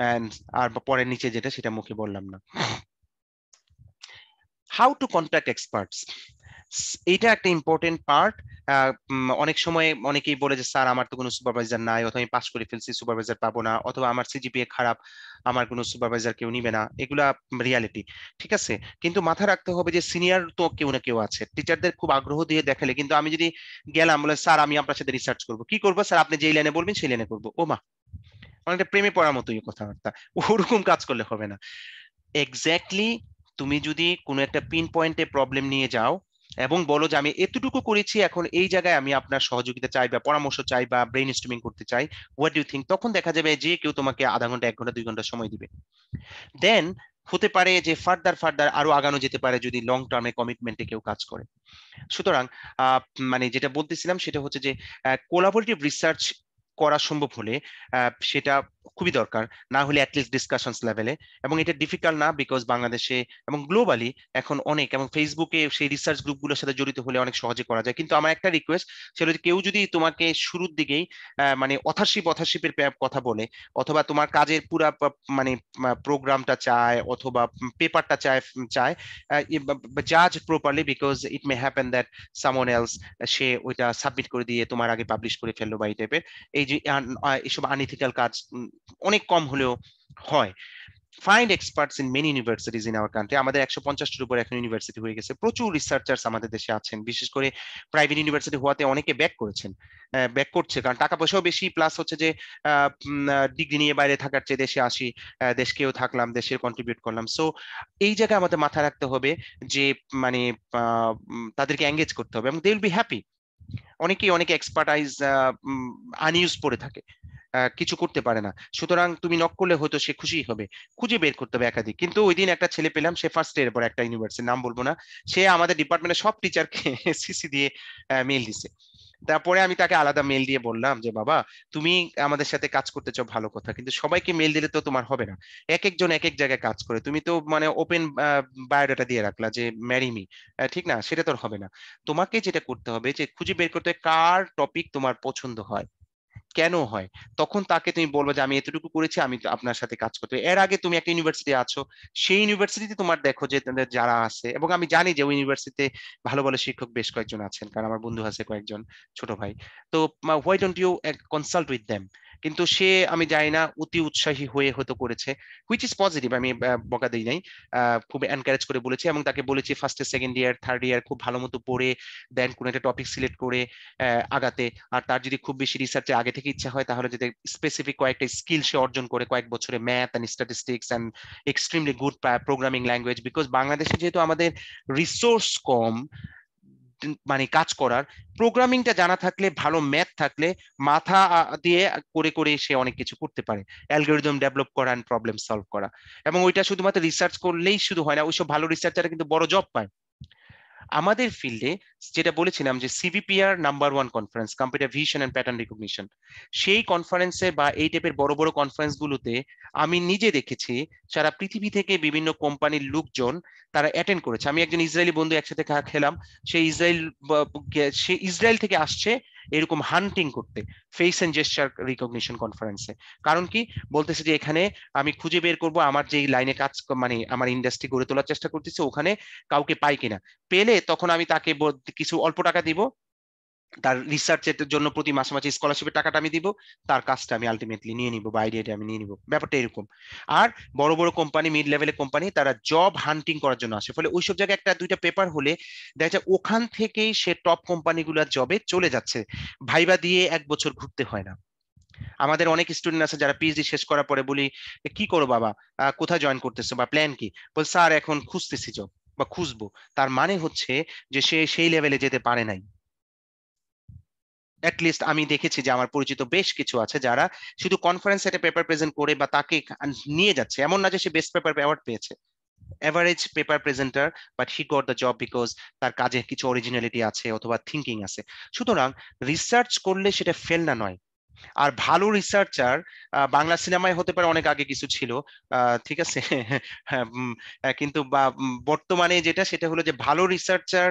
[SPEAKER 2] অ্যান্ড আর পরের নিচে যেটা সেটা মুখে বললাম না হাউ টু কন্ট্যাক্ট এক্সপার্টস এটা একটা ইম্পর্টেন্ট পার্ট অনেক সময় অনেকেই বলে যে স্যার আমার তো কোনো সুপারভাইজার নাই অথবা আমি পাস করে ফেলছি সুপারভাইজার পাবো না অথবা আমার সিজিপিএ খারাপ আমার কোনো সুপারভাইজার কেউ নিবে না এগুলা রিয়ালিটি ঠিক আছে কিন্তু মাথা রাখতে হবে যে সিনিয়র তো কেউ না কেউ আছে টিচারদের খুব আগ্রহ দিয়ে দেখালে কিন্তু আমি যদি গেলাম বলে স্যার আমি আপনার সাথে রিসার্চ করবো কি করবো স্যার আপনি যেই লাইনে বলবেন সেই লাইনে করবো ও মা অনেকটা প্রেমে পড়ার মতোই কথাবার্তা ওরকম কাজ করলে হবে না এক্স্যাক্টলি তুমি যদি কোনো একটা পিন পয়েন্টে প্রবলেম নিয়ে যাও এবং বলো যে আমি এতটুকু করেছি এখন এই জায়গায় আমি আপনার সহযোগিতা চাই বা পরামর্শ চাই বা ব্রেন স্টুমিং করতে চাই হোয়াট ইউ থিঙ্ক তখন দেখা যাবে যে কেউ তোমাকে আধা ঘন্টা এক ঘন্টা দুই ঘন্টা সময় দিবে দেন হতে পারে যে ফার্দার ফার্দার আরো আগানো যেতে পারে যদি লং টার্মে কমিটমেন্টে কেউ কাজ করে সুতরাং মানে যেটা বলতেছিলাম সেটা হচ্ছে যে কোলাবরেটিভ রিসার্চ করা সম্ভব হলে সেটা খুবই দরকার না হলে অ্যাটলিস্ট ডিসকাশনস লেভেলে এবং এটা ডিফিকাল্ট না বিকজ বাংলাদেশে এবং গ্লোবালি এখন অনেক এবং ফেসবুকে সেই রিসার্চ গ্রুপগুলোর সাথে জড়িত হলে অনেক সহজে করা যায় কিন্তু আমার একটা রিকোয়েস্ট সেটা কেউ যদি তোমাকে শুরুর দিকেই মানে অথাশিপ অথাশিপের কথা বলে অথবা তোমার কাজের পুরা মানে প্রোগ্রামটা চায় অথবা পেপারটা চায় চায় জাজ properly because it may happen that someone else সে ওইটা সাবমিট করে দিয়ে তোমার আগে পাবলিশ করে ফেললো বা এই টাইপের এই যে এসব আনইথিক্যাল কাজ অনেক কম হলেও হয় find experts in many universities in our country আমাদের একশো পঞ্চাশটির উপর এখন ইউনিভার্সিটি হয়ে গেছে প্রচুর রিসার্চার্স আমাদের দেশে আছেন বিশেষ করে প্রাইভেট ইউনিভার্সিটি হওয়াতে অনেকে ব্যাক করেছেন ব্যাক করছে কারণ টাকা পয়সাও বেশি প্লাস হচ্ছে যে ডিগ্রি নিয়ে বাইরে থাকার চেয়ে দেশে আসি দেশকেও থাকলাম দেশের কন্ট্রিবিউট করলাম সো এই জায়গায় আমাদের মাথা রাখতে হবে যে মানে তাদেরকে এঙ্গেজ করতে হবে এবং দে উইল বি হ্যাপি অনেকেই অনেকে এক্সপার্টাইজ আনইউজ পড়ে থাকে কিছু করতে পারে না সুতরাং তুমি নক করলে হয়তো সে খুশি হবে খুঁজে বের করতে হবে একাধিক কিন্তু ওই দিন একটা ছেলে পেলাম সে ফার্স্ট ইয়ার পর একটা ইউনিভার্সিটির নাম বলবো না সে আমাদের ডিপার্টমেন্টের সব টিচারকে সিসি দিয়ে মেল দিছে তারপরে আমি তাকে আলাদা মেল দিয়ে বললাম যে বাবা তুমি আমাদের সাথে কাজ করতে চাও ভালো কথা কিন্তু সবাইকে মেল দিলে তো তোমার হবে না এক একজন এক এক জায়গায় কাজ করে তুমি তো মানে ওপেন বায়োডাটা দিয়ে রাখলা যে ম্যারিমি ঠিক না সেটা তো হবে না তোমাকে যেটা করতে হবে যে খুঁজে বের করতে কার টপিক তোমার পছন্দ হয় কেন হয় তখন তাকে তুমি বলবো যে আমি এতটুকু করেছি আমি আপনার সাথে কাজ করতে এর আগে তুমি একটা ইউনিভার্সিটি আছো সেই ইউনিভার্সিটিতে তোমার দেখো যে যারা আছে এবং আমি জানি যে ওই ইউনিভার্সিটিতে ভালো ভালো শিক্ষক বেশ কয়েকজন আছেন কারণ আমার বন্ধু আছে কয়েকজন ছোট ভাই তো why don't you consult with them কিন্তু সে আমি জানি না অতি উৎসাহী হয়ে হয়তো করেছে হুইচ ইজ পজিটিভ আমি বকা দিই নাই খুব এনকারেজ করে বলেছি এবং তাকে বলেছি first year second year third year খুব ভালো মতো পড়ে দেন কোনো একটা টপিক সিলেক্ট করে আগাতে আর তার যদি খুব বেশি রিসার্চে আগে থেকে ইচ্ছা হয় তাহলে যদি স্পেসিফিক কয়েকটা স্কিল সে অর্জন করে কয়েক বছরে math and statistics and extremely good programming language because বাংলাদেশে যেহেতু আমাদের রিসোর্স কম মানে কাজ করার প্রোগ্রামিংটা জানা থাকলে ভালো ম্যাথ থাকলে মাথা দিয়ে করে করে সে অনেক কিছু করতে পারে অ্যালগোরিদম ডেভেলপ করা অ্যান্ড প্রবলেম সলভ করা এবং ওইটা শুধুমাত্র রিসার্চ করলেই শুধু হয় না ওইসব ভালো রিসার্চাররা কিন্তু বড় জব পায় আমাদের ফিল্ডে যেটা বলেছিলাম যে CVPR number one conference computer vision and pattern recognition সেই কনফারেন্সে বা এই টাইপের বড় বড় কনফারেন্সগুলোতে আমি নিজে দেখেছি সারা পৃথিবী থেকে বিভিন্ন কোম্পানির লোকজন তারা অ্যাটেন্ড করেছে আমি একজন ইসরায়েলি বন্ধু একসাথে খেলাম সেই ইসরায়েল সে ইসরায়েল থেকে আসছে এরকম হান্টিং করতে ফেস এন্ড জেস্টার রিকগনিশন কনফারেন্সে কারণ কি বলতেছে যে এখানে আমি খুঁজে বের করব আমার যেই লাইনে কাজ মানে আমার ইন্ডাস্ট্রি গড়ে তোলার চেষ্টা করতেছে ওখানে কাউকে পাই কিনা পেলে তখন আমি তাকে কিছু অল্প টাকা দিব তার রিসার্চের জন্য প্রতি মাসে মাসে স্কলারশিপের টাকাটা আমি দিব তার কাজটা আমি আলটিমেটলি নিয়ে নিব বা আইডিয়াটা আমি নিয়ে নিব ব্যাপারটা এরকম আর বড় বড় কোম্পানি মিড লেভেলের কোম্পানি তারা জব হান্টিং করার জন্য আসে ফলে ওইসব জায়গায় একটা দুইটা পেপার হলে দেখা যায় ওখান থেকেই সে টপ কোম্পানিগুলোর জবে চলে যাচ্ছে ভাইবা দিয়ে এক বছর ঘুরতে হয় না আমাদের অনেক স্টুডেন্ট আছে যারা পিএইচডি শেষ করার পরে বলি কি করো বাবা কোথায় জয়েন করতেছো বা প্ল্যান কি বল স্যার এখন খুঁজতেছি জব বা খুঁজবো তার মানে হচ্ছে যে সে সেই লেভেলে যেতে পারে নাই অ্যাটলিস্ট আমি দেখেছি যে আমার পরিচিত বেশ কিছু আছে যারা শুধু কনফারেন্স সেটে পেপার প্রেজেন্ট করে বা তাকে নিয়ে যাচ্ছে এমন না যে সে বেস্ট পেপার অ্যাওয়ার্ড পেয়েছে average paper presenter but he got the job because তার কাজে কিছু অরিজিনালিটি আছে অথবা থিঙ্কিং আছে সুতরাং রিসার্চ করলে সেটা ফেল না নয় আর ভালো রিসার্চার বাংলা সিনেমায় হতে পারে অনেক আগে কিছু ছিল ঠিক আছে হ্যাঁ, কিন্তু বর্তমানে যেটা সেটা হলো যে ভালো রিসার্চার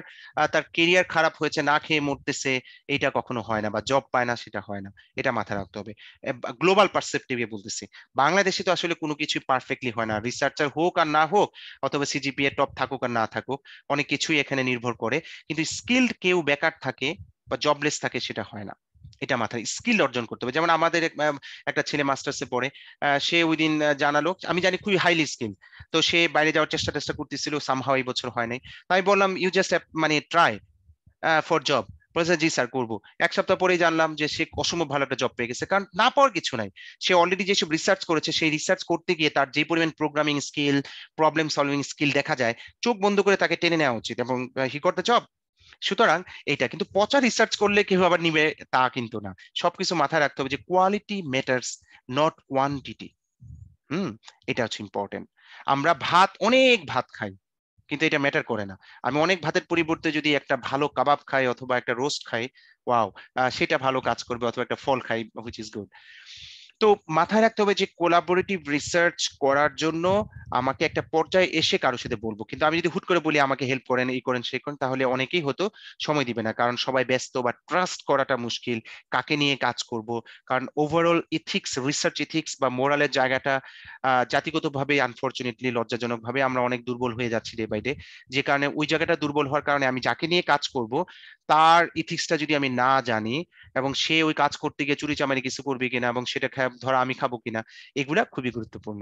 [SPEAKER 2] তার কেরিয়ার খারাপ হয়েছে না খেয়ে মরতেছে এটা কখনো হয় না বা জব পায় না সেটা হয় না এটা মাথায় রাখতে হবে গ্লোবাল পারসেপটিভে বলতেছি বাংলাদেশে তো আসলে কোনো কিছুই পারফেক্টলি হয় না রিসার্চার হোক আর না হোক অথবা সিজিপিএ টপ থাকুক আর না থাকুক অনেক কিছুই এখানে নির্ভর করে কিন্তু স্কিল্ড কেউ বেকার থাকে বা জবলেস থাকে সেটা হয় না এটা মাথায় স্কিল অর্জন করতে হবে যেমন আমাদের একটা ছেলে মাস্টার্সে পড়ে সে ওই দিন জানালো আমি জানি খুবই হাইলি স্কিল তো সে বাইরে যাওয়ার চেষ্টা টেষ্টা করতেছিল সামহাও এই বছর হয় নাই তাই বললাম ইউ জাস্ট মানে ট্রাই ফর জব জি স্যার করবো এক সপ্তাহ পরেই জানলাম যে সে অসম্ভব ভালো একটা জব পেয়ে গেছে কারণ না পাওয়ার কিছু নাই সে অলরেডি যেসব রিসার্চ করেছে সেই রিসার্চ করতে গিয়ে তার যে পরিমাণ programming skill problem solving skill দেখা যায় চোখ বন্ধ করে তাকে টেনে নেওয়া উচিত এবং হি কর দ্য জব সুতরাং এটা কিন্তু পচা রিসার্চ করলে কেউ আবার নিবে তা কিন্তু না সবকিছু মাথায় রাখতে হবে যে quality matters not quantity hmm এটা হচ্ছে ইম্পর্টেন্ট আমরা ভাত অনেক ভাত খাই কিন্তু এটা ম্যাটার করে না আমি অনেক ভাতের পরিবর্তে যদি একটা ভালো কাবাব খাই অথবা একটা রোস্ট খাই ওয়াও সেটা ভালো কাজ করবে অথবা একটা ফল খাই হুইচ ইজ গুড তো মাথায় রাখতে হবে যে কোলাবোরেটিভ রিসার্চ করার জন্য আমাকে একটা পর্যায়ে এসে কারোর সাথে বলবো কিন্তু আমি যদি হুট করে বলি আমাকে হেল্প করেন এই করেন সেই করেন তাহলে অনেকেই হতো সময় দিবে না কারণ সবাই ব্যস্ত বা ট্রাস্ট করাটা মুশকিল কাকে নিয়ে কাজ করব কারণ ওভারঅল ইথিক্স রিসার্চ ইথিক্স বা মোরালের জায়গাটা জাতিগতভাবে আনফর্চুনেটলি লজ্জাজনকভাবে আমরা অনেক দুর্বল হয়ে যাচ্ছি ডে বাই ডে যে কারণে ওই জায়গাটা দুর্বল হওয়ার কারণে আমি যাকে নিয়ে কাজ করব তার ইথিক্সটা যদি আমি না জানি এবং সে ওই কাজ করতে গিয়ে চুরি চামারি কিছু করবে কিনা এবং সেটা ধরো আমি খাবো কিনা এগুলা খুবই গুরুত্বপূর্ণ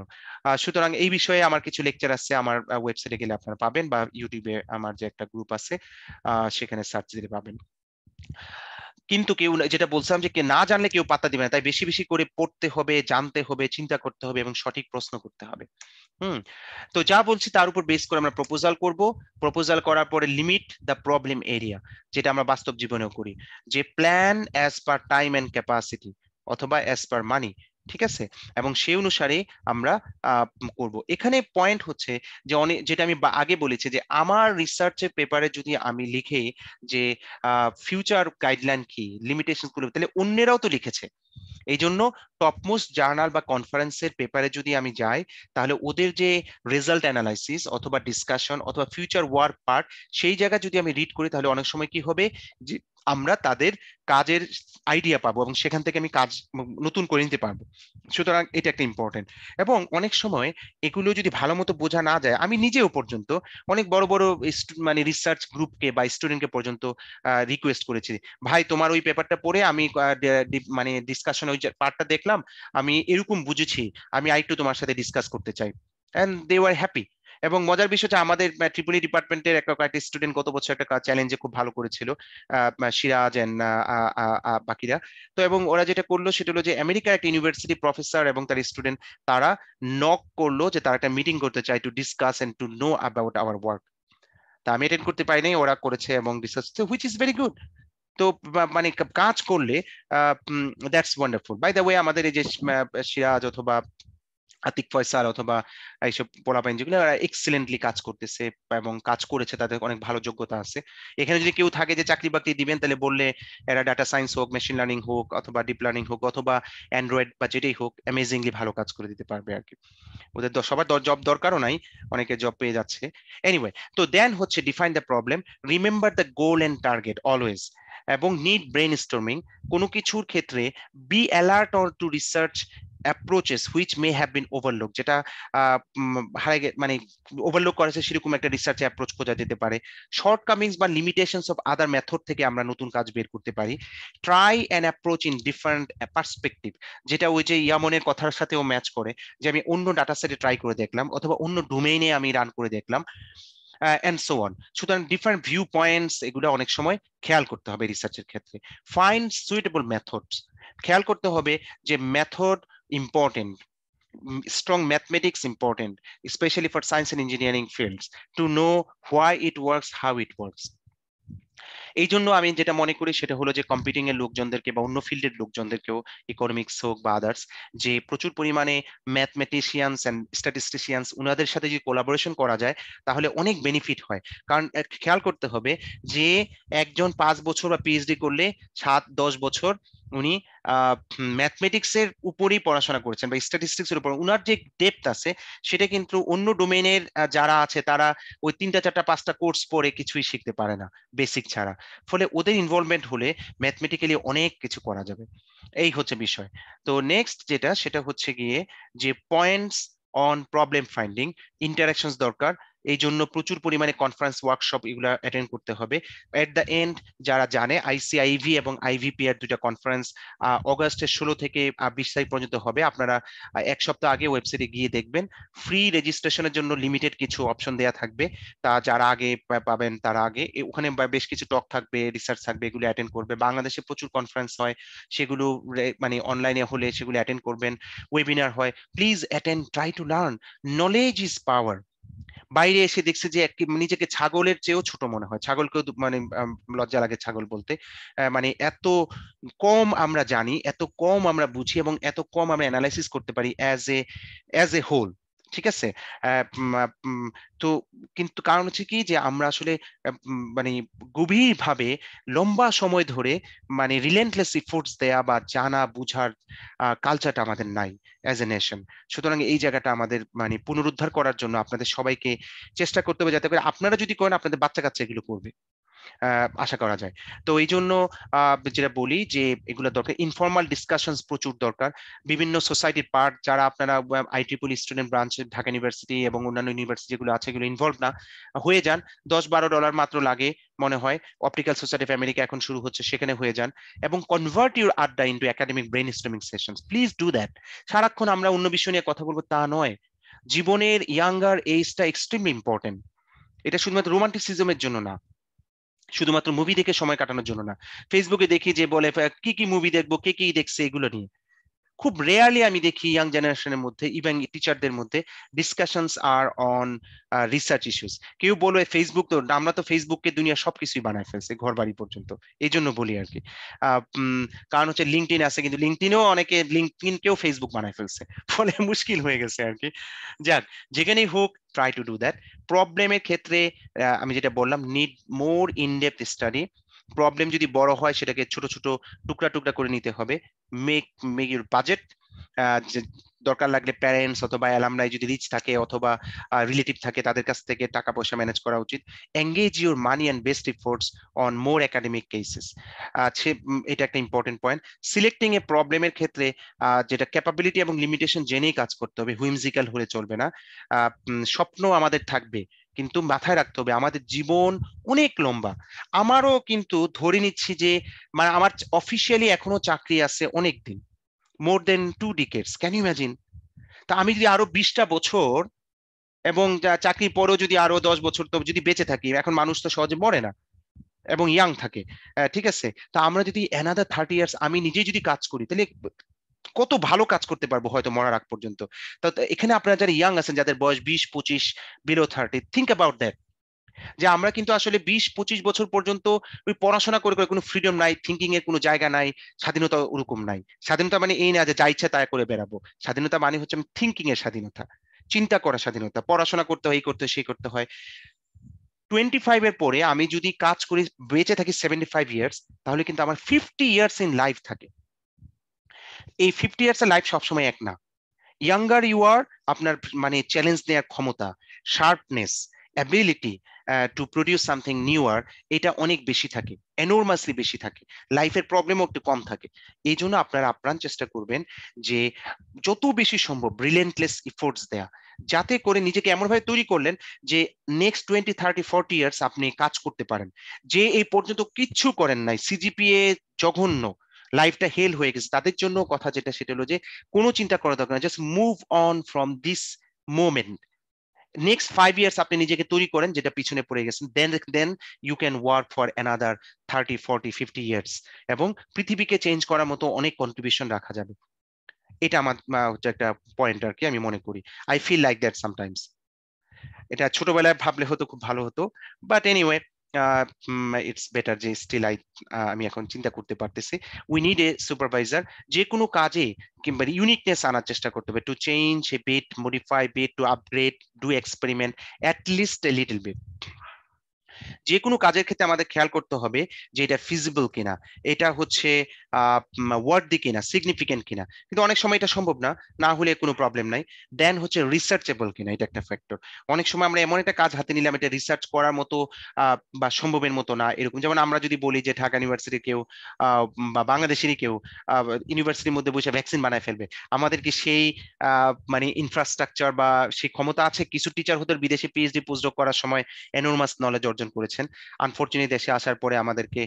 [SPEAKER 2] সুতরাং এই বিষয়ে আমার কিছু লেকচার আছে আমার ওয়েবসাইটে গেলে আপনারা পাবেন বা ইউটিউবে আমার যে একটা গ্রুপ আছে সেখানে সার্চ দিলে পাবেন কিন্তু কেউ যেটা বলছিলাম যে না জানলে কেউ পাত্তা দিবে না তাই বেশি বেশি করে পড়তে হবে জানতে হবে চিন্তা করতে হবে এবং সঠিক প্রশ্ন করতে হবে হুম তো যা বলছি তার উপর বেস করে আমরা প্রপোজাল করব প্রপোজাল করার পরে লিমিট দ্য প্রবলেম এরিয়া যেটা আমরা বাস্তব জীবনেও করি যে plan as per time and capacity অথবা অ্যাজ পার মানি ঠিক আছে এবং সেই অনুসারে আমরা করব এখানে পয়েন্ট হচ্ছে যে অনেক যেটা আমি আগে বলেছি যে আমার রিসার্চের পেপারে যদি আমি লিখে যে ফিউচার গাইডলাইন কি লিমিটেশন গুলো তাহলে অন্যেরাও তো লিখেছে এই জন্য টপমোস্ট জার্নাল বা কনফারেন্সের পেপারে যদি আমি যাই তাহলে ওদের যে রেজাল্ট অ্যানালাইসিস অথবা ডিসকাশন অথবা ফিউচার ওয়ার্ক পার্ট সেই জায়গা যদি আমি রিড করি তাহলে অনেক সময় কি হবে যে আমরা তাদের কাজের আইডিয়া পাবো এবং সেখান থেকে আমি কাজ নতুন করে নিতে পারবো সুতরাং এটা একটা ইম্পর্টেন্ট এবং অনেক সময় এগুলো যদি ভালো মতো বোঝা না যায় আমি নিজেও পর্যন্ত অনেক বড় বড় মানে রিসার্চ গ্রুপকে বা স্টুডেন্টকে পর্যন্ত রিকোয়েস্ট করেছি ভাই তোমার ওই পেপারটা পড়ে আমি মানে ডিসকাশন ওই পার্টটা দেখলাম আমি এরকম বুঝেছি আমি আরেকটু তোমার সাথে ডিসকাস করতে চাই অ্যান্ড দে ওয়ার হ্যাপি এবং মজার বিষয় হচ্ছে আমাদের ট্রিপলি ডিপার্টমেন্টের একটা কয়েকটি স্টুডেন্ট গত বছর একটা চ্যালেঞ্জে খুব ভালো করেছিল সিরাজ এন্ড বাকিরা তো এবং ওরা যেটা করলো সেটা হলো যে আমেরিকার একটা ইউনিভার্সিটি প্রফেসর এবং তার স্টুডেন্ট তারা নক করলো যে তারা একটা মিটিং করতে চায় to discuss and to know about our work তা আমি অ্যাটেন্ড করতে পারিনি ওরা করেছে এবং discuss which is very good তো মানে কাজ করলে that's wonderful by the way আমাদের এই যে সিরাজ অথবা আতিক ফয়সাল অথবা এইসব পোলাপাইন যেগুলো এক্সিলেন্টলি কাজ করতেছে এবং কাজ করেছে তাদের অনেক ভালো যোগ্যতা আছে এখানে যদি কেউ থাকে যে চাকরি বাকরি দিবেন তাহলে বললে এরা ডাটা সায়েন্স হোক মেশিন লার্নিং হোক অথবা ডিপ লার্নিং হোক অথবা অ্যান্ড্রয়েড বা যেটাই হোক অ্যামেজিংলি ভালো কাজ করে দিতে পারবে আর কি ওদের সবার জব দরকারও নাই অনেকে জব পেয়ে যাচ্ছে এনিওয়ে তো দেন হচ্ছে define the problem remember the goal and target always এবং নিড ব্রেন স্টর্মিং কোনো কিছুর ক্ষেত্রে be alert or to research approaches which may have been overlook যেটা হারাই মানে ওভারলুক করেছে সেরকম একটা রিসার্চে অ্যাপ্রোচ খোঁজা যেতে পারে শর্ট কামিংস বা লিমিটেশনস অফ আদার মেথড থেকে আমরা নতুন কাজ বের করতে পারি try and approach in different perspective যেটা ওই যে ইয়ামনের কথার সাথেও ম্যাচ করে যে আমি অন্য ডাটা সেটে ট্রাই করে দেখলাম অথবা অন্য ডোমেইনে আমি রান করে দেখলাম অ্যান্ড সো অন সুতরাং ডিফারেন্ট ভিউ পয়েন্টস এগুলো অনেক সময় খেয়াল করতে হবে রিসার্চের ক্ষেত্রে ফাইন্ড সুইটেবল মেথডস খেয়াল করতে হবে যে method important strong mathematics important especially for science and engineering fields to know why it works how it works এই জন্য আমি যেটা মনে করি সেটা হলো যে কম্পিউটিং এর লোকজনদেরকে বা অন্য ফিল্ডের লোকজনদেরকেও ইকোনমিক্স হোক বা আদার্স যে প্রচুর পরিমাণে ম্যাথমেটিশিয়ানস অ্যান্ড স্ট্যাটিস্টিশিয়ানস ওনাদের সাথে যদি কোলাবোরেশন করা যায় তাহলে অনেক বেনিফিট হয় কারণ খেয়াল করতে হবে যে একজন পাঁচ বছর বা পিএইচডি করলে সাত দশ বছর উনি ম্যাথমেটিক্সের উপরেই পড়াশোনা করছেন বা স্ট্যাটিস্টিক্সের উপর উনার যে ডেপথ আছে সেটা কিন্তু অন্য ডোমেনের যারা আছে তারা ওই তিনটা চারটা পাঁচটা কোর্স পরে কিছুই শিখতে পারে না বেসিক ছাড়া ফলে ওদের ইনভলভমেন্ট হলে ম্যাথমেটিক্যালি অনেক কিছু করা যাবে এই হচ্ছে বিষয় তো নেক্সট যেটা সেটা হচ্ছে গিয়ে যে points on problem finding interactions দরকার এই জন্য প্রচুর পরিমাণে কনফারেন্স ওয়ার্কশপ এগুলো অ্যাটেন্ড করতে হবে এট দ্য এন্ড যারা জানে আইসিআইভি এবং আইভিপি এর দুটা কনফারেন্স অগাস্টের ষোলো থেকে বিশ তারিখ পর্যন্ত হবে আপনারা এক সপ্তাহ আগে ওয়েবসাইটে গিয়ে দেখবেন ফ্রি রেজিস্ট্রেশনের জন্য লিমিটেড কিছু অপশন দেওয়া থাকবে তা যারা আগে পাবেন তারা আগে ওখানে বেশ কিছু টক থাকবে রিসার্চ থাকবে এগুলো অ্যাটেন্ড করবে বাংলাদেশে প্রচুর কনফারেন্স হয় সেগুলো মানে অনলাইনে হলে সেগুলো অ্যাটেন্ড করবেন ওয়েবিনার হয় please attend try to learn knowledge is power বাইরে এসে দেখছে যে একটি নিজেকে ছাগলের চেয়েও ছোট মনে হয় ছাগলকেও মানে লজ্জা লাগে ছাগল বলতে মানে এত কম আমরা জানি এত কম আমরা বুঝি এবং এত কম আমরা অ্যানালাইসিস করতে পারি as a as a whole ঠিক আছে তো কিন্তু কারণ হচ্ছে কি যে আমরা আসলে মানে গভীরভাবে লম্বা সময় ধরে মানে রিলেন্টলেস ইফোর্টস দেয়া বা জানা বুঝার কালচারটা আমাদের নাই অ্যাজ এ নেশন সুতরাং এই জায়গাটা আমাদের মানে পুনরুদ্ধার করার জন্য আপনাদের সবাইকে চেষ্টা করতে হবে যাতে করে আপনারা যদি করেন আপনাদের বাচ্চা কাচ্চা এগুলো করবে আশা করা যায় তো এই জন্য যেটা বলি যে এগুলো দরকার ইনফর্মাল ডিসকাশন প্রচুর দরকার বিভিন্ন সোসাইটির পার্ট যারা আপনারা আইটিপুল স্টুডেন্ট ব্রাঞ্চ ঢাকা ইউনিভার্সিটি এবং অন্যান্য ইউনিভার্সিটি যেগুলো আছে এগুলো ইনভলভ না হয়ে যান দশ বারো ডলার মাত্র লাগে মনে হয় অপটিক্যাল সোসাইটি অফ আমেরিকা এখন শুরু হচ্ছে সেখানে হয়ে যান এবং convert your adda into academic brainstorming session please do that সারাক্ষণ আমরা অন্য বিষয় নিয়ে কথা বলবো তা নয় জীবনের ইয়াঙ্গার এইজটা এক্সট্রিমলি ইম্পর্টেন্ট এটা শুধুমাত্র রোমান্টিসিজমের জন্য না শুধুমাত্র মুভি দেখে সময় কাটানোর জন্য না ফেসবুকে দেখি যে বলে কি কি মুভি দেখবো কে কি দেখছে এগুলো নিয়ে খুব রেয়ারলি আমি দেখি ইয়াং জেনারেশনের মধ্যে ইভেন টিচারদের মধ্যে discussions are on research issues কেউ বলবে ফেসবুক তো আমরা তো ফেসবুককে দুনিয়া সব কিছুই বানায় ফেলছে ঘর বাড়ি পর্যন্ত এই জন্য বলি আর কি কারণ হচ্ছে লিঙ্কটিন আছে কিন্তু লিঙ্কটিনেও অনেকে ইনকেও ফেসবুক বানায় ফেলছে ফলে মুশকিল হয়ে গেছে আর কি যাক যেখানেই হোক ট্রাই টু ডু দ্যাট প্রবলেমের ক্ষেত্রে আমি যেটা বললাম need more in depth study problem যদি বড় হয় সেটাকে ছোট ছোট টুকরা টুকরা করে নিতে হবে মেক মেক ইউর বাজেট দরকার লাগলে প্যারেন্টস অথবা অ্যালামনাই যদি রিচ থাকে অথবা রিলেটিভ থাকে তাদের কাছ থেকে টাকা পয়সা ম্যানেজ করা উচিত engage your money and best efforts on more academic cases এটা একটা ইম্পর্টেন্ট পয়েন্ট সিলেক্টিং এ প্রবলেমের ক্ষেত্রে যেটা ক্যাপাবিলিটি এবং লিমিটেশন জেনেই কাজ করতে হবে হুইমজিক্যাল হলে চলবে না স্বপ্ন আমাদের থাকবে কিন্তু মাথায় রাখতে হবে আমাদের জীবন অনেক লম্বা আমারও কিন্তু ধরে নিচ্ছি যে মানে আমার অফিসিয়ালি এখনো চাকরি আছে অনেক দিন more than two decades can you imagine তা আমি যদি আরো বিশটা বছর এবং চাকরি পরেও যদি আরো দশ বছর তো যদি বেঁচে থাকি এখন মানুষ তো সহজে মরে না এবং ইয়াং থাকে ঠিক আছে তা আমরা যদি অ্যানাদার থার্টি ইয়ার্স আমি নিজে যদি কাজ করি তাহলে কত ভালো কাজ করতে পারবো হয়তো মরার আগ পর্যন্ত তো এখানে আপনারা যারা ইয়াং আছেন যাদের বয়স বিশ পঁচিশ below thirty think about that যে আমরা কিন্তু আসলে বিশ পঁচিশ বছর পর্যন্ত ওই পড়াশোনা করে করে কোনো ফ্রিডম নাই থিঙ্কিং এর কোনো জায়গা নাই স্বাধীনতা ওরকম নাই স্বাধীনতা মানে এই না যে যা ইচ্ছা তাই করে বেড়াবো স্বাধীনতা মানে হচ্ছে আমি থিঙ্কিং এর স্বাধীনতা চিন্তা করার স্বাধীনতা পড়াশোনা করতে হয় এই করতে হয় সেই করতে হয় টোয়েন্টি ফাইভ এর পরে আমি যদি কাজ করি বেঁচে থাকি সেভেন্টি ফাইভ ইয়ার্স তাহলে কিন্তু আমার ফিফটি ইয়ার্স ইন লাইফ থাকে এই ফিফটি ইয়ার্সের লাইফ সবসময় এক না ইয়াঙ্গার ইউ আর আপনার মানে চ্যালেঞ্জ নেওয়ার ক্ষমতা sharpness ability to produce something new আর এটা অনেক বেশি থাকে এনোরমাসলি বেশি থাকে লাইফের প্রবলেমও একটু কম থাকে এই জন্য আপনারা আপ্রাণ চেষ্টা করবেন যে যত বেশি সম্ভব ব্রিলিয়েন্টলেস ইফোর্টস দেয়া যাতে করে নিজেকে এমনভাবে তৈরি করলেন যে next twenty thirty forty years আপনি কাজ করতে পারেন যে এই পর্যন্ত কিচ্ছু করেন নাই সিজিপিএ জঘন্য লাইফটা হেল হয়ে গেছে তাদের জন্য কথা যেটা সেটা হলো যে কোনো চিন্তা করা দরকার না just move on from this moment next five years আপনি নিজেকে তৈরি করেন যেটা পিছনে পড়ে গেছেন then then you can work for another thirty forty fifty years এবং পৃথিবীকে চেঞ্জ করার মতো অনেক কন্ট্রিবিউশন রাখা যাবে এটা আমার হচ্ছে একটা পয়েন্ট আর কি আমি মনে করি I feel like that sometimes এটা ছোটবেলায় ভাবলে হতো খুব ভালো হতো বাট এনিওয়ে ইটস বেটার যে স্টিল আই আমি এখন চিন্তা করতে পারতেছি উই নিড এ সুপারভাইজার যে কোনো কাজে কিংবা ইউনিকনেস আনার চেষ্টা করতে হবে to change a bit modify bit to upgrade do experiment at least a little bit যে কোনো কাজের ক্ষেত্রে আমাদের খেয়াল করতে হবে যে এটা ফিজিবল কিনা এটা হচ্ছে ওয়ার্ডি কিনা সিগনিফিকেন্ট কিনা কিন্তু অনেক সময় এটা সম্ভব না না হলে কোনো প্রবলেম নাই দেন হচ্ছে রিসার্চেবল কিনা এটা একটা ফ্যাক্টর অনেক সময় আমরা এমন একটা কাজ হাতে নিলাম এটা রিসার্চ করার মতো বা সম্ভবের মতো না এরকম যেমন আমরা যদি বলি যে ঢাকা ইউনিভার্সিটির কেউ বা বাংলাদেশেরই কেউ ইউনিভার্সিটির মধ্যে বসে ভ্যাকসিন বানায় ফেলবে আমাদের কি সেই মানে ইনফ্রাস্ট্রাকচার বা সেই ক্ষমতা আছে কিছু টিচার হতে বিদেশে পিএইচডি পোস্ট করার সময় এনোরমাস নলেজ অর্জন অর্জন করেছেন আনফর্চুনেট দেশে আসার পরে আমাদেরকে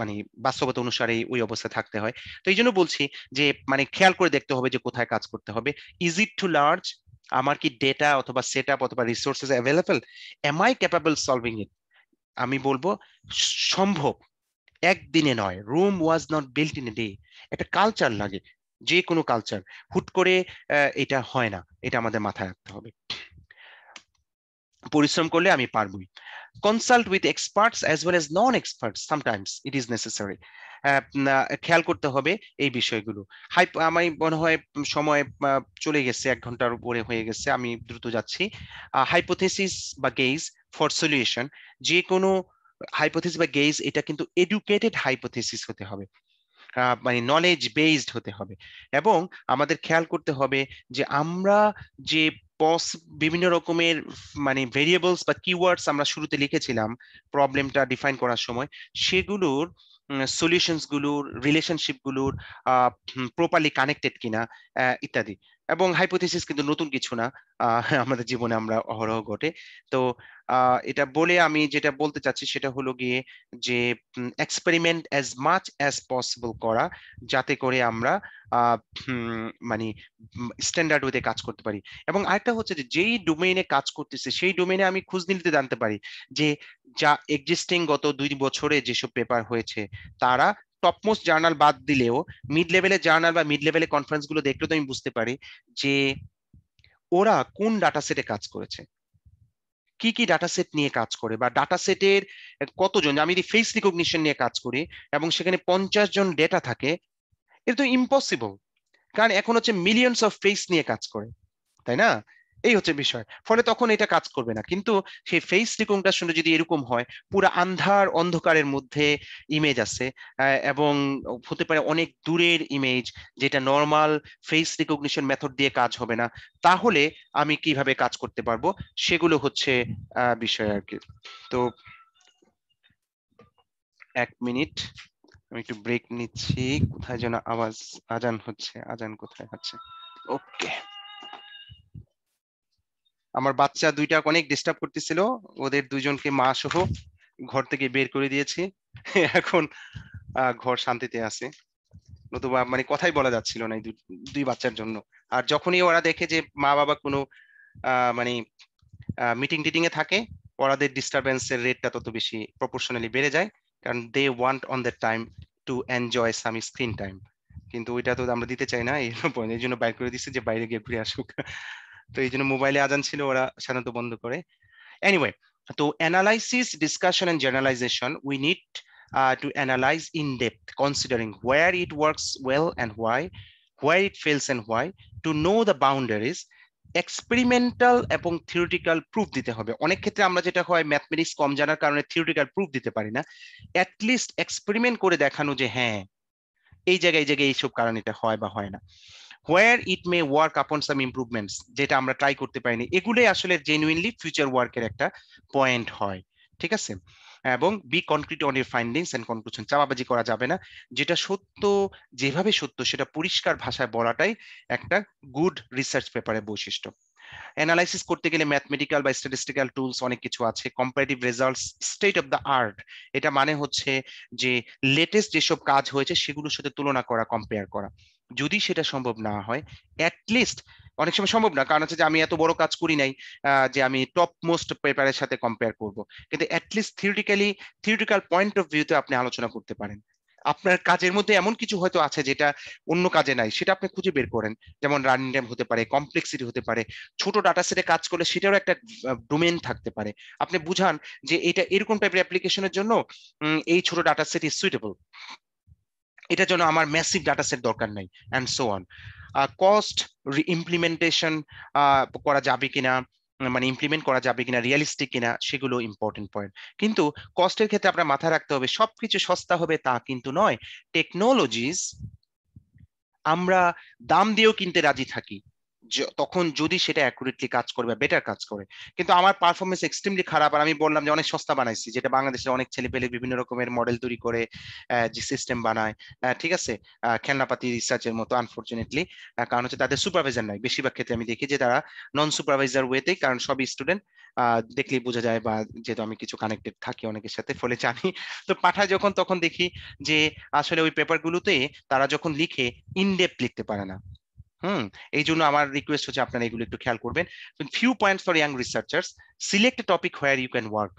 [SPEAKER 2] মানে বাস্তবতা অনুসারে ওই অবস্থা থাকতে হয় তো এই জন্য বলছি যে মানে খেয়াল করে দেখতে হবে যে কোথায় কাজ করতে হবে ইজ ইট টু লার্জ আমার কি ডেটা অথবা সেট আপ অথবা resources available am I capable solving it আমি বলবো সম্ভব একদিনে নয় Rome was not built in a day একটা কালচার লাগে যে কোনো কালচার হুট করে এটা হয় না এটা আমাদের মাথায় রাখতে হবে পরিশ্রম করলে আমি পারবই consult with experts as well as non experts sometimes it is necessary খেয়াল করতে হবে এই বিষয়গুলো হাই আমি মনে হয় সময় চলে গেছে এক ঘন্টার উপরে হয়ে গেছে আমি দ্রুত যাচ্ছি হাইপোথেসিস বা গেইজ ফর সলিউশন যে কোনো হাইপোথেসিস বা গেইজ এটা কিন্তু এডুকেটেড হাইপোথেসিস হতে হবে মানে নলেজ বেসড হতে হবে এবং আমাদের খেয়াল করতে হবে যে আমরা যে পস বিভিন্ন রকমের মানে ভেরিয়েবলস বা কিওয়ার্ডস আমরা শুরুতে লিখেছিলাম প্রবলেমটা ডিফাইন করার সময় সেগুলোর সলিউশনসগুলোর রিলেশনশিপগুলোর প্রপারলি কানেক্টেড কিনা ইত্যাদি এবং হাইপোথিসিস কিন্তু নতুন কিছু না আমাদের জীবনে আমরা অহরহ ঘটে তো এটা বলে আমি যেটা বলতে চাচ্ছি সেটা হলো গিয়ে যে experiment as much as possible করা যাতে করে আমরা মানে স্ট্যান্ডার্ড ওয়েতে কাজ করতে পারি এবং আরেকটা হচ্ছে যে যেই ডোমেইনে কাজ করতেছে সেই ডোমেইনে আমি খুঁজ নিতে জানতে পারি যে যা এক্সিস্টিং গত দুই বছরে যেসব পেপার হয়েছে তারা টপমোস্ট জার্নাল বাদ দিলেও মিড লেভেলের জার্নাল বা মিড লেভেলের কনফারেন্সগুলো দেখলে তো আমি বুঝতে পারি যে ওরা কোন ডাটা সেটে কাজ করেছে কি কি ডাটা সেট নিয়ে কাজ করে বা ডাটা সেটের কতজন আমি যদি ফেস রিকগনিশন নিয়ে কাজ করি এবং সেখানে পঞ্চাশ জন ডেটা থাকে এটা তো ইম্পসিবল কারণ এখন হচ্ছে মিলিয়নস অফ ফেস নিয়ে কাজ করে তাই না এই হচ্ছে বিষয় ফলে তখন এটা কাজ করবে না কিন্তু সেই ফেস রিকগনাইশন শুনে যদি এরকম হয় পুরো আন্ধার অন্ধকারের মধ্যে ইমেজ আছে এবং হতে পারে অনেক দূরের ইমেজ যেটা নর্মাল ফেস রিকগনিশন মেথড দিয়ে কাজ হবে না তাহলে আমি কিভাবে কাজ করতে পারবো সেগুলো হচ্ছে বিষয় আর কি তো এক মিনিট আমি একটু ব্রেক নিচ্ছি কোথায় যেন আওয়াজ আজান হচ্ছে আজান কোথায় হচ্ছে ওকে আমার বাচ্চা দুইটা অনেক ডিস্টার্ব করতেছিল ওদের দুজনকে মা সহ ঘর থেকে বের করে দিয়েছি এখন ঘর শান্তিতে আছে নতুবা মানে কথাই বলা যাচ্ছিল না দুই বাচ্চার জন্য আর যখনই ওরা দেখে যে মা বাবা কোনো মানে মিটিং টিটিং এ থাকে ওরাদের ডিস্টারবেন্সের রেটটা তত বেশি প্রপোর্শনালি বেড়ে যায় কারণ they want on the time to enjoy some screen time কিন্তু ওইটা তো আমরা দিতে চাই না এই জন্য বাইর করে দিচ্ছে যে বাইরে গিয়ে ঘুরে আসুক তো এই জন্য মোবাইলে আজান ছিল ওরা সাধারণত বন্ধ করে এনিওয়ে তো analysis discussion and journalization we need to analyse in depth considering where it works well and why where it fails and why to know the boundaries experimental এবং থিওরিটিক্যাল প্রুফ দিতে হবে অনেক ক্ষেত্রে আমরা যেটা হয় ম্যাথমেটিক্স কম জানার কারণে থিওরিটিক্যাল প্রুফ দিতে পারি না অ্যাটলিস্ট এক্সপেরিমেন্ট করে দেখানো যে হ্যাঁ এই জায়গায় এই জায়গায় এইসব কারণ এটা হয় বা হয় না হোয়ার ইট মে ওয়ার্ক আপন সাম ইম্প্রুভমেন্টস যেটা আমরা ট্রাই করতে পারিনি এগুলোই আসলে জেনুইনলি ফিউচার ওয়ার্কের একটা পয়েন্ট হয় ঠিক আছে এবং বি কনক্রিট অন এর ফাইন্ডিংস এন্ড কনক্লুশন চাপাবাজি করা যাবে না যেটা সত্য যেভাবে সত্য সেটা পরিষ্কার ভাষায় বলাটাই একটা গুড রিসার্চ পেপারের বৈশিষ্ট্য অ্যানালাইসিস করতে গেলে ম্যাথমেটিক্যাল বা স্ট্যাটিস্টিক্যাল টুলস অনেক কিছু আছে comparative result state of the art এটা মানে হচ্ছে যে লেটেস্ট যেসব কাজ হয়েছে সেগুলোর সাথে তুলনা করা কম্পেয়ার করা যদি সেটা সম্ভব না হয় অ্যাটলিস্ট অনেক সময় সম্ভব না কারণ হচ্ছে যে আমি এত বড় কাজ করি নাই যে আমি টপ মোস্ট পেপারের সাথে কম্পেয়ার করব কিন্তু at least theoretically theoretical point of ভিউতে আপনি আলোচনা করতে পারেন আপনার কাজের মধ্যে এমন কিছু হয়তো আছে যেটা অন্য কাজে নাই সেটা আপনি খুঁজে বের করেন যেমন রানিং টাইম হতে পারে কমপ্লেক্সিটি হতে পারে ছোট ডাটা সেটে কাজ করলে সেটারও একটা ডোমেন থাকতে পারে আপনি বুঝান যে এটা এরকম টাইপের অ্যাপ্লিকেশনের জন্য এই ছোট ডাটা সেট ইজ সুইটেবল এটার জন্য আমার ম্যাসিভ ডাটা সেট দরকার নেই and so on cost implementation করা যাবে কিনা মানে ইমপ্লিমেন্ট করা যাবে কিনা রিয়ালিস্টিক কিনা সেগুলো ইম্পর্টেন্ট পয়েন্ট কিন্তু কস্টের ক্ষেত্রে আপনার মাথায় রাখতে হবে সব কিছু সস্তা হবে তা কিন্তু নয় টেকনোলজিস আমরা দাম দিয়েও কিনতে রাজি থাকি তখন যদি সেটা অ্যাকুরেটলি কাজ করে বা বেটার কাজ করে কিন্তু আমার পারফরমেন্স এক্সট্রিমলি খারাপ আর আমি বললাম যে অনেক সস্তা বানাইছি যেটা বাংলাদেশের অনেক ছেলে পেলে বিভিন্ন রকমের মডেল তৈরি করে যে সিস্টেম বানায় ঠিক আছে খেলনাপাতি রিসার্চের মতো আনফর্চুনেটলি কারণ হচ্ছে তাদের সুপারভাইজার নাই বেশিরভাগ ক্ষেত্রে আমি দেখি যে তারা নন সুপারভাইজার ওয়েতেই কারণ সব স্টুডেন্ট দেখলেই বোঝা যায় বা যেহেতু আমি কিছু কানেক্টেড থাকি অনেকের সাথে ফলে জানি তো পাঠায় যখন তখন দেখি যে আসলে ওই পেপারগুলোতে তারা যখন লিখে ইনডেপ লিখতে পারে না হুম এই জন্য আমার রিকোয়েস্ট হচ্ছে আপনারা এগুলো একটু খেয়াল করবেন few point for young researchers select topic where you can work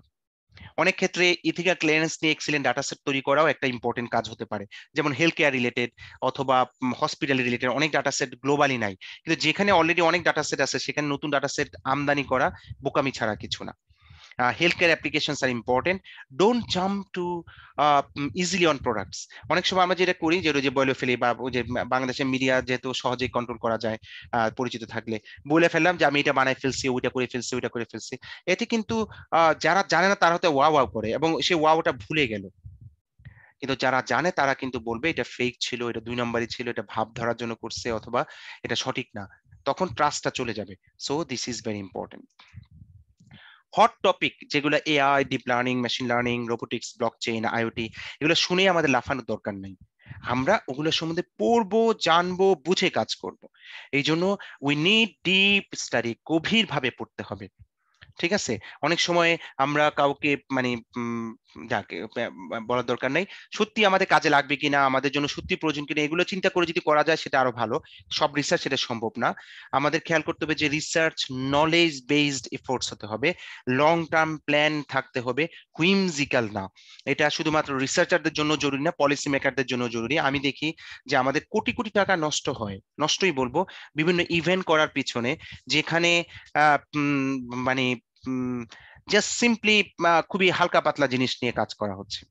[SPEAKER 2] অনেক ক্ষেত্রে ইথিকা ক্লিয়ারেন্স নিয়ে এক্সিলেন্ট ডাটা সেট তৈরি করাও একটা ইম্পর্টেন্ট কাজ হতে পারে যেমন হেলথ কেয়ার রিলেটেড অথবা হসপিটাল রিলেটেড অনেক ডাটা সেট গ্লোবালি নাই কিন্তু যেখানে অলরেডি অনেক ডাটা সেট আছে সেখানে নতুন ডাটা সেট আমদানি করা বোকামি ছাড়া কিছু না uh, healthcare applications are important don't jump to uh, mm, easily on products অনেক সময় আমরা যেটা করি যে যে বলে ফেলি বা যে বাংলাদেশের মিডিয়া যেহেতু সহজেই কন্ট্রোল করা যায় পরিচিত থাকলে বলে ফেললাম যে আমি এটা বানাই ফেলছি ওইটা করে ফেলছি ওইটা করে ফেলছি এতে কিন্তু যারা জানে না তারা হয়তো ওয়া ওয়া করে এবং সে ওয়াওটা ভুলে গেল কিন্তু যারা জানে তারা কিন্তু বলবে এটা ফেক ছিল এটা দুই নম্বরই ছিল এটা ভাব ধরার জন্য করছে অথবা এটা সঠিক না তখন ট্রাস্টটা চলে যাবে so this is very important hot topic যেগুলো AI deep learning machine learning robotics blockchain IoT এগুলো শুনে আমাদের লাফানোর দরকার নেই আমরা ওগুলো সম্বন্ধে পড়বো জানবো বুঝে কাজ করব। এই জন্য উই নিড ডিপ স্টাডি গভীরভাবে পড়তে হবে ঠিক আছে অনেক সময় আমরা কাউকে মানে যাকে বলার দরকার নাই সত্যি আমাদের কাজে লাগবে কিনা আমাদের জন্য সত্যি প্রয়োজন কিনা এগুলো চিন্তা করে যদি করা যায় সেটা আরো ভালো সব রিসার্চ সেটা সম্ভব না আমাদের খেয়াল করতে হবে যে রিসার্চ নলেজ বেসড এফোর্টস হতে হবে লং টার্ম প্ল্যান থাকতে হবে হুইমজিক্যাল না এটা শুধুমাত্র রিসার্চারদের জন্য জরুরি না পলিসি মেকারদের জন্য জরুরি আমি দেখি যে আমাদের কোটি কোটি টাকা নষ্ট হয় নষ্টই বলবো বিভিন্ন ইভেন্ট করার পিছনে যেখানে মানে জাস্ট সিম্পলি খুবই হালকা পাতলা জিনিস নিয়ে কাজ করা হচ্ছে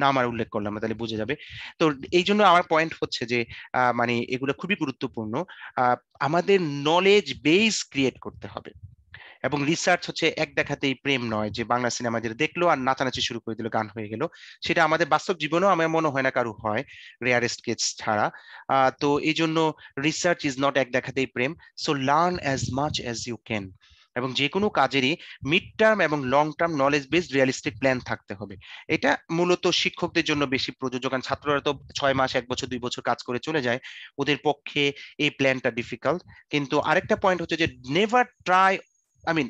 [SPEAKER 2] না আমার উল্লেখ করলাম তাহলে বুঝে যাবে তো এই জন্য আমার পয়েন্ট হচ্ছে যে মানে এগুলো খুবই গুরুত্বপূর্ণ আমাদের নলেজ বেস ক্রিয়েট করতে হবে এবং রিসার্চ হচ্ছে এক দেখাতেই প্রেম নয় যে বাংলা সিনেমা যেটা দেখলো আর নাচানাচি শুরু করে দিল গান হয়ে গেল সেটা আমাদের বাস্তব জীবনেও আমার মনে হয় না কারু হয় রেয়ারেস্ট কেস ছাড়া তো এই জন্য রিসার্চ ইজ নট এক দেখাতেই প্রেম so learn as much as you can এবং যে কোনো কাজেরই মিড টার্ম এবং long term knowledge based realistic plan থাকতে হবে এটা মূলত শিক্ষকদের জন্য বেশি প্রযোজ্য কারণ ছাত্ররা তো ছয় মাস এক বছর দুই বছর কাজ করে চলে যায় ওদের পক্ষে এই প্ল্যানটা ডিফিকাল্ট কিন্তু আরেকটা পয়েন্ট হচ্ছে যে never try I mean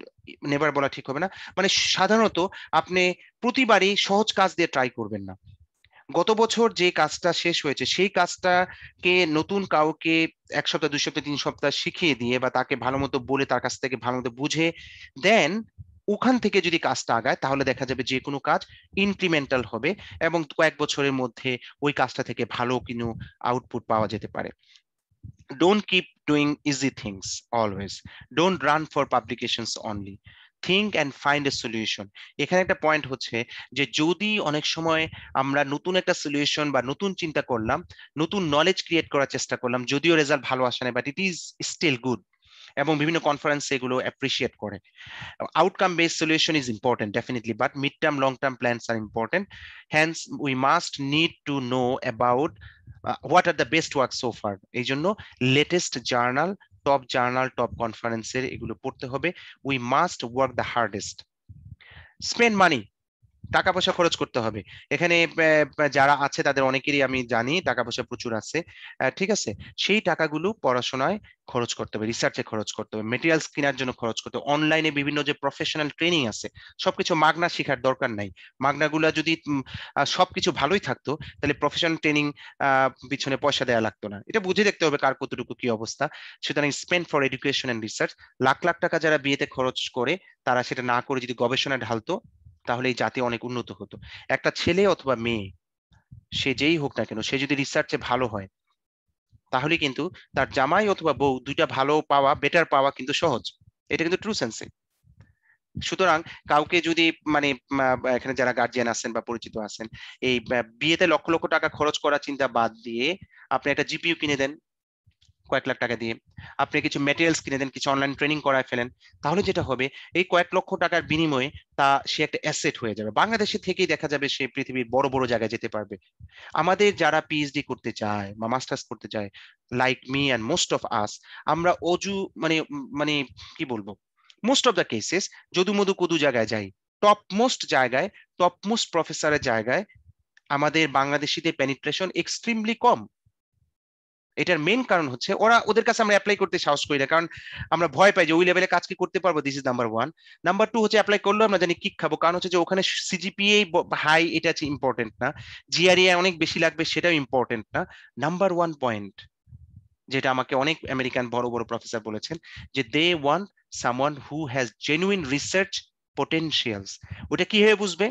[SPEAKER 2] never বলা ঠিক হবে না মানে সাধারণত আপনি প্রতিবারই সহজ কাজ দিয়ে ট্রাই করবেন না গত বছর যে কাজটা শেষ হয়েছে সেই কাজটাকে নতুন কাউকে এক সপ্তাহ দুই সপ্তাহ তিন সপ্তাহ শিখিয়ে দিয়ে বা তাকে ভালো মতো বলে তার কাছ থেকে ভালো মতো বুঝে দেন ওখান থেকে যদি কাজটা আগায় তাহলে দেখা যাবে যে কোনো কাজ ইনক্রিমেন্টাল হবে এবং কয়েক বছরের মধ্যে ওই কাজটা থেকে ভালো কিন্তু আউটপুট পাওয়া যেতে পারে don't keep doing easy things always don't run for publications only think and find a solution এখানে একটা পয়েন্ট হচ্ছে যে যদি অনেক সময় আমরা নতুন একটা সলিউশন বা নতুন চিন্তা করলাম নতুন নলেজ ক্রিয়েট করার চেষ্টা করলাম যদিও রেজাল্ট ভালো আসে না but it is still good এবং বিভিন্ন কনফারেন্স এগুলো অ্যাপ্রিসিয়েট করে outcome base solution is important definitely but mid term long term plans are important hence we must need to know about what are the best work so far এই জন্য latest journal top journal top কনফারেন্সের এগুলো পড়তে হবে we must work the hardest spend money টাকা পয়সা খরচ করতে হবে এখানে যারা আছে তাদের অনেকেরই আমি জানি টাকা পয়সা প্রচুর আছে ঠিক আছে সেই টাকাগুলো পড়াশোনায় খরচ করতে হবে রিসার্চে খরচ করতে হবে মেটেরিয়ালস কেনার জন্য খরচ করতে হবে অনলাইনে বিভিন্ন যে প্রফেশনাল ট্রেনিং আছে সবকিছু মাগনা শেখার দরকার নাই মাগনাগুলো যদি সবকিছু ভালোই থাকতো তাহলে প্রফেশনাল ট্রেনিং পিছনে পয়সা দেওয়া লাগতো না এটা বুঝে দেখতে হবে কার কতটুকু কি অবস্থা সুতরাং spend for education and research lakh lakh টাকা যারা বিয়েতে খরচ করে তারা সেটা না করে যদি গবেষণা ঢালতো তাহলে এই জাতি অনেক উন্নত হতো একটা ছেলে অথবা মেয়ে সে যেই হোক না কেন সে যদি রিসার্চে ভালো হয় তাহলে কিন্তু তার জামাই অথবা বউ দুইটা ভালো পাওয়া বেটার পাওয়া কিন্তু সহজ এটা কিন্তু ট্রু সেন্সে সুতরাং কাউকে যদি মানে এখানে যারা গার্জিয়ান আছেন বা পরিচিত আছেন এই বিয়েতে লক্ষ লক্ষ টাকা খরচ করার চিন্তা বাদ দিয়ে আপনি একটা জিপিইউ কিনে দেন কয়েক লাখ টাকা দিয়ে আপনি কিছু মেটেরিয়ালস কিনে দেন কিছু অনলাইন ট্রেনিং করায় ফেলেন তাহলে যেটা হবে এই কয়েক লক্ষ টাকার বিনিময়ে তা সে একটা অ্যাসেট হয়ে যাবে বাংলাদেশে থেকেই দেখা যাবে সে পৃথিবীর বড় বড় জায়গায় যেতে পারবে আমাদের যারা পিএইচডি করতে চায় বা মাস্টার্স করতে চায় like me and most of us আমরা অজু মানে মানে কি বলবো মোস্ট অফ দ্য কেসেস যদু মধু কদু জায়গায় যাই টপ মোস্ট জায়গায় টপ মোস্ট প্রফেসরের জায়গায় আমাদের বাংলাদেশিদের পেনিট্রেশন এক্সট্রিমলি কম এটার মেন কারণ হচ্ছে ওরা ওদের কাছে আমরা অ্যাপ্লাই করতে সাহস করি না কারণ আমরা ভয় পাই যে ওই লেভেলে কাজ কি করতে পারবো this is number one number two হচ্ছে অ্যাপ্লাই করলেও আমরা জানি কি খাবো কারণ হচ্ছে যে ওখানে সিজিপিএ হাই এটা হচ্ছে ইম্পর্টেন্ট না জিআরএ অনেক বেশি লাগবে সেটাও ইম্পর্টেন্ট না নাম্বার ওয়ান পয়েন্ট যেটা আমাকে অনেক আমেরিকান বড় বড় প্রফেসর বলেছেন যে the one someone who has genuine research potentials ওটা কি হয়ে বুঝবে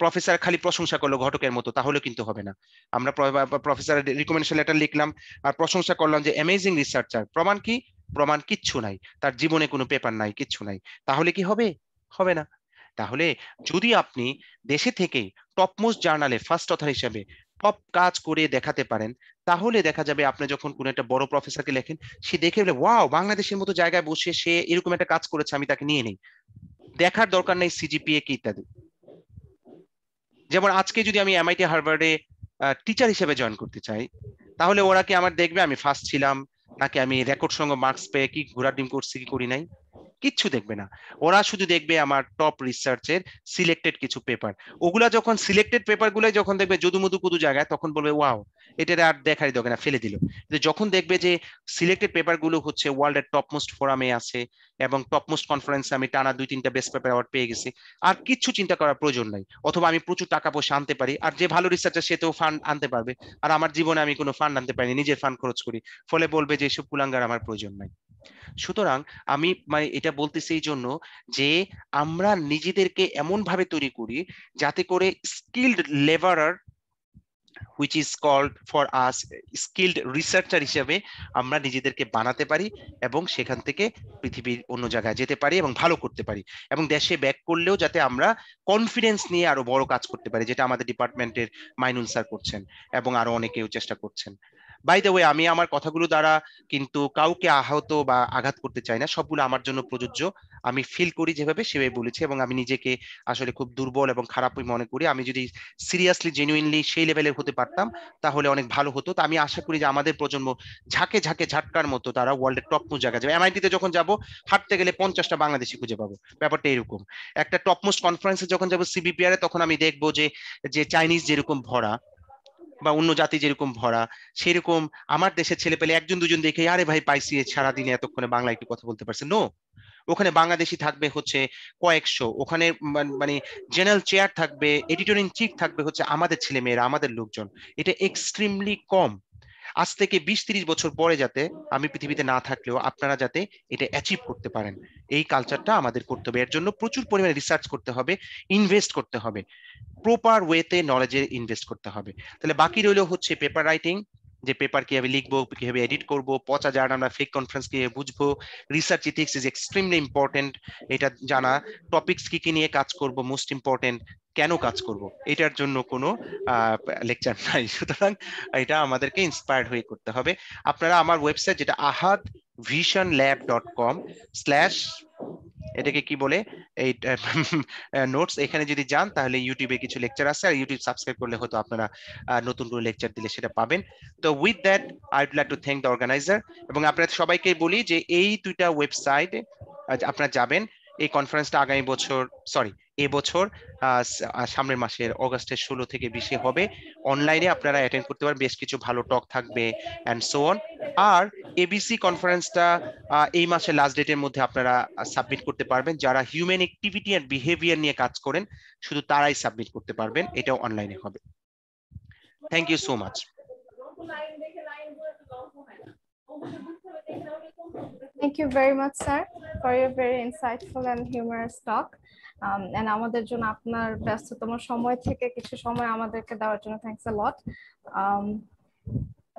[SPEAKER 2] প্রফেসর খালি প্রশংসা করলো ঘটকের মতো তাহলে কিন্তু হবে না আমরা প্রফেসর রিকমেন্ডেশন লেটার লিখলাম আর প্রশংসা করলাম যে অ্যামেজিং রিসার্চার প্রমাণ কি প্রমাণ কিচ্ছু নাই তার জীবনে কোনো পেপার নাই কিচ্ছু নাই তাহলে কি হবে হবে না তাহলে যদি আপনি দেশে থেকে টপমোস্ট জার্নালে ফার্স্ট অথার হিসাবে টপ কাজ করে দেখাতে পারেন তাহলে দেখা যাবে আপনি যখন কোনো একটা বড় প্রফেসরকে লেখেন সে দেখে বলে ওয়াও বাংলাদেশের মতো জায়গায় বসে সে এরকম একটা কাজ করেছে আমি তাকে নিয়ে নেই দেখার দরকার নেই সিজিপিএ কি ইত্যাদি যেমন আজকে যদি আমি এমআইটি হার্ভার্ডে টিচার হিসেবে জয়েন করতে চাই তাহলে ওরা কি আমার দেখবে আমি ফার্স্ট ছিলাম নাকি আমি রেকর্ড সঙ্গে মার্কস পেয়ে কি ঘোরা ডিম করছি কি করি নাই কিচ্ছু দেখবে না ওরা শুধু দেখবে আমার টপ রিসার্চের সিলেক্টেড কিছু পেপার ওগুলা যখন সিলেক্টেড পেপারগুলো যখন দেখবে যদু মধু কুদু জায়গায় তখন বলবে ওয়াও এটা আর দেখারই দেবে না ফেলে দিল যখন দেখবে যে সিলেক্টেড পেপারগুলো হচ্ছে ওয়ার্ল্ডের টপ মোস্ট ফোরামে আছে এবং টপমোস্ট কনফারেন্সে আমি টানা দুই তিনটা বেস্ট পেপার অ্যাওয়ার্ড পেয়ে গেছি আর কিচ্ছু চিন্তা করার প্রয়োজন নাই অথবা আমি প্রচুর টাকা পয়সা আনতে পারি আর যে ভালো রিসার্চার সে তো ফান্ড আনতে পারবে আর আমার জীবনে আমি কোনো ফান্ড আনতে পারিনি নিজের ফান্ড খরচ করি ফলে বলবে যে এসব কুলাঙ্গার আমার প্রয়োজন নাই সুতরাং আমি মানে এটা বলতে সেই জন্য যে আমরা নিজেদেরকে এমন ভাবে তৈরি করি যাতে করে skilled labourer which is called for us skilled researcher হিসাবে আমরা নিজেদেরকে বানাতে পারি এবং সেখান থেকে পৃথিবীর অন্য জায়গায় যেতে পারি এবং ভালো করতে পারি এবং দেশে ব্যাক করলেও যাতে আমরা কনফিডেন্স নিয়ে আরো বড় কাজ করতে পারি যেটা আমাদের ডিপার্টমেন্টের মাইনুল স্যার করছেন এবং আরো অনেকেও চেষ্টা করছেন বাই দ্য ওয়ে আমি আমার কথাগুলো দ্বারা কিন্তু কাউকে আহত বা আঘাত করতে চাই না সবগুলো আমার জন্য প্রযোজ্য আমি ফিল করি যেভাবে সেভাবে বলেছি এবং আমি নিজেকে আসলে খুব দুর্বল এবং খারাপই মনে করি আমি যদি সিরিয়াসলি জেনুইনলি সেই লেভেলের হতে পারতাম তাহলে অনেক ভালো হতো তা আমি আশা করি যে আমাদের প্রজন্ম ঝাঁকে ঝাঁকে ঝাটকার মতো তারা ওয়ার্ল্ডের টপ মোস্ট জায়গা যাবে এমআইটিতে যখন যাব হাঁটতে গেলে পঞ্চাশটা বাংলাদেশি খুঁজে পাবো ব্যাপারটা এরকম একটা টপ মোস্ট কনফারেন্সে যখন যাবো সিবিপিআর তখন আমি দেখবো যে যে চাইনিজ যেরকম ভরা বা অন্য জাতি যেরকম ভরা সেরকম আমার দেশের ছেলে পেলে একজন দুজন দেখে আরে ভাই পাইছি সারাদিনে এতক্ষণে বাংলা একটু কথা বলতে পারছে নো ওখানে বাংলাদেশি থাকবে হচ্ছে কয়েকশো ওখানে মানে জেনারেল চেয়ার থাকবে এডিটর ইন চিফ থাকবে হচ্ছে আমাদের ছেলেমেয়েরা আমাদের লোকজন এটা এক্সট্রিমলি কম আজ থেকে বিশ তিরিশ বছর পরে যাতে আমি পৃথিবীতে না থাকলেও আপনারা যাতে এটা অ্যাচিভ করতে পারেন এই কালচারটা আমাদের করতে হবে এর জন্য প্রচুর পরিমাণে রিসার্চ করতে হবে ইনভেস্ট করতে হবে প্রপার ওয়েতে নলেজে ইনভেস্ট করতে হবে তাহলে বাকি রইল হচ্ছে পেপার রাইটিং যে পেপার কিভাবে লিখবো কিভাবে এডিট করব পচা জার্ন আমরা ফেক কনফারেন্স কিভাবে বুঝবো research ethics is extremely important এটা জানা টপিকস কি কি নিয়ে কাজ করব মোস্ট ইম্পর্টেন্ট কেন কাজ করব এটার জন্য কোনো লেকচার নাই সুতরাং এটা আমাদেরকে ইন্সপায়ার্ড হয়ে করতে হবে আপনারা আমার ওয়েবসাইট যেটা Ahad vision lab dot com slash এটাকে কি বলে এই নোটস এখানে যদি যান তাহলে ইউটিউবে কিছু লেকচার আছে আর ইউটিউব সাবস্ক্রাইব করলে হয়তো আপনারা নতুন করে লেকচার দিলে সেটা পাবেন তো with that I would like to thank the organiser এবং আপনারা সবাইকে বলি যে এই দুইটা ওয়েবসাইট আপনারা যাবেন এই কনফারেন্সটা আগামী বছর সরি এবছর সামনের মাসের অগাস্টের ষোলো থেকে বিশে হবে অনলাইনে আপনারা অ্যাটেন্ড করতে পারেন বেশ কিছু ভালো টক থাকবে অ্যান্ড সো অন আর এবিসি কনফারেন্সটা এই মাসের লাস্ট ডেটের মধ্যে আপনারা সাবমিট করতে পারবেন যারা হিউম্যান অ্যাক্টিভিটি অ্যান্ড বিহেভিয়ার নিয়ে কাজ করেন শুধু তারাই সাবমিট করতে পারবেন এটাও অনলাইনে হবে thank you so much
[SPEAKER 1] Thank you very much, sir, for your very insightful and humorous talk. And um, আমাদের জন্য আপনার ব্যস্ততম সময় থেকে কিছু সময় আমাদেরকে দেওয়ার জন্য থ্যাংকস আ লট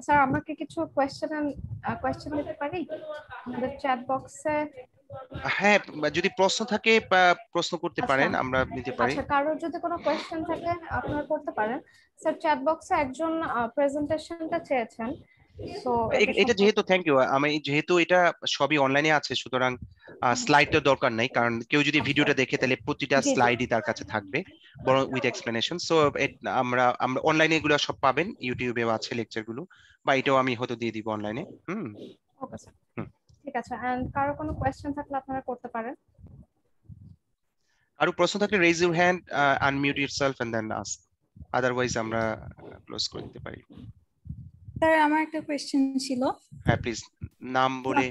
[SPEAKER 1] স্যার আমরা কি কিছু কোয়েশ্চেন কোয়েশ্চেন নিতে পারি আমাদের চ্যাট বক্সে
[SPEAKER 2] হ্যাঁ যদি প্রশ্ন থাকে প্রশ্ন করতে আচ্ছা। পারেন আমরা নিতে পারি আচ্ছা
[SPEAKER 1] কারোর যদি কোনো কোয়েশ্চেন থাকে আপনারা করতে পারেন স্যার চ্যাট বক্সে একজন প্রেজেন্টেশনটা uh, চেয়েছেন এটা যেহেতু
[SPEAKER 2] থ্যাংক ইউ আমি যেহেতু এটা সবই অনলাইনে আছে সুতরাং স্লাইড তো দরকার নাই কারণ কেউ যদি ভিডিওটা আচ্ছা। দেখে তাহলে প্রতিটা স্লাইডই তার কাছে থাকবে বরং উইথ এক্সপ্লেনেশন সো আমরা আমরা অনলাইনে এগুলো সব পাবেন ইউটিউবেও আছে লেকচারগুলো বা এটাও আমি হয়তো দিয়ে দিব অনলাইনে হুম
[SPEAKER 1] ওকে ঠিক আছে এন্ড কারো কোনো কোশ্চেন থাকলে আপনারা করতে পারেন
[SPEAKER 2] কারো প্রশ্ন থাকলে raise your hand unmute yourself and then ask otherwise আমরা ক্লোজ করে দিতে পারি
[SPEAKER 1] স্যার আমার একটা কোয়েশ্চেন ছিল
[SPEAKER 2] হ্যাঁ প্লিজ নাম বলে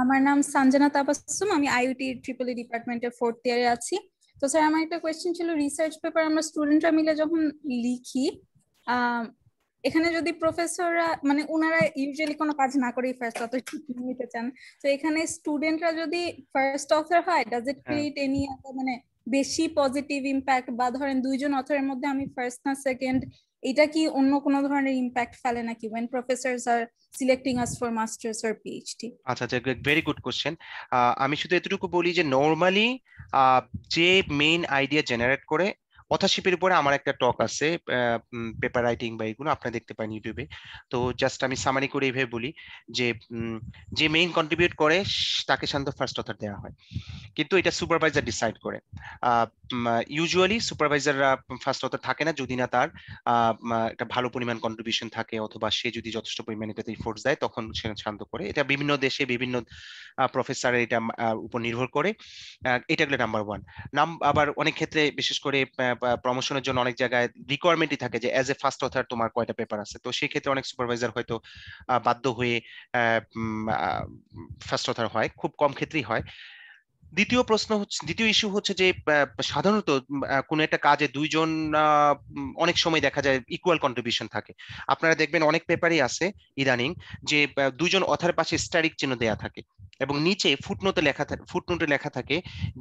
[SPEAKER 1] আমার নাম সঞ্জনা তাবাসসুম আমি আইইউটি ট্রিপল ই ডিপার্টমেন্টের ফোর্থ ইয়ারে আছি তো স্যার আমার একটা কোয়েশ্চেন ছিল রিসার্চ পেপার আমরা স্টুডেন্টরা মিলে যখন লিখি এখানে যদি প্রফেসররা মানে ওনারা ইউজুয়ালি কোনো কাজ না করেই ফার্স্ট অথর নিতে চান তো এখানে স্টুডেন্টরা যদি ফার্স্ট অথর হয় ডাজ ইট ক্রিয়েট এনি মানে বেশি পজিটিভ ইম্প্যাক্ট বা ধরেন দুইজন অথরের মধ্যে আমি ফার্স্ট না সেকেন্ড এটা কি অন্য কোনো ধরনের ইম্প্যাক্ট ফেলে নাকি when professors are selecting us for masters or phd
[SPEAKER 2] আচ্ছা আচ্ছা ভেরি গুড কোশ্চেন আমি শুধু এতটুকু বলি যে নরমালি যে মেইন আইডিয়া জেনারেট করে শিল্পের উপরে আমার একটা টক আছে পেপার রাইটিং বা এগুলো আপনারা দেখতে পান ইউটিউবে তো জাস্ট আমি সামারি করে এইভাবে বলি যে যে মেইন কন্ট্রিবিউট করে তাকে শান্ত ফার্স্ট অথার দেওয়া হয় কিন্তু এটা সুপারভাইজার ডিসাইড করে ইউজুয়ালি সুপারভাইজাররা ফার্স্ট অথার থাকে না যদি না তার একটা ভালো পরিমাণ কন্ট্রিবিউশন থাকে অথবা সে যদি যথেষ্ট পরিমাণে এটাতে ইফোর্টস দেয় তখন সে শান্ত করে এটা বিভিন্ন দেশে বিভিন্ন প্রফেসরের এটা উপর নির্ভর করে এটা গেলে নাম্বার ওয়ান নাম আবার অনেক ক্ষেত্রে বিশেষ করে প্রমোশনের জন্য অনেক জায়গায় রিকোয়ারমেন্টই থাকে যে অ্যাজ এ ফার্স্ট অথার তোমার কয়টা পেপার আছে তো সেই ক্ষেত্রে অনেক সুপারভাইজার হয়তো বাধ্য হয়ে ফার্স্ট অথার হয় খুব কম ক্ষেত্রেই হয় দ্বিতীয় প্রশ্ন হচ্ছে দ্বিতীয় ইস্যু হচ্ছে যে সাধারণত কোনো একটা কাজে দুইজন অনেক সময় দেখা যায় ইকুয়াল কন্ট্রিবিউশন থাকে আপনারা দেখবেন অনেক পেপারই আছে ইদানিং যে দুইজন অথার পাশে স্টারিক চিহ্ন দেয়া থাকে এবং নিচে ফুটনোতে লেখা থাকে ফুটনোটে লেখা থাকে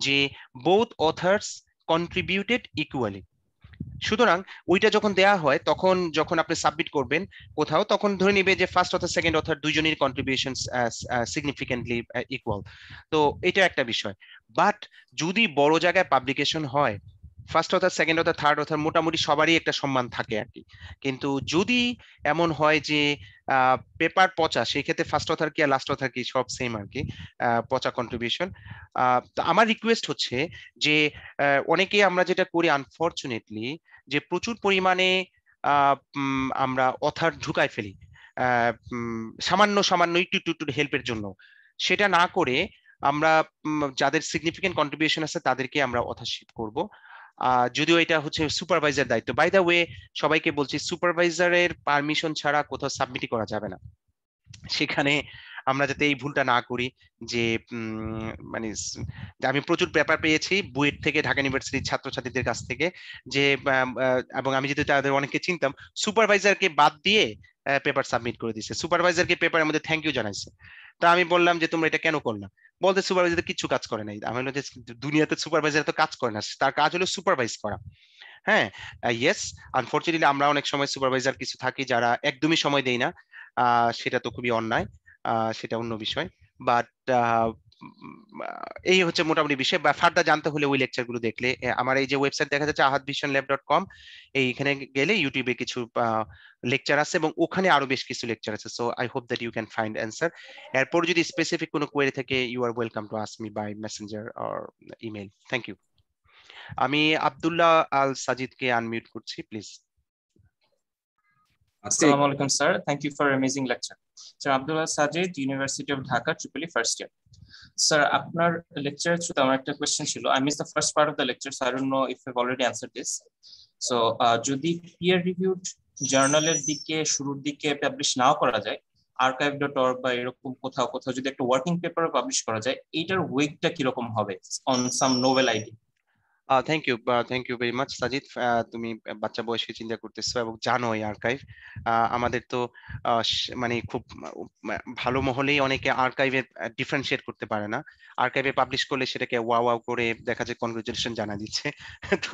[SPEAKER 2] যে বোথ অথার্স কন্ট্রিবিউটেড ইকুয়ালি সুতরাং ওইটা যখন দেয়া হয় তখন যখন আপনি সাবমিট করবেন কোথাও তখন ধরে নিবে যে ফার্স্ট অথার সেকেন্ড অথার দুজনের কন্ট্রিবিউশন সিগনিফিকেন্টলি ইকুয়াল তো এটা একটা বিষয় বাট যদি বড় জায়গায় পাবলিকেশন হয় first author second author third author মোটামুটি সবারই একটা সম্মান থাকে আর কি কিন্তু যদি এমন হয় যে পেপার পচা সেই ক্ষেত্রে ফার্স্ট অথার কি আর লাস্ট অথার কি সব সেম আর কি পচা কন্ট্রিবিউশন তো আমার রিকোয়েস্ট হচ্ছে যে অনেকে আমরা যেটা করি আনফর্চুনেটলি যে প্রচুর পরিমাণে আমরা অথার ঢুকায় ফেলি সামান্য সামান্য একটু একটু একটু হেল্পের জন্য সেটা না করে আমরা যাদের সিগনিফিকেন্ট কন্ট্রিবিউশন আছে তাদেরকে আমরা অথারশিপ করব যদিও এটা হচ্ছে সুপারভাইজার দায়িত্ব বাই দ্য ওয়ে সবাইকে বলছি সুপারভাইজারের পারমিশন ছাড়া কোথাও সাবমিটই করা যাবে না সেখানে আমরা যাতে এই ভুলটা না করি যে মানে আমি প্রচুর পেপার পেয়েছি বুয়েট থেকে ঢাকা ইউনিভার্সিটির ছাত্রছাত্রীদের কাছ থেকে যে এবং আমি যেহেতু তাদের অনেকে চিনতাম সুপারভাইজারকে বাদ দিয়ে পেপার সাবমিট করে দিছে সুপারভাইজারকে পেপারের মধ্যে থ্যাংক ইউ জানাইছে তা আমি বললাম যে তোমরা এটা কেন করলাম বলতে সুপারভাইজার কিছু কাজ করে নাই আমি যে দুনিয়াতে সুপারভাইজার তো কাজ করে না তার কাজ হলো সুপারভাইজ করা হ্যাঁ ইয়েস আনফর্চুনেটলি আমরা অনেক সময় সুপারভাইজার কিছু থাকি যারা একদমই সময় দেই না সেটা তো খুবই অন্যায় সেটা অন্য বিষয় বাট এই হচ্ছে মোটামুটি বিষয় বা ফার্দার জানতে হলে ওই লেকচারগুলো দেখলে আমার এই যে ওয়েবসাইট দেখা যাচ্ছে Ahad vision lab dot com এইখানে গেলে ইউটিউবে কিছু লেকচার আছে এবং ওখানে আরো বেশ কিছু লেকচার আছে so I hope that you can find answer এরপর যদি স্পেসিফিক কোনো কোয়েরি থাকে you are welcome to ask me by messenger or email thank you আমি আব্দুল্লাহ আল সাজিদকে আনমিউট করছি প্লিজ আসসালামু আলাইকুম sir thank you for amazing lecture sir Abdullah Sajid university of Dhaka triple E
[SPEAKER 3] first year sir আপনার লেকচারের থ্রুতে আমার একটা কোয়েশ্চেন ছিল I miss the first part of the lecture I
[SPEAKER 2] don't know if have already answer this so যদি peer reviewed জার্নালের দিকে শুরুর দিকে পাবলিশ নাও করা যায় আর্কাইভ ডট অর্গ বা এরকম কোথাও কোথাও যদি একটা ওয়ার্কিং পেপার পাবলিশ করা যায় এইটার ওয়েকটা কিরকম হবে on some novel idea thank you thank you very much Sajid তুমি বাচ্চা বয়সকে চিন্তা করতেছো এবং জানো এই আর্কাইভ আমাদের তো মানে খুব ভালো মহলেই অনেকে আর্কাইভে ডিফারেন্সিয়েট করতে পারে না আর্কাইভে পাবলিশ করলে সেটাকে ওয়া ওয়া করে দেখা যায় কনগ্রেচুলেশন জানা দিচ্ছে তো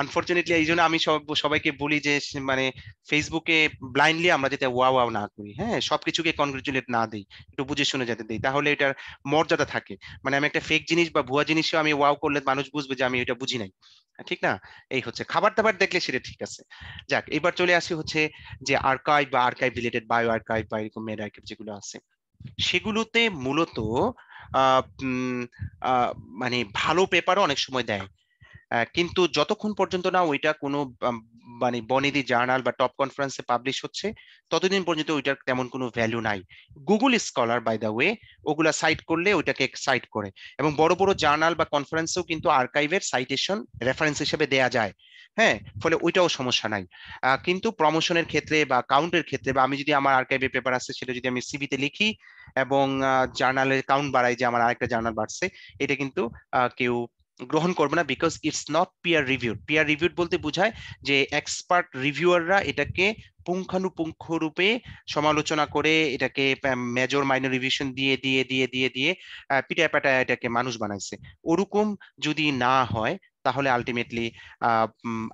[SPEAKER 2] আনফর্চুনেটলি এই জন্য আমি সব সবাইকে বলি যে মানে ফেসবুকে ব্লাইন্ডলি আমরা যাতে ওয়া ওয়া না করি হ্যাঁ সবকিছুকে কনগ্রেচুলেট না দিই একটু বুঝে শুনে যাতে দিই তাহলে এটার মর্যাদা থাকে মানে আমি একটা ফেক জিনিস বা ভুয়া জিনিসও আমি ওয়াও করলে মানুষ বুঝবে যে আমি ওইটা বুঝি নাই হ্যাঁ, ঠিক না এই হচ্ছে খাবার দাবার দেখলে সেটা ঠিক আছে যাক এবার চলে আসি হচ্ছে যে আর্কাইভ বা আর্কাইভ রিলেটেড বায়ো আর্কাইভ বা এরকম মেড আর্কাইভ যেগুলো আছে সেগুলোতে মূলত মানে ভালো পেপারও অনেক সময় দেয় কিন্তু যতক্ষণ পর্যন্ত না ওইটা কোনো মানে বনেদি জার্নাল বা টপ কনফারেন্সে পাবলিশ হচ্ছে ততদিন পর্যন্ত ওইটার তেমন কোনো ভ্যালু নাই Google scholar by the way ওগুলা সাইট করলে ওইটাকে সাইট করে এবং বড় বড় জার্নাল বা কনফারেন্সেও কিন্তু আর্কাইভের সাইটেশন রেফারেন্স হিসেবে দেয়া যায় হ্যাঁ ফলে ওইটাও সমস্যা নাই কিন্তু প্রমোশনের ক্ষেত্রে বা কাউন্টের ক্ষেত্রে বা আমি যদি আমার আর্কাইভে পেপার আসে সেটা যদি আমি সিভিতে লিখি এবং জার্নালের কাউন্ট বাড়াই যে আমার আরেকটা জার্নাল বাড়ছে এটা কিন্তু কেউ গ্রহণ করবে না because it's not peer reviewed peer reviewed বলতে বোঝায় যে এক্সপার্ট রিভিউয়াররা এটাকে পুঙ্খানুপুঙ্খ রূপে সমালোচনা করে এটাকে মেজর মাইনর রিভিশন দিয়ে দিয়ে দিয়ে দিয়ে দিয়ে পিটায় পাটায় এটাকে মানুষ বানাইছে ওরকম যদি না হয় তাহলে আলটিমেটলি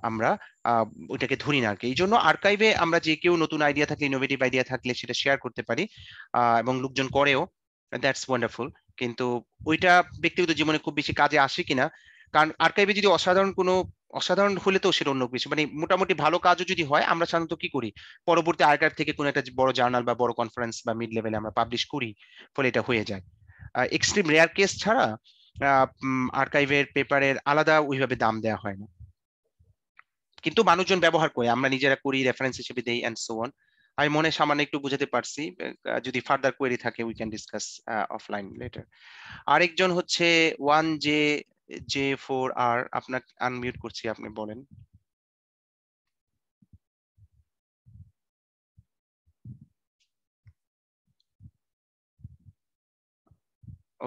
[SPEAKER 2] আমরা ওইটাকে ধরি না আর কি এই জন্য আর্কাইভে আমরা যে কেউ নতুন আইডিয়া থাকলে ইনোভেটিভ আইডিয়া থাকলে সেটা শেয়ার করতে পারি এবং লোকজন করেও দ্যাটস ওয়ান্ডারফুল কিন্তু ওইটা ব্যক্তিগত জীবনে খুব বেশি কাজে আসে কিনা কারণ আর্কাইভে যদি অসাধারণ কোনো অসাধারণ হলে তো সেটা অন্য কিছু মানে মোটামুটি ভালো কাজও যদি হয় আমরা সাধারণত কি করি পরবর্তী আর্কাইভ থেকে কোনো একটা বড় জার্নাল বা বড় কনফারেন্স বা মিড লেভেলে আমরা পাবলিশ করি ফলে এটা হয়ে যায় এক্সট্রিম রেয়ার কেস ছাড়া আর্কাইভের পেপারের আলাদা ওইভাবে দাম দেওয়া হয় না কিন্তু মানুষজন ব্যবহার করে আমরা নিজেরা করি রেফারেন্স হিসেবে দেই অ্যান্ড সো অন আমি মনে সামান্য একটু বুঝাতে পারছি যদি ফার্দার কোয়েরি থাকে we can discuss offline later আরেকজন হচ্ছে one J J four R
[SPEAKER 1] আপনাকে আনমিউট করছি আপনি বলেন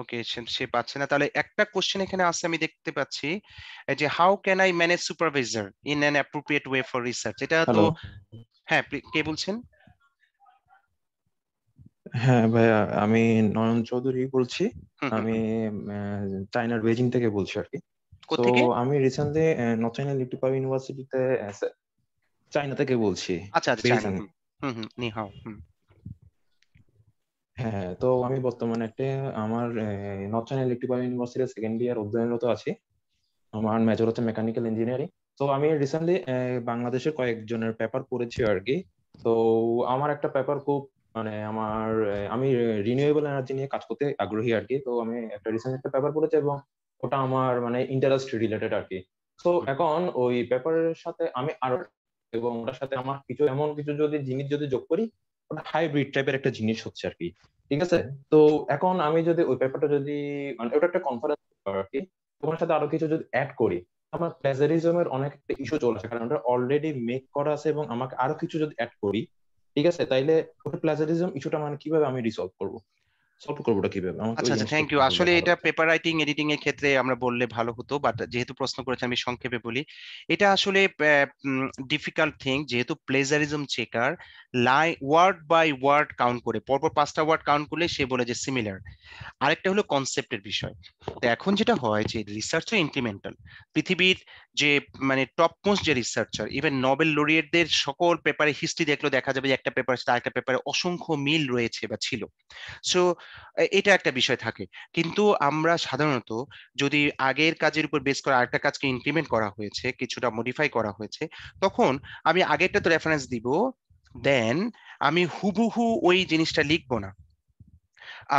[SPEAKER 2] ওকে সে পাচ্ছে না তাহলে একটা কোশ্চেন এখানে আছে আমি দেখতে পাচ্ছি যে how can I manage supervisor in an appropriate way for research এটা তো হ্যাঁ কে বলছেন
[SPEAKER 3] হ্যাঁ ভাইয়া আমি নয়ন চৌধুরী বলছি আমি আহ, চায়নার বেজিং থেকে বলছি আর কি তো আমি রিসেন্টলি নর্থ চায়না পাওয়ার ইউনিভার্সিটিতে
[SPEAKER 2] চায়না থেকে বলছি আচ্ছা, আচ্ছা,
[SPEAKER 3] হ্যাঁ তো আমি বর্তমানে একটা আমার নর্থ চায়না পাওয়ার ইউনিভার্সিটির সেকেন্ড ইয়ার অধ্যয়নরত আছি আমার মেজর হচ্ছে মেকানিক্যাল ইঞ্জিনিয়ারিং তো আমি রিসেন্টলি বাংলাদেশের কয়েকজনের পেপার পড়েছি আর কি তো আমার একটা পেপার খুব মানে আমার আমি রিনিউয়েবল এনার্জি নিয়ে কাজ করতে আগ্রহী আর কি তো আমি একটা রিসার্চ একটা পেপার পড়েছি এবং ওটা আমার মানে ইন্টারেস্ট রিলেটেড আর কি তো এখন ওই পেপারের সাথে আমি আরো এবং ওটার সাথে আমার কিছু এমন কিছু যদি জিনিস যদি যোগ করি ওটা হাইব্রিড টাইপের একটা জিনিস হচ্ছে আর কি ঠিক আছে তো এখন আমি যদি ওই পেপারটা যদি মানে ওটা একটা কনফারেন্স আর কি তোমার সাথে আরো কিছু যদি অ্যাড করি আমার প্লেজারিজমের অনেক ইস্যু চলে কারণ ওটা অলরেডি মেক করা আছে এবং আমাকে আরো কিছু যদি অ্যাড করি ঠিক আছে তাইলে প্লাজারিজম ইস্যুটা মানে কিভাবে আমি রিসলভ করবো সলভ করবোটা কিভাবে আচ্ছা আচ্ছা থ্যাংক ইউ আসলে
[SPEAKER 2] এটা পেপার রাইটিং এডিটিং এর ক্ষেত্রে আমরা বললে ভালো হতো বাট যেহেতু প্রশ্ন করেছেন আমি সংক্ষেপে বলি এটা আসলে ডিফিকাল্ট থিং যেহেতু প্লেজারিজম চেকার লাই ওয়ার্ড বাই ওয়ার্ড কাউন্ট করে পরপর পাঁচটা ওয়ার্ড কাউন্ট করলে সে বলে যে সিমিলার আরেকটা হলো কনসেপ্টের বিষয় তো এখন যেটা হয় যে রিসার্চ ইনক্রিমেন্টাল পৃথিবীর যে মানে টপ মোস্ট যে রিসার্চার ইভেন নোবেল লরিয়েটদের সকল পেপারে হিস্ট্রি দেখলেও দেখা যাবে যে একটা পেপার আরেকটা পেপারে অসংখ্য মিল রয়েছে বা ছিল সো এটা একটা বিষয় থাকে কিন্তু আমরা সাধারণত যদি আগের কাজের উপর বেস করে আরেকটা কাজকে ইনক্রিমেন্ট করা হয়েছে কিছুটা মডিফাই করা হয়েছে তখন আমি আগেরটা তো রেফারেন্স দিব দেন আমি হুবহু ওই জিনিসটা লিখবো না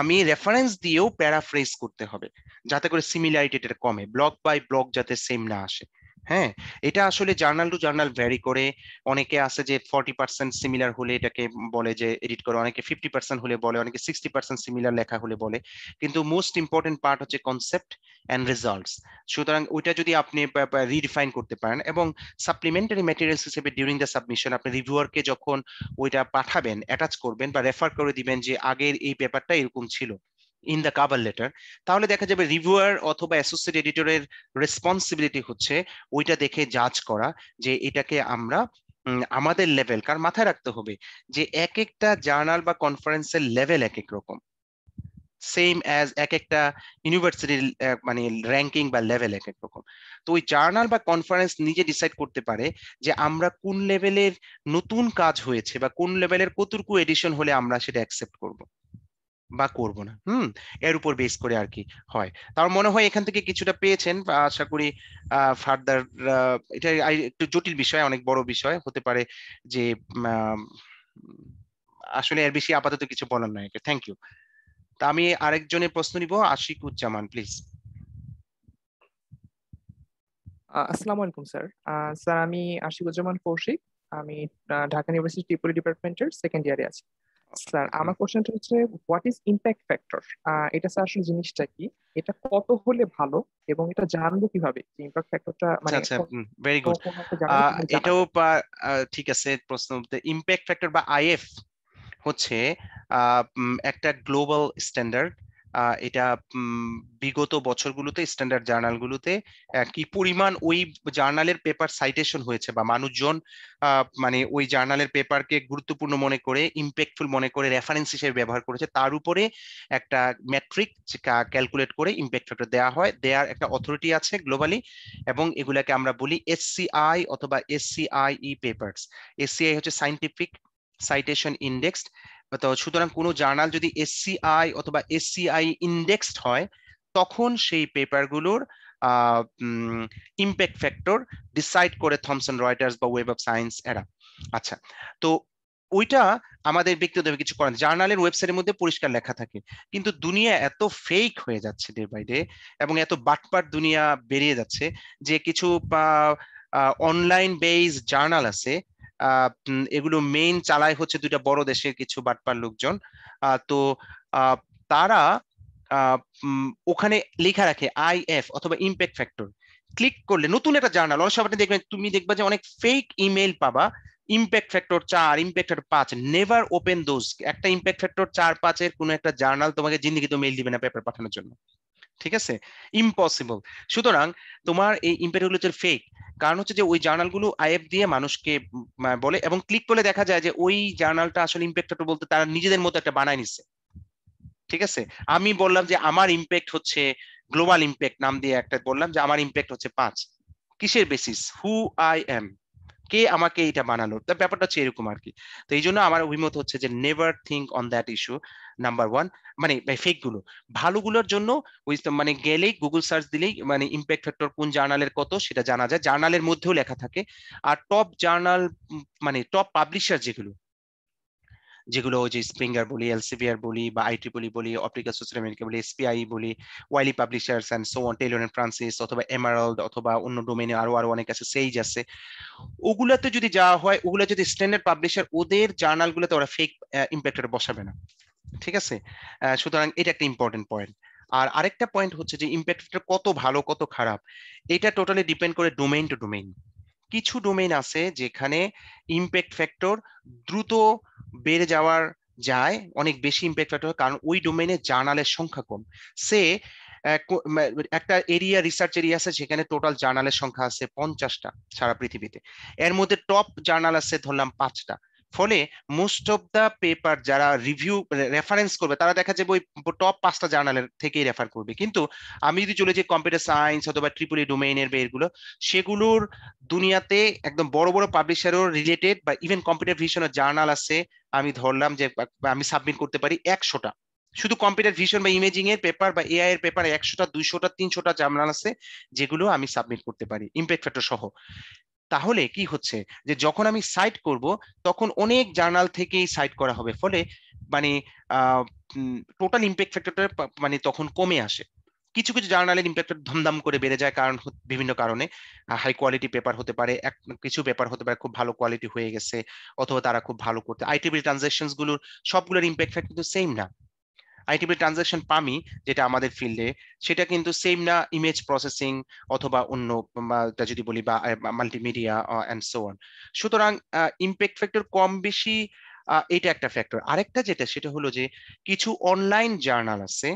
[SPEAKER 2] আমি রেফারেন্স দিয়েও প্যারাফ্রেজ করতে হবে যাতে করে সিমিলারিটিটা কমে ব্লক বাই ব্লক যাতে সেম না আসে হ্যাঁ এটা আসলে জার্নাল টু জার্নাল ভ্যারি করে অনেকে আছে যে ফর্টি পার্সেন্ট সিমিলার হলে এটাকে বলে যে এডিট করে অনেকে ফিফটি পার্সেন্ট হলে বলে অনেকে সিক্সটি পার্সেন্ট সিমিলার লেখা হলে বলে কিন্তু মোস্ট ইম্পর্টেন্ট পার্ট হচ্ছে কনসেপ্ট অ্যান্ড রেজাল্টস সুতরাং ওইটা যদি আপনি রিডিফাইন করতে পারেন এবং সাপ্লিমেন্টারি ম্যাটেরিয়ালস হিসেবে ডিউরিং দ্য সাবমিশন আপনি রিভিউয়ারকে যখন ওইটা পাঠাবেন অ্যাটাচ করবেন বা রেফার করে দিবেন যে আগের এই পেপারটা এরকম ছিল ইন দ্য কাভার লেটার তাহলে দেখা যাবে রিভিউয়ার অথবা অ্যাসোসিয়েট এডিটরের রেসপন্সিবিলিটি হচ্ছে ওইটা দেখে জাজ করা যে এটাকে আমরা আমাদের লেভেল কার মাথায় রাখতে হবে যে এক একটা জার্নাল বা কনফারেন্সের লেভেল এক এক রকম সেম অ্যাজ এক একটা ইউনিভার্সিটির মানে র্যাঙ্কিং বা লেভেল এক এক রকম তো ওই জার্নাল বা কনফারেন্স নিজে ডিসাইড করতে পারে যে আমরা কোন লেভেলের নতুন কাজ হয়েছে বা কোন লেভেলের কতটুকু এডিশন হলে আমরা সেটা অ্যাকসেপ্ট করবো বা করব না হুম এর উপর বেস করে আর কি হয় তার মনে হয় এখান থেকে কিছুটা পেয়েছেন আশা করি ফার্দার এটা একটু জটিল বিষয় অনেক বড় বিষয় হতে পারে যে আসলে এর বেশি আপাতত কিছু বলার নাই থ্যাংক ইউ তা আমি আরেকজনের প্রশ্ন নিব আশিক উজ্জামান প্লিজ
[SPEAKER 3] আসসালামু আলাইকুম স্যার স্যার আমি আশিক উজ্জামান কৌশিক আমি ঢাকা ইউনিভার্সিটি ত্রিপুরা ডিপার্টমেন্টের সেকেন্ড ইয়ারে আছি স্যার আমার কোশ্চেনটা হচ্ছে হোয়াট ইজ ইম্প্যাক্ট ফ্যাক্টর এটা স্যার আসলে জিনিসটা কি এটা কত হলে ভালো এবং এটা জানবো কিভাবে যে ইম্প্যাক্ট
[SPEAKER 2] ফ্যাক্টরটা মানে আচ্ছা ভেরি গুড এটাও ঠিক আছে প্রশ্ন ইম্প্যাক্ট ফ্যাক্টর বা আইএফ হচ্ছে একটা গ্লোবাল স্ট্যান্ডার্ড এটা বিগত বছরগুলোতে স্ট্যান্ডার্ড জার্নালগুলোতে কি পরিমাণ ওই জার্নালের পেপার সাইটেশন হয়েছে বা মানুষজন মানে ওই জার্নালের পেপারকে গুরুত্বপূর্ণ মনে করে ইম্প্যাক্টফুল মনে করে রেফারেন্স হিসেবে ব্যবহার করেছে তার উপরে একটা ম্যাট্রিক ক্যালকুলেট করে ইম্প্যাক্ট ফ্যাক্টর দেওয়া হয় দেওয়ার একটা অথরিটি আছে গ্লোবালি এবং এগুলাকে আমরা বলি এসসিআই অথবা এসসিআই ই পেপার্স এসসিআই হচ্ছে সাইন্টিফিক সাইটেশন ইন্ডেক্স তো সুতরাং কোনো জার্নাল যদি এসসিআই অথবা এসসিআই ইন্ডেক্সড হয় তখন সেই পেপারগুলোর ইম্প্যাক্ট ফ্যাক্টর ডিসাইড করে থমসন রয়টার্স বা ওয়েব অফ সায়েন্স এরা আচ্ছা তো ওইটা আমাদের ব্যক্তিগত কিছু করেন জার্নালের ওয়েবসাইটের মধ্যে পরিষ্কার লেখা থাকে কিন্তু দুনিয়া এত ফেক হয়ে যাচ্ছে ডে বাই ডে এবং এত বাটপাট দুনিয়া বেরিয়ে যাচ্ছে যে কিছু অনলাইন বেস জার্নাল আছে এগুলো মেইন চালায় হচ্ছে দুইটা বড় দেশের কিছু বাটপার লোকজন তো তারা ওখানে লেখা রাখে আই এফ অথবা ইম্প্যাক্ট ফ্যাক্টর ক্লিক করলে নতুন একটা জার্নাল অনেক সময় দেখবেন তুমি দেখবা যে অনেক ফেক ইমেল পাবা ইম্প্যাক্ট ফ্যাক্টর চার ইম্প্যাক্ট ফ্যাক্টর পাঁচ নেভার ওপেন দোজ একটা ইম্প্যাক্ট ফ্যাক্টর চার পাঁচের কোনো একটা জার্নাল তোমাকে জিন্দিগি তো মেইল দিবে না পেপার পাঠানোর জন্য ঠিক আছে ইম্পসিবল সুতরাং তোমার এই ইম্পেরিয়ালিজের ফেক কারণ হচ্ছে যে ওই জার্নালগুলো আইএফ দিয়ে মানুষকে বলে এবং ক্লিক করলে দেখা যায় যে ওই জার্নালটা আসলে ইম্প্যাক্ট বলতে তারা নিজেদের মতো একটা বানায় নিছে ঠিক আছে আমি বললাম যে আমার ইম্প্যাক্ট হচ্ছে গ্লোবাল ইম্প্যাক্ট নাম দিয়ে একটা বললাম যে আমার ইম্প্যাক্ট হচ্ছে পাঁচ কিসের বেসিস হু আই এম কে আমাকে এটা বানানোর তার ব্যাপারটা হচ্ছে এরকম আর কি তো এই জন্য আমার অভিমত হচ্ছে যে never think on that issue number one মানে ফেক গুলো ভালোগুলোর জন্য ওই মানে গেলেই গুগল সার্চ দিলেই মানে ইম্প্যাক্ট ফ্যাক্টর কোন জার্নালের কত সেটা জানা যায় জার্নালের মধ্যেও লেখা থাকে আর টপ জার্নাল মানে টপ পাবলিশার যেগুলো যেগুলো যে স্প্রিঙ্গার বলি এলসিভিআর বলি বা আইটি বলি অপটিক্যাল সোশ্যাল আমেরিকা বলি এসপিআই বলি Wiley publishers and so on Taylor and Francis অথবা এমারাল্ড অথবা অন্য ডোমেনে আরো আরো অনেক আছে সেইজ আছে ওগুলাতে যদি যাওয়া হয় ওগুলো যদি স্ট্যান্ডার্ড পাবলিশার ওদের জার্নালগুলোতে ওরা ফেক ইম্প্যাক্টর বসাবে না ঠিক আছে সুতরাং এটা একটা ইম্পর্টেন্ট পয়েন্ট আর আরেকটা পয়েন্ট হচ্ছে যে ইম্প্যাক্টটা কত ভালো কত খারাপ এটা টোটালি ডিপেন্ড করে ডোমেইন টু ডোমেইন কিছু ডোমেইন আছে যেখানে ইম্প্যাক্ট ফ্যাক্টর দ্রুত বেড়ে যাওয়ার যায় অনেক বেশি ইম্প্যাক্ট ফ্যাক্টর কারণ ওই ডোমেনে জার্নালের সংখ্যা কম সে একটা এরিয়া রিসার্চ এরিয়া আছে সেখানে টোটাল জার্নালের সংখ্যা আছে পঞ্চাশটা সারা পৃথিবীতে এর মধ্যে টপ জার্নাল আছে ধরলাম পাঁচটা ফলে মোস্ট অফ দ্য পেপার যারা রিভিউ রেফারেন্স করবে তারা দেখা যাবে ওই টপ পাঁচটা জার্নালের থেকেই রেফার করবে কিন্তু আমি যদি চলে যাই কম্পিউটার সায়েন্স অথবা ট্রিপুলি ডোমেইনের বা এরগুলো সেগুলোর দুনিয়াতে একদম বড় বড় পাবলিশারও রিলেটেড বা ইভেন কম্পিউটার ভিশনের জার্নাল আছে আমি ধরলাম যে আমি সাবমিট করতে পারি একশোটা শুধু কম্পিউটার ভিশন বা ইমেজিং এর পেপার বা এআই এর পেপার একশোটা দুইশোটা তিনশোটা জার্নাল আছে যেগুলো আমি সাবমিট করতে পারি ইম্প্যাক্ট ফ্যাক্টর সহ তাহলে কি হচ্ছে যে যখন আমি সাইট করব তখন অনেক জার্নাল থেকেই সাইট করা হবে ফলে মানে টোটাল ইম্প্যাক্ট ফ্যাক্টরটা মানে তখন কমে আসে কিছু কিছু জার্নালের ইম্প্যাক্ট ধমধম করে বেড়ে যায় কারণ বিভিন্ন কারণে হাই কোয়ালিটি পেপার হতে পারে এক কিছু পেপার হতে পারে খুব ভালো কোয়ালিটি হয়ে গেছে অথবা তারা খুব ভালো করতে আইটিবি ট্রানজাকশনস সবগুলোর ইম্প্যাক্ট ফ্যাক্টর কিন্তু সেম না আইটিপি ট্রানজাকশন পামি যেটা আমাদের ফিল্ডে সেটা কিন্তু সেম না ইমেজ প্রসেসিং অথবা অন্য যদি বলি বা মাল্টিমিডিয়া অ্যান্ড সো অন সুতরাং ইম্প্যাক্ট ফ্যাক্টর কম বেশি এটা একটা ফ্যাক্টর আরেকটা যেটা সেটা হলো যে কিছু অনলাইন জার্নাল আছে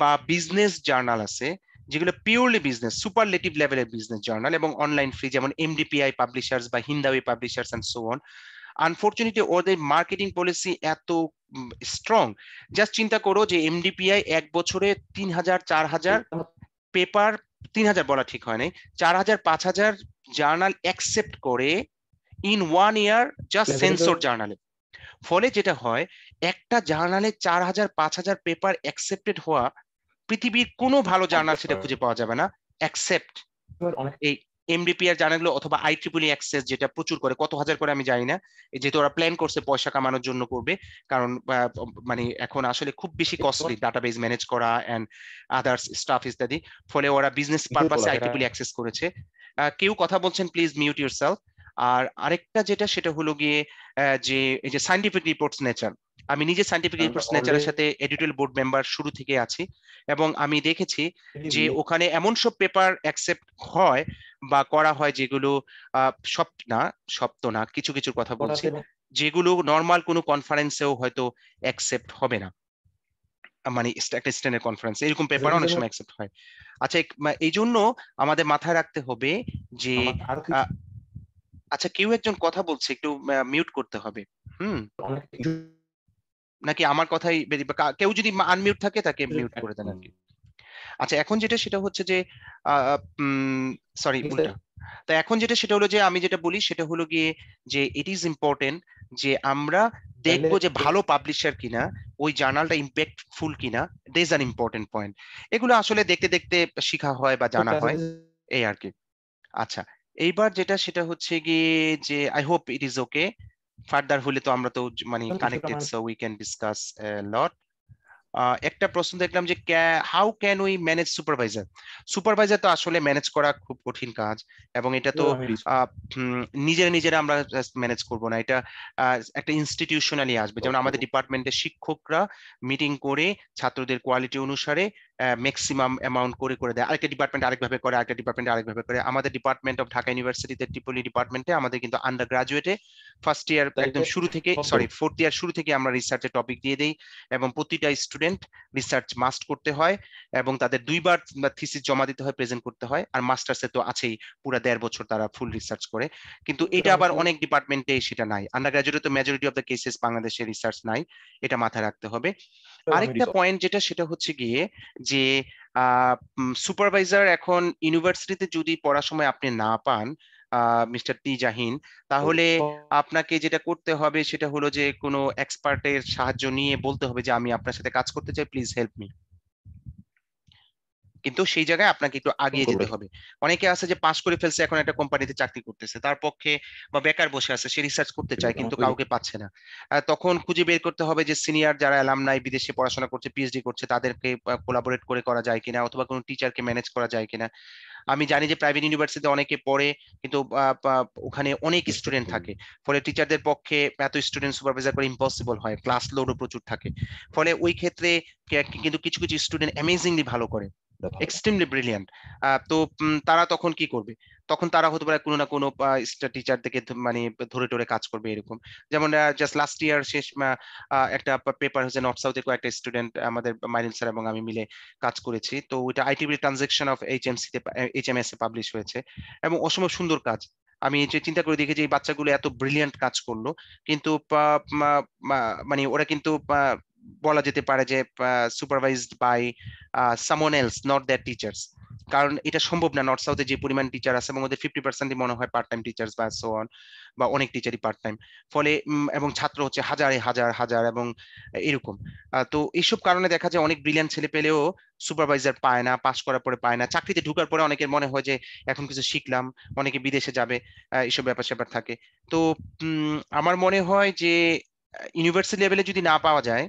[SPEAKER 2] বা বিজনেস জার্নাল আছে যেগুলো পিওরলি বিজনেস সুপারলেটিভ লেভেলের বিজনেস জার্নাল এবং অনলাইন ফ্রি যেমন এমডিপিআই পাবলিশার্স বা Hindawi publishers and so on unfortunately ওদের মার্কেটিং পলিসি এত স্ট্রং জাস্ট চিন্তা করো যে এমডিপিআই এক বছরে তিন হাজার চার হাজার পেপার তিন হাজার বলা ঠিক হয় নাই চার হাজার পাঁচ হাজার জার্নাল অ্যাকসেপ্ট করে in one year just sensor জার্নালে ফলে যেটা হয় একটা জার্নালে চার হাজার পাঁচ হাজার পেপার অ্যাকসেপ্টেড হওয়া পৃথিবীর কোনো ভালো জার্নাল সেটা খুঁজে পাওয়া যাবে না অ্যাকসেপ্ট এই এমডিপিআর জানাগুলো অথবা আই অ্যাক্সেস e যেটা প্রচুর করে কত হাজার করে আমি জানি না যেহেতু ওরা প্ল্যান করছে পয়সা কামানোর জন্য করবে কারণ মানে এখন আসলে খুব বেশি কস্টলি বেস ম্যানেজ করা অ্যান্ড আদার্স স্টাফ ইত্যাদি ফলে ওরা বিজনেস পারপাসে আই ট্রিপলি অ্যাক্সেস করেছে কেউ কথা বলছেন প্লিজ মিউট ইউর সেলফ আর আরেকটা যেটা সেটা হলো গিয়ে যে এই যে সাইন্টিফিক রিপোর্টস নেচার আমি নিজে সাইন্টিফিক রিপোর্টস নেচারের সাথে এডিটোরিয়াল বোর্ড মেম্বার শুরু থেকে আছি এবং আমি দেখেছি যে ওখানে এমন সব পেপার অ্যাকসেপ্ট হয় বা করা হয় যেগুলো সব না সব তো না কিছু কিছু কথা বলছি যেগুলো নর্মাল কোনো কনফারেন্সেও হয়তো অ্যাকসেপ্ট হবে না মানে একটা কনফারেন্স এরকম পেপার অনেক সময় অ্যাকসেপ্ট হয় আচ্ছা এই জন্য আমাদের মাথায় রাখতে হবে যে আচ্ছা কেউ একজন কথা বলছে একটু মিউট করতে হবে হুম নাকি আমার কথাই কেউ যদি আনমিউট থাকে তাকে মিউট করে দেন আরকি আচ্ছা এখন যেটা সেটা হচ্ছে যে সরি তা এখন যেটা সেটা হলো যে আমি যেটা বলি সেটা হলো গিয়ে যে ইট ইজ ইম্পর্টেন্ট যে আমরা দেখবো যে ভালো পাবলিশার কিনা ওই জার্নালটা ইম্প্যাক্টফুল কিনা দিস আর ইম্পর্টেন্ট পয়েন্ট এগুলো আসলে দেখতে দেখতে শেখা হয় বা জানা হয় এই আর কি আচ্ছা এইবার যেটা সেটা হচ্ছে গিয়ে যে I hope it is okay further হলে তো আমরা তো মানে connected so we can discuss lot একটা প্রশ্ন দেখলাম যে how can we manage supervisor supervisor তো আসলে ম্যানেজ করা খুব কঠিন কাজ এবং এটা তো নিজেরা নিজেরা আমরা ম্যানেজ করব না এটা একটা ইনস্টিটিউশনালি আসবে যেমন আমাদের ডিপার্টমেন্টের শিক্ষকরা মিটিং করে ছাত্রদের কোয়ালিটি অনুসারে ম্যাক্সিমাম অ্যামাউন্ট করে করে দেয় আরেকটা ডিপার্টমেন্ট আরেকভাবে করে আরেকটা ডিপার্টমেন্ট আরেকভাবে করে আমাদের ডিপার্টমেন্ট অফ ঢাকা ইউনিভার্সিটিতে ট্রিপলি ডিপার্টমেন্টে আমাদের কিন্তু আন্ডার গ্রাজুয়েটে ফার্স্ট ইয়ার একদম শুরু থেকে সরি ফোর্থ ইয়ার শুরু থেকে আমরা রিসার্চের টপিক দিয়ে দেই এবং প্রতিটা স্টুডেন্ট রিসার্চ মাস্ট করতে হয় এবং তাদের দুইবার থিসিস জমা দিতে হয় প্রেজেন্ট করতে হয় আর মাস্টার্সে তো আছেই পুরো দেড় বছর তারা ফুল রিসার্চ করে কিন্তু এটা আবার অনেক ডিপার্টমেন্টে সেটা নাই আন্ডার গ্রাজুয়েটে তো মেজরিটি অফ দ্য কেসেস বাংলাদেশে রিসার্চ নাই এটা মাথায় রাখতে হবে আরেকটা পয়েন্ট যেটা সেটা হচ্ছে গিয়ে যে সুপারভাইজার এখন ইউনিভার্সিটিতে যদি পড়ার সময় আপনি না পান মিস্টার টি জাহিন তাহলে oh, oh. আপনাকে যেটা করতে হবে সেটা হলো যে কোনো এক্সপার্টের সাহায্য নিয়ে বলতে হবে যে আমি আপনার সাথে কাজ করতে চাই প্লিজ হেল্প মি কিন্তু সেই জায়গায় আপনাকে একটু আগিয়ে যেতে হবে অনেকে আছে যে পাশ করে ফেলছে এখন একটা কোম্পানিতে চাকরি করতেছে তার পক্ষে বা বেকার বসে আছে সে রিসার্চ করতে চায় কিন্তু কাউকে পাচ্ছে না তখন খুঁজে বের করতে হবে যে সিনিয়র যারা নাই বিদেশে পড়াশোনা করছে পিএইচডি করছে তাদেরকে কোলাবোরেট করে করা যায় কিনা অথবা কোনো টিচারকে ম্যানেজ করা যায় কিনা আমি জানি যে প্রাইভেট ইউনিভার্সিটিতে অনেকে পড়ে কিন্তু ওখানে অনেক স্টুডেন্ট থাকে ফলে টিচারদের পক্ষে এত স্টুডেন্ট সুপারভাইজার করে ইম্পসিবল হয় ক্লাস লোডও প্রচুর থাকে ফলে ওই ক্ষেত্রে কিন্তু কিছু কিছু স্টুডেন্ট অ্যামেজিংলি ভালো করে এক্সট্রিমলি ব্রিলিয়ান্ট তো তারা তখন কি করবে তখন তারা হতে পারে কোনো না কোনো টিচার থেকে মানে ধরে টরে কাজ করবে এরকম যেমন জাস্ট লাস্ট ইয়ার শেষ একটা পেপার হচ্ছে নর্থ সাউথের কয়েকটা স্টুডেন্ট আমাদের মাইনিল স্যার এবং আমি মিলে কাজ করেছি তো ওইটা B transaction of H M সিতে H M S A publish হয়েছে এবং অসম্ভব সুন্দর কাজ আমি যে চিন্তা করে দেখি যে এই বাচ্চাগুলো এত ব্রিলিয়ান্ট কাজ করলো কিন্তু মানে ওরা কিন্তু বলা যেতে পারে যে supervised by someone else not that teachers কারণ এটা সম্ভব না নর্থ সাউথে যে পরিমাণ টিচার আছে এবং ওদের ফিফটি পার্সেন্টই মনে হয় পার্ট টাইম টিচার্স বা সো অন বা অনেক টিচারই পার্ট টাইম ফলে এবং ছাত্র হচ্ছে হাজারে হাজার হাজার এবং এরকম তো এইসব কারণে দেখা যায় অনেক ব্রিলিয়ান ছেলে পেলেও সুপারভাইজার পায় না পাস করার পরে পায় না চাকরিতে ঢুকার পরে অনেকের মনে হয় যে এখন কিছু শিখলাম অনেকে বিদেশে যাবে এইসব ব্যাপার স্যাপার থাকে তো আমার মনে হয় যে ইউনিভার্সিটি লেভেলে যদি না পাওয়া যায়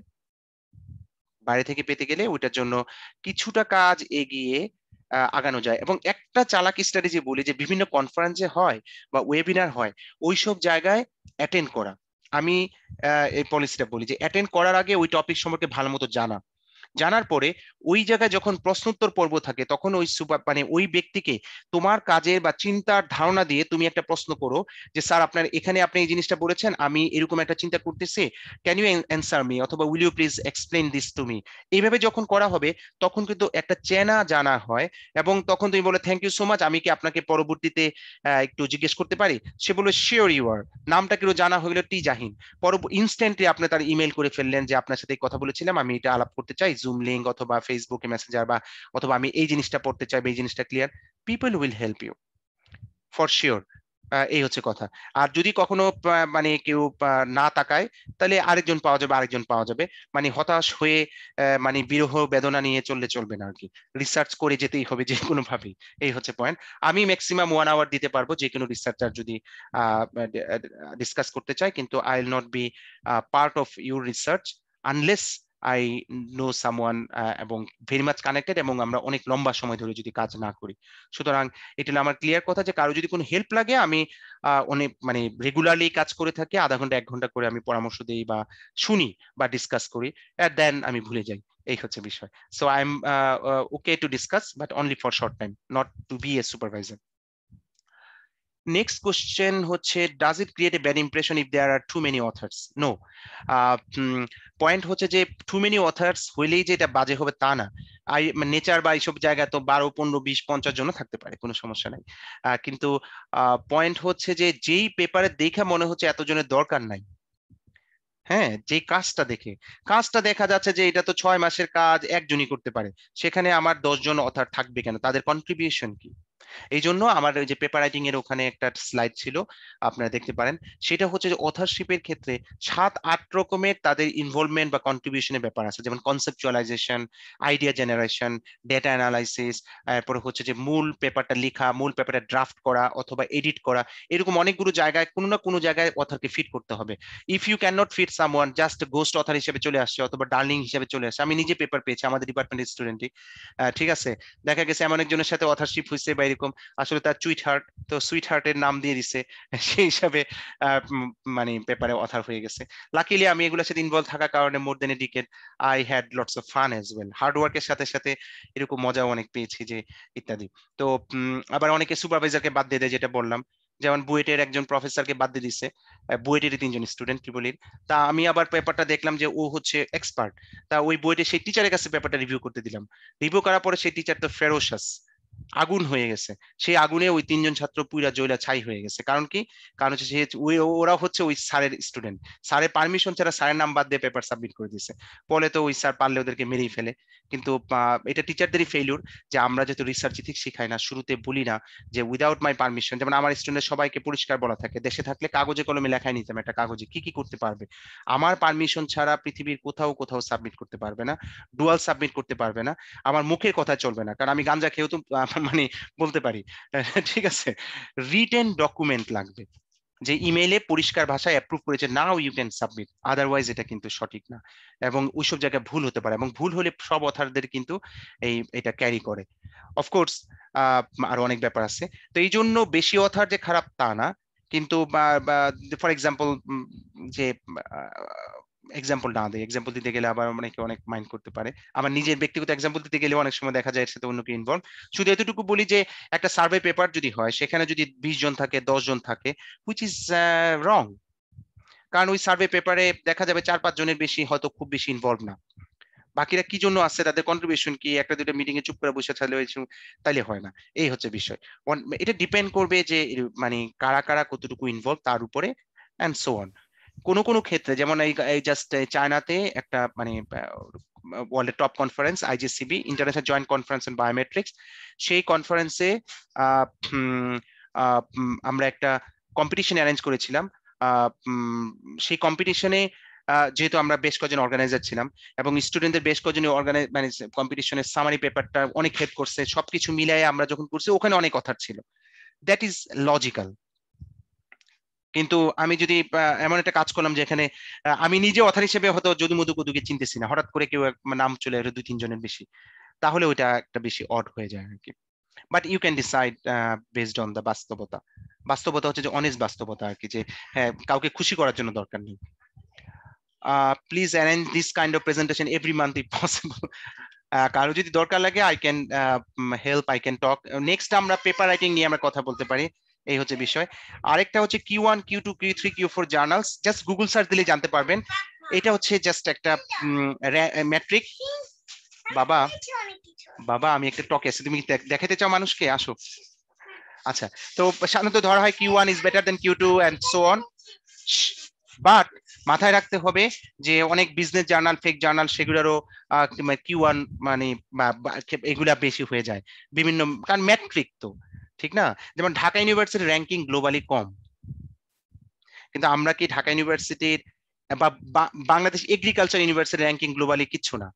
[SPEAKER 2] বাইরে থেকে পেতে গেলে ওইটার জন্য কিছুটা কাজ এগিয়ে আগানো যায় এবং একটা চালাক স্টাডি যে বলি যে বিভিন্ন কনফারেন্সে হয় বা ওয়েবিনার হয় ওইসব জায়গায় অ্যাটেন্ড করা আমি এই পলিসিটা বলি যে অ্যাটেন্ড করার আগে ওই টপিক সম্পর্কে ভালো মতো জানা জানার পরে ওই জায়গায় যখন প্রশ্নোত্তর পর্ব থাকে তখন ওই সুপার মানে ওই ব্যক্তিকে তোমার কাজের বা চিন্তার ধারণা দিয়ে তুমি একটা প্রশ্ন করো যে স্যার আপনার এখানে আপনি এই জিনিসটা বলেছেন আমি এরকম একটা চিন্তা করতেছি ক্যান ইউ অ্যান্সার মি অথবা will you please explain this তুমি এইভাবে যখন করা হবে তখন কিন্তু একটা চেনা জানা হয় এবং তখন তুমি বলে থ্যাংক ইউ সো মাচ আমি কি আপনাকে পরবর্তীতে একটু জিজ্ঞেস করতে পারি সে বললো শিওর ইউ আর নামটা কেউ জানা হয়ে গেলো টি জাহিন পর ইনস্ট্যান্টলি আপনি তার ইমেল করে ফেললেন যে আপনার সাথে কথা বলেছিলাম আমি এটা আলাপ করতে চাই জুম লিঙ্ক অথবা ফেসবুকে মেসেঞ্জার বা অথবা আমি এই জিনিসটা পড়তে চাই এই জিনিসটা clear people will help you for sure এই হচ্ছে কথা আর যদি কখনো মানে কেউ না তাকায় তাহলে আরেকজন পাওয়া যাবে আরেকজন পাওয়া যাবে মানে হতাশ হয়ে মানে বিরহ বেদনা নিয়ে চললে চলবে না আর কি রিসার্চ করে যেতেই হবে যে কোনো ভাবে এই হচ্ছে পয়েন্ট আমি ম্যাক্সিমাম ওয়ান আওয়ার দিতে পারবো যে কোনো রিসার্চার যদি ডিসকাস করতে চাই কিন্তু I will not be part of your research unless I know someone এবং ভেরি মাচ কানেক্টেড এবং আমরা অনেক লম্বা সময় ধরে যদি কাজ না করি সুতরাং এটা আমার ক্লিয়ার কথা যে কারো যদি কোনো হেল্প লাগে আমি অনেক মানে রেগুলারলি কাজ করে থাকি আধা ঘন্টা এক ঘন্টা করে আমি পরামর্শ দিই বা শুনি বা ডিসকাস করি দেন আমি ভুলে যাই এই হচ্ছে বিষয় so I am okay to discuss but only for short time not to be a supervisor next question হচ্ছে does it create a bad impression if there are too many authors no point হচ্ছে যে two many authors হইলেই যে এটা বাজে হবে তা না মানে নেচার বা এইসব জায়গা তো বারো পনেরো বিশ পঞ্চাশ জন থাকতে পারে কোনো সমস্যা নাই কিন্তু পয়েন্ট হচ্ছে যে যেই পেপারে দেখে মনে হচ্ছে এতজনের দরকার নাই হ্যাঁ যে কাজটা দেখে কাজটা দেখা যাচ্ছে যে এটা তো ছয় মাসের কাজ একজনই করতে পারে সেখানে আমার দশজন অথার থাকবে কেন তাদের কন্ট্রিবিউশন কি এই জন্য আমার যে পেপার রাইটিং এর ওখানে একটা স্লাইড ছিল আপনারা দেখতে পারেন সেটা হচ্ছে যে অথারশিপের ক্ষেত্রে সাত আট রকমের তাদের ইনভলভমেন্ট বা কন্ট্রিবিউশনের ব্যাপার আছে যেমন conceptualisation idea generation data analysis তারপরে হচ্ছে যে মূল পেপারটা লেখা মূল পেপারটা ড্রাফট করা অথবা এডিট করা এরকম অনেকগুলো জায়গায় কোনো না কোনো জায়গায় অথারকে ফিট করতে হবে if you can not fit someone just ghost author হিসেবে চলে আসছে অথবা ডার্লিং হিসেবে চলে আসছে আমি নিজে পেপার পেয়েছি আমাদের ডিপার্টমেন্টের স্টুডেন্টই ঠিক আছে দেখা গেছে এমন একজনের সাথে অথারশিপ হয়েছে বা এরকম এরকম আসলে তার চুইট হার্ট তো সুইট হার্টের নাম দিয়ে দিছে সেই হিসাবে মানে পেপারে অথার হয়ে গেছে লাকিলি আমি এগুলোর সাথে ইনভলভ থাকার কারণে more than a decade I had lots of fun as well হার্ডওয়ার্কের সাথে সাথে এরকম মজাও অনেক পেয়েছি যে ইত্যাদি তো আবার অনেকে সুপারভাইজারকে বাদ দিয়ে দেয় যেটা বললাম যেমন বুয়েটের একজন প্রফেসরকে বাদ দিয়ে দিছে বুয়েটেরই তিনজন স্টুডেন্ট ট্রিপলির তা আমি আবার পেপারটা দেখলাম যে ও হচ্ছে এক্সপার্ট তা ওই বুয়েটে সেই টিচারের কাছে পেপারটা রিভিউ করতে দিলাম রিভিউ করার পরে সেই টিচার তো ফেরোশাস আগুন হয়ে গেছে সেই আগুনে ওই তিনজন ছাত্র পুইরা জয়লা ছাই হয়ে গেছে কারণ কি কারণ হচ্ছে সে ওই ওরা হচ্ছে ওই স্যারের স্টুডেন্ট স্যারের পারমিশন ছাড়া স্যারের নাম বাদ দিয়ে পেপার সাবমিট করে দিয়েছে ফলে তো ওই স্যার পারলে ওদেরকে মেরেই ফেলে কিন্তু এটা টিচারদেরই ফেইলিউর যে আমরা যেহেতু রিসার্চ ইথিক শিখাই না শুরুতে বলি না যে উইদাউট মাই পারমিশন যেমন আমার স্টুডেন্ট সবাইকে পরিষ্কার বলা থাকে দেশে থাকলে কাগজে কলমে লেখাই নিতাম একটা কাগজে কি কি করতে পারবে আমার পারমিশন ছাড়া পৃথিবীর কোথাও কোথাও সাবমিট করতে পারবে না ডুয়াল সাবমিট করতে পারবে না আমার মুখের কথা চলবে না কারণ আমি গাঞ্জা খেয়েও তো মানে বলতে পারি ঠিক আছে রিটেন ডকুমেন্ট লাগবে যে ইমেইলে পরিষ্কার ভাষায় অ্যাপ্রুভ করেছে now you can submit otherwise এটা কিন্তু সঠিক না এবং ওইসব জায়গায় ভুল হতে পারে এবং ভুল হলে সব অথারদের কিন্তু এই এটা ক্যারি করে অফকোর্স আর অনেক ব্যাপার আছে তো এই জন্য বেশি অথার যে খারাপ তা না কিন্তু ফর এক্সাম্পল যে এক্সাম্পল না দেয় এক্সাম্পল দিতে গেলে আবার অনেকে অনেক মাইন্ড করতে পারে আবার নিজের ব্যক্তিগত এক্সাম্পল দিতে গেলে অনেক সময় দেখা যায় এর সাথে অন্যকে ইনভলভ শুধু এতটুকু বলি যে একটা সার্ভে পেপার যদি হয় সেখানে যদি বিশ জন থাকে দশ জন থাকে হুইচ ইজ রং কারণ ওই সার্ভে পেপারে দেখা যাবে চার পাঁচ জনের বেশি হয়তো খুব বেশি ইনভলভ না বাকিরা কি জন্য আসছে তাদের কন্ট্রিবিউশন কি একটা দুটো মিটিং এ চুপ করে বসে থাকলে তাইলে হয় না এই হচ্ছে বিষয় এটা ডিপেন্ড করবে যে মানে কারা কারা কতটুকু ইনভলভ তার উপরে অ্যান্ড সো অন কোনো কোনো ক্ষেত্রে যেমন এই জাস্ট চায়নাতে একটা মানে ওয়ার্ল্ডের top conference IJCB international joint conference on biometrics সেই কনফারেন্সে আমরা একটা কম্পিটিশন অ্যারেঞ্জ করেছিলাম সেই কম্পিটিশনে যেহেতু আমরা বেশ কজন অর্গানাইজার ছিলাম এবং স্টুডেন্টদের বেশ কজন অর্গানাইজ মানে কম্পিটিশনের সামারি পেপারটা অনেক হেল্প করছে সবকিছু মিলাই আমরা যখন করছি ওখানে অনেক কথা ছিল দ্যাট ইজ লজিক্যাল কিন্তু আমি যদি এমন একটা কাজ করলাম যেখানে আমি নিজে অথার হিসেবে হয়তো যদু মধু কদুকে চিনতেছি না হঠাৎ করে কেউ নাম চলে এলো দুই তিনজনের বেশি তাহলে ওইটা একটা বেশি অড হয়ে যায় আর কি but you can decide based on the বাস্তবতা বাস্তবতা হচ্ছে যে অনেস্ট বাস্তবতা আর কি যে হ্যাঁ কাউকে খুশি করার জন্য দরকার নেই please arrange this kind of presentation every month if possible কারো যদি দরকার লাগে I can help I can talk next আমরা পেপার রাইটিং নিয়ে আমরা কথা বলতে পারি এই হচ্ছে বিষয় আরেকটা হচ্ছে Q one Q two Q three Q four journals just Google search দিলে জানতে পারবেন এটা হচ্ছে জাস্ট একটা ম্যাট্রিক বাবা বাবা আমি একটা টকে আছি তুমি দেখাতে চাও মানুষকে আসো আচ্ছা তো সাধারণত ধরা হয় Q one is better than Q two and so on but মাথায় রাখতে হবে যে অনেক বিজনেস জার্নাল ফেক জার্নাল সেগুলোরও কিউ ওয়ান মানে এগুলা বেশি হয়ে যায় বিভিন্ন কারণ ম্যাট্রিক তো ঠিক না যেমন ঢাকা ইউনিভার্সিটির র্যাঙ্কিং গ্লোবালি কম কিন্তু আমরা কি ঢাকা ইউনিভার্সিটির বা বাংলাদেশ এগ্রিকালচার ইউনিভার্সিটির র্যাঙ্কিং গ্লোবালি কিচ্ছু না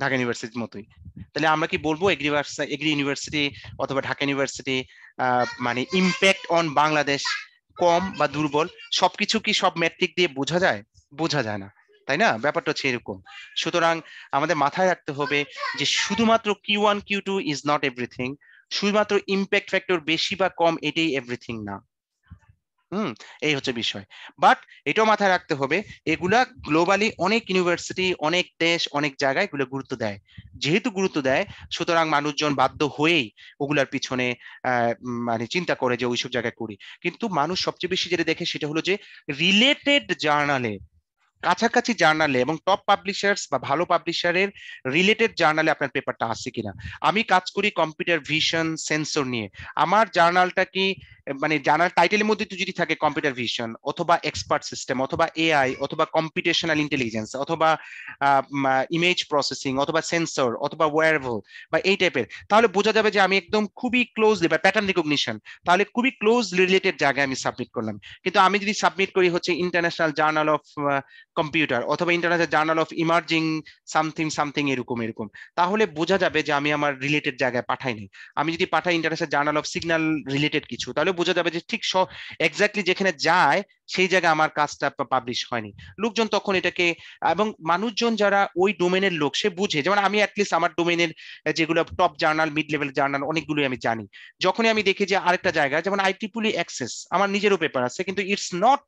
[SPEAKER 2] ঢাকা ইউনিভার্সিটির মতোই তাহলে আমরা কি বলবো এগ্রি ইউনিভার্সিটি অথবা ঢাকা ইউনিভার্সিটি মানে ইম্প্যাক্ট অন বাংলাদেশ কম বা দুর্বল সবকিছু কি সব ম্যাট্রিক দিয়ে বোঝা যায় বোঝা যায় না তাই না ব্যাপারটা হচ্ছে এরকম সুতরাং আমাদের মাথায় রাখতে হবে যে শুধুমাত্র Q one Q two is not everything শুধুমাত্র ইম্প্যাক্ট ফ্যাক্টর বেশি বা কম এটাই এভরিথিং না হুম এই হচ্ছে বিষয় বাট এটাও মাথায় রাখতে হবে এগুলা গ্লোবালি অনেক ইউনিভার্সিটি অনেক দেশ অনেক জায়গায় এগুলো গুরুত্ব দেয় যেহেতু গুরুত্ব দেয় সুতরাং মানুষজন বাধ্য হয়েই ওগুলার পিছনে মানে চিন্তা করে যে ওইসব জায়গায় করি কিন্তু মানুষ সবচেয়ে বেশি যেটা দেখে সেটা হলো যে রিলেটেড জার্নালে কাছাকাছি জার্নালে এবং টপ পাবলিশার্স বা ভালো পাবলিশারের রিলেটেড জার্নালে আপনার পেপারটা আসছে কিনা আমি কাজ করি কম্পিউটার ভিশন সেন্সর নিয়ে আমার জার্নালটা কি মানে জানার টাইটেলের মধ্যে তুই যদি থাকে কম্পিউটার ভিশন অথবা এক্সপার্ট সিস্টেম অথবা এআই অথবা কম্পিউটেশনাল ইন্টেলিজেন্স অথবা ইমেজ প্রসেসিং অথবা সেন্সর অথবা ওয়ারভল বা এই টাইপের তাহলে বোঝা যাবে যে আমি একদম খুবই ক্লোজলি বা প্যাটার্ন রিকগনিশন তাহলে খুবই ক্লোজ রিলেটেড জায়গায় আমি সাবমিট করলাম কিন্তু আমি যদি সাবমিট করি হচ্ছে ইন্টারন্যাশনাল জার্নাল অফ কম্পিউটার অথবা international journal of emerging something something এরকম এরকম তাহলে বোঝা যাবে যে আমি আমার রিলেটেড জায়গায় পাঠাইনি আমি যদি পাঠাই international journal of signal related কিছু তাহলে তাহলে বোঝা যাবে যে ঠিক এক্স্যাক্টলি যেখানে যায় সেই জায়গায় আমার কাজটা পাবলিশ হয়নি লোকজন তখন এটাকে এবং মানুষজন যারা ওই ডোমেনের লোক সে বুঝে যেমন আমি অ্যাটলিস্ট আমার ডোমেনের যেগুলো top journal mid level journal অনেকগুলোই আমি জানি যখনই আমি দেখি যে আরেকটা জায়গা যেমন আইটিপুলি অ্যাক্সেস আমার নিজেরও পেপার আছে কিন্তু it's not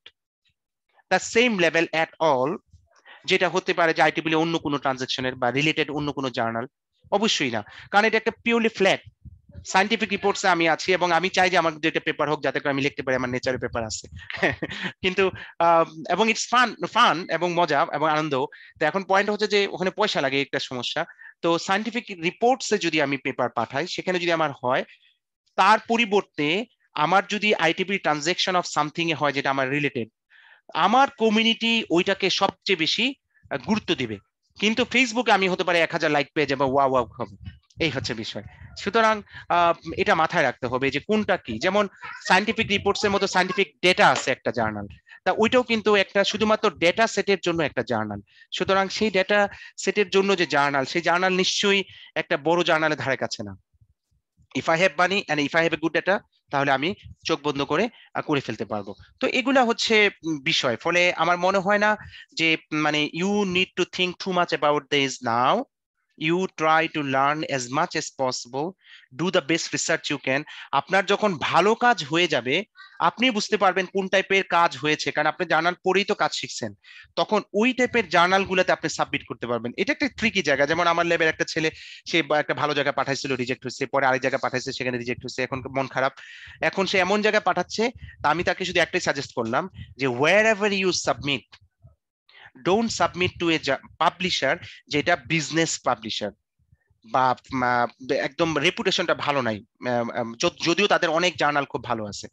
[SPEAKER 2] the same level at all যেটা হতে পারে যে পুলি অন্য কোনো ট্রানজাকশনের বা রিলেটেড অন্য কোনো জার্নাল অবশ্যই না কারণ এটা একটা পিওরলি ফ্ল্যাট সাইন্টিফিক রিপোর্টসে আমি আছি এবং আমি চাই যে আমার যেটা পেপার হোক যাতে করে আমি লিখতে পারি আমার নেচারের পেপার আছে কিন্তু এবং ইটস ফান ফান এবং মজা এবং আনন্দ তো এখন পয়েন্ট হচ্ছে যে ওখানে পয়সা লাগে একটা সমস্যা তো সাইন্টিফিক রিপোর্টসে যদি আমি পেপার পাঠাই সেখানে যদি আমার হয় তার পরিবর্তে আমার যদি আইটিপি ট্রানজেকশন অফ সামথিং এ হয় যেটা আমার রিলেটেড আমার কমিউনিটি ওইটাকে সবচেয়ে বেশি গুরুত্ব দিবে কিন্তু ফেসবুকে আমি হতে পারে এক হাজার লাইক পেয়ে যাবো ওয়া ওয়া হবে এই হচ্ছে বিষয় সুতরাং এটা মাথায় রাখতে হবে যে কোনটা কি যেমন সাইন্টিফিক রিপোর্টসের মতো সাইন্টিফিক ডেটা আছে একটা জার্নাল তা ওইটাও কিন্তু একটা শুধুমাত্র ডেটা সেটের জন্য একটা জার্নাল সুতরাং সেই ডেটা সেটের জন্য যে জার্নাল সেই জার্নাল নিশ্চয়ই একটা বড় জার্নালের ধারে কাছে না if I have money and if I have a good data তাহলে আমি চোখ বন্ধ করে করে ফেলতে পারবো তো এগুলা হচ্ছে বিষয় ফলে আমার মনে হয় না যে মানে you need to think too much about this now you try to learn as much as possible do the best research you can আপনার যখন ভালো কাজ হয়ে যাবে আপনি বুঝতে পারবেন কোন টাইপের কাজ হয়েছে কারণ আপনি জার্নাল পড়েই তো কাজ শিখছেন তখন ওই টাইপের জার্নালগুলোতে আপনি সাবমিট করতে পারবেন এটা একটা ট্রিকি জায়গা যেমন আমার ল্যাবের একটা ছেলে সে একটা ভালো জায়গায় পাঠাইছিল রিজেক্ট হয়েছে পরে আরেক জায়গায় পাঠাইছে সেখানে রিজেক্ট হয়েছে এখন মন খারাপ এখন সে এমন জায়গায় পাঠাচ্ছে তা আমি তাকে শুধু একটাই সাজেস্ট করলাম যে wherever you submit don't submit to a publisher যেটা বিজনেস পাবলিশার বা একদম রেপুটেশনটা ভালো নাই যদিও তাদের অনেক জার্নাল খুব ভালো আছে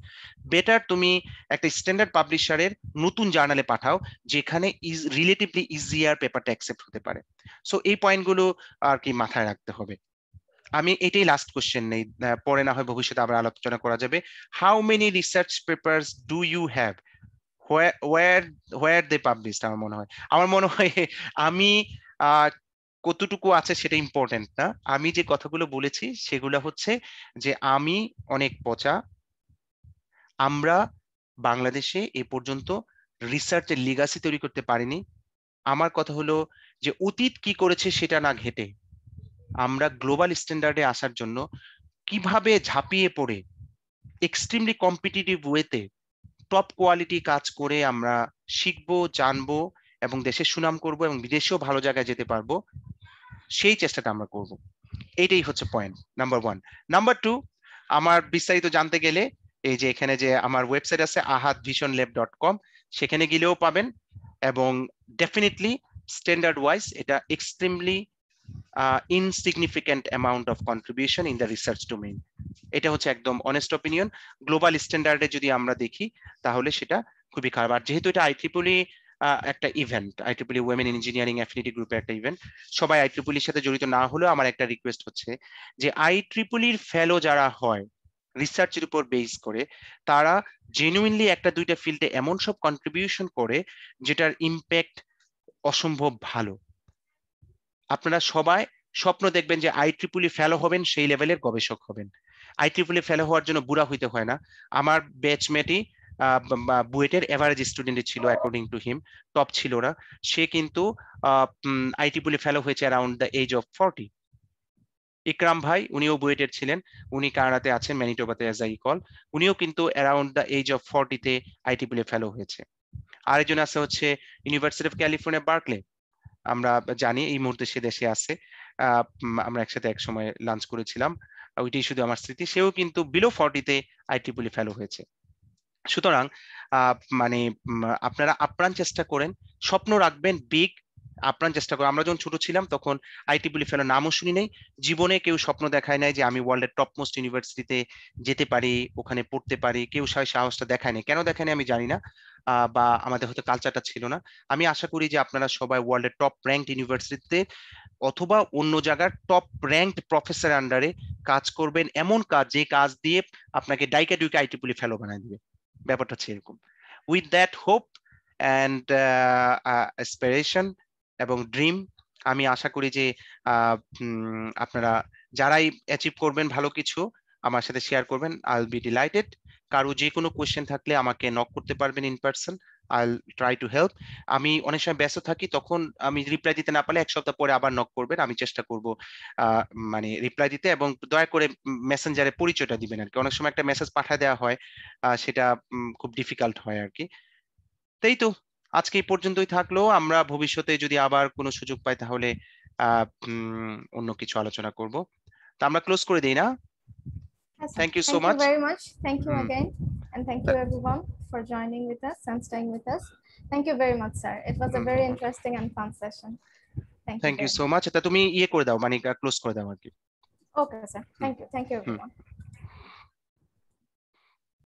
[SPEAKER 2] বেটার তুমি একটা স্ট্যান্ডার্ড পাবলিশারের নতুন জার্নালে পাঠাও যেখানে ইজ রিলেটিভলি ইজিয়ার পেপারটা অ্যাকসেপ্ট হতে পারে সো এই পয়েন্টগুলো আর কি মাথায় রাখতে হবে আমি এটাই লাস্ট কোশ্চেন নেই পরে না হয় ভবিষ্যতে আবার আলোচনা করা যাবে how many research paper do you have where where where they আমার মনে হয় আমার মনে হয় আমি কতটুকু আছে সেটা ইম্পর্টেন্ট না আমি যে কথাগুলো বলেছি সেগুলো হচ্ছে যে আমি অনেক পচা আমরা বাংলাদেশে এ পর্যন্ত রিসার্চের লিগাসি তৈরি করতে পারিনি আমার কথা হলো যে অতীত কি করেছে সেটা না ঘেটে আমরা গ্লোবাল স্ট্যান্ডার্ডে আসার জন্য কিভাবে ঝাঁপিয়ে পড়ে এক্সট্রিমলি কম্পিটিটিভ ওয়েতে টপ কোয়ালিটি কাজ করে আমরা শিখব জানবো এবং দেশের সুনাম করব এবং বিদেশেও ভালো জায়গায় যেতে পারবো সেই চেষ্টাটা আমরা করব এইটাই হচ্ছে point number one number two আমার বিস্তারিত জানতে গেলে এই যে এখানে যে আমার ওয়েবসাইট আছে আহাত ভিশন লেব ডট কম সেখানে গেলেও পাবেন এবং ডেফিনেটলি স্ট্যান্ডার্ড ওয়াইজ এটা extremely uh, insignificant amount of contribution in the research domain এটা হচ্ছে একদম অনেস্ট অপিনিয়ন গ্লোবাল স্ট্যান্ডার্ডে যদি আমরা দেখি তাহলে সেটা খুবই খারাপ আর যেহেতু এটা e, আইট্রিপুলি একটা ইভেন্ট আইট্রিপুলি ওয়েমেন ইঞ্জিনিয়ারিং অ্যাফিনিটি গ্রুপের একটা ইভেন্ট সবাই আইট্রিপুলির e সাথে জড়িত না হলেও আমার একটা রিকোয়েস্ট হচ্ছে যে আইট্রিপুলির e ফেলো যারা হয় রিসার্চের উপর বেস করে তারা জেনুইনলি একটা দুইটা ফিল্ডে এমন সব কন্ট্রিবিউশন করে যেটার ইম্প্যাক্ট অসম্ভব ভালো আপনারা সবাই স্বপ্ন দেখবেন যে আই ট্রিপুলি ফেলো হবেন সেই লেভেলের গবেষক হবেন আই ট্রিপুলি ফেলো হওয়ার জন্য বুড়া হইতে হয় না আমার ব্যাচমেটই বুয়েটের এভারেজ স্টুডেন্ট ছিল অ্যাকর্ডিং টু হিম টপ ছিল না সে কিন্তু আইটি পুলে ফেলো হয়েছে around the age of forty Ikram ভাই উনিও বুয়েটের ছিলেন উনি কানাডাতে আছেন ম্যানিটোবাতে অ্যাজ আই কল উনিও কিন্তু অ্যারাউন্ড দ্য এজ অফ ফর্টিতে আইটি পুলে ফেলো হয়েছে আরেকজন আছে হচ্ছে ইউনিভার্সিটি অফ ক্যালিফোর্নিয়া বার্কলে আমরা জানি এই মুহূর্তে সে দেশে আছে আমরা একসাথে এক সময় লাঞ্চ করেছিলাম ওইটাই শুধু আমার স্মৃতি সেও কিন্তু বিলো ফর্টিতে পুলি ফেলো হয়েছে সুতরাং মানে আপনারা আপ্রাণ চেষ্টা করেন স্বপ্ন রাখবেন বিগ আপ্রাণ চেষ্টা করো আমরা যখন ছোট ছিলাম তখন আইটি ফেলো নামও শুনি নাই জীবনে কেউ স্বপ্ন দেখায় নাই যে আমি ওয়ার্ল্ডের টপ মোস্ট ইউনিভার্সিটিতে যেতে পারি ওখানে পড়তে পারি কেউ সেই সাহসটা দেখায় নাই কেন দেখায় নাই আমি জানি না বা আমাদের হয়তো কালচারটা ছিল না আমি আশা করি যে আপনারা সবাই ওয়ার্ল্ডের টপ র্যাঙ্ক ইউনিভার্সিটিতে অথবা অন্য জায়গার টপ র্যাঙ্ক প্রফেসর আন্ডারে কাজ করবেন এমন কাজ যে কাজ দিয়ে আপনাকে ডাইকা ডুইকা আইটি পুলি ফেলো বানায় দিবে ব্যাপারটা হচ্ছে এরকম with that hope and aspiration এবং ড্রিম আমি আশা করি যে আপনারা যারাই অ্যাচিভ করবেন ভালো কিছু আমার সাথে শেয়ার করবেন আইল বি ডিলাইটেড কারো যে কোনো কোয়েশ্চেন থাকলে আমাকে নক করতে পারবেন in person I'll try to help আমি অনেক সময় ব্যস্ত থাকি তখন আমি রিপ্লাই দিতে না পারলে এক সপ্তাহ পরে আবার নক করবেন আমি চেষ্টা করব মানে রিপ্লাই দিতে এবং দয়া করে মেসেঞ্জারে পরিচয়টা দিবেন আর কি অনেক সময় একটা মেসেজ পাঠা দেওয়া হয় সেটা খুব ডিফিকাল্ট হয় আর কি তাই তো আজকে এই পর্যন্তই থাকলো আমরা ভবিষ্যতে যদি আবার কোনো সুযোগ পাই তাহলে অন্য কিছু আলোচনা করব তা আমরা ক্লোজ করে দেই না thank you so much very
[SPEAKER 1] much thank you again and thank you everyone for joining with us and staying with us thank you very much sir it was a very interesting and fun session thank you thank you so
[SPEAKER 2] much এটা তুমি ইয়ে করে দাও মানে close করে দাও
[SPEAKER 1] আর কি okay sir thank you thank you everyone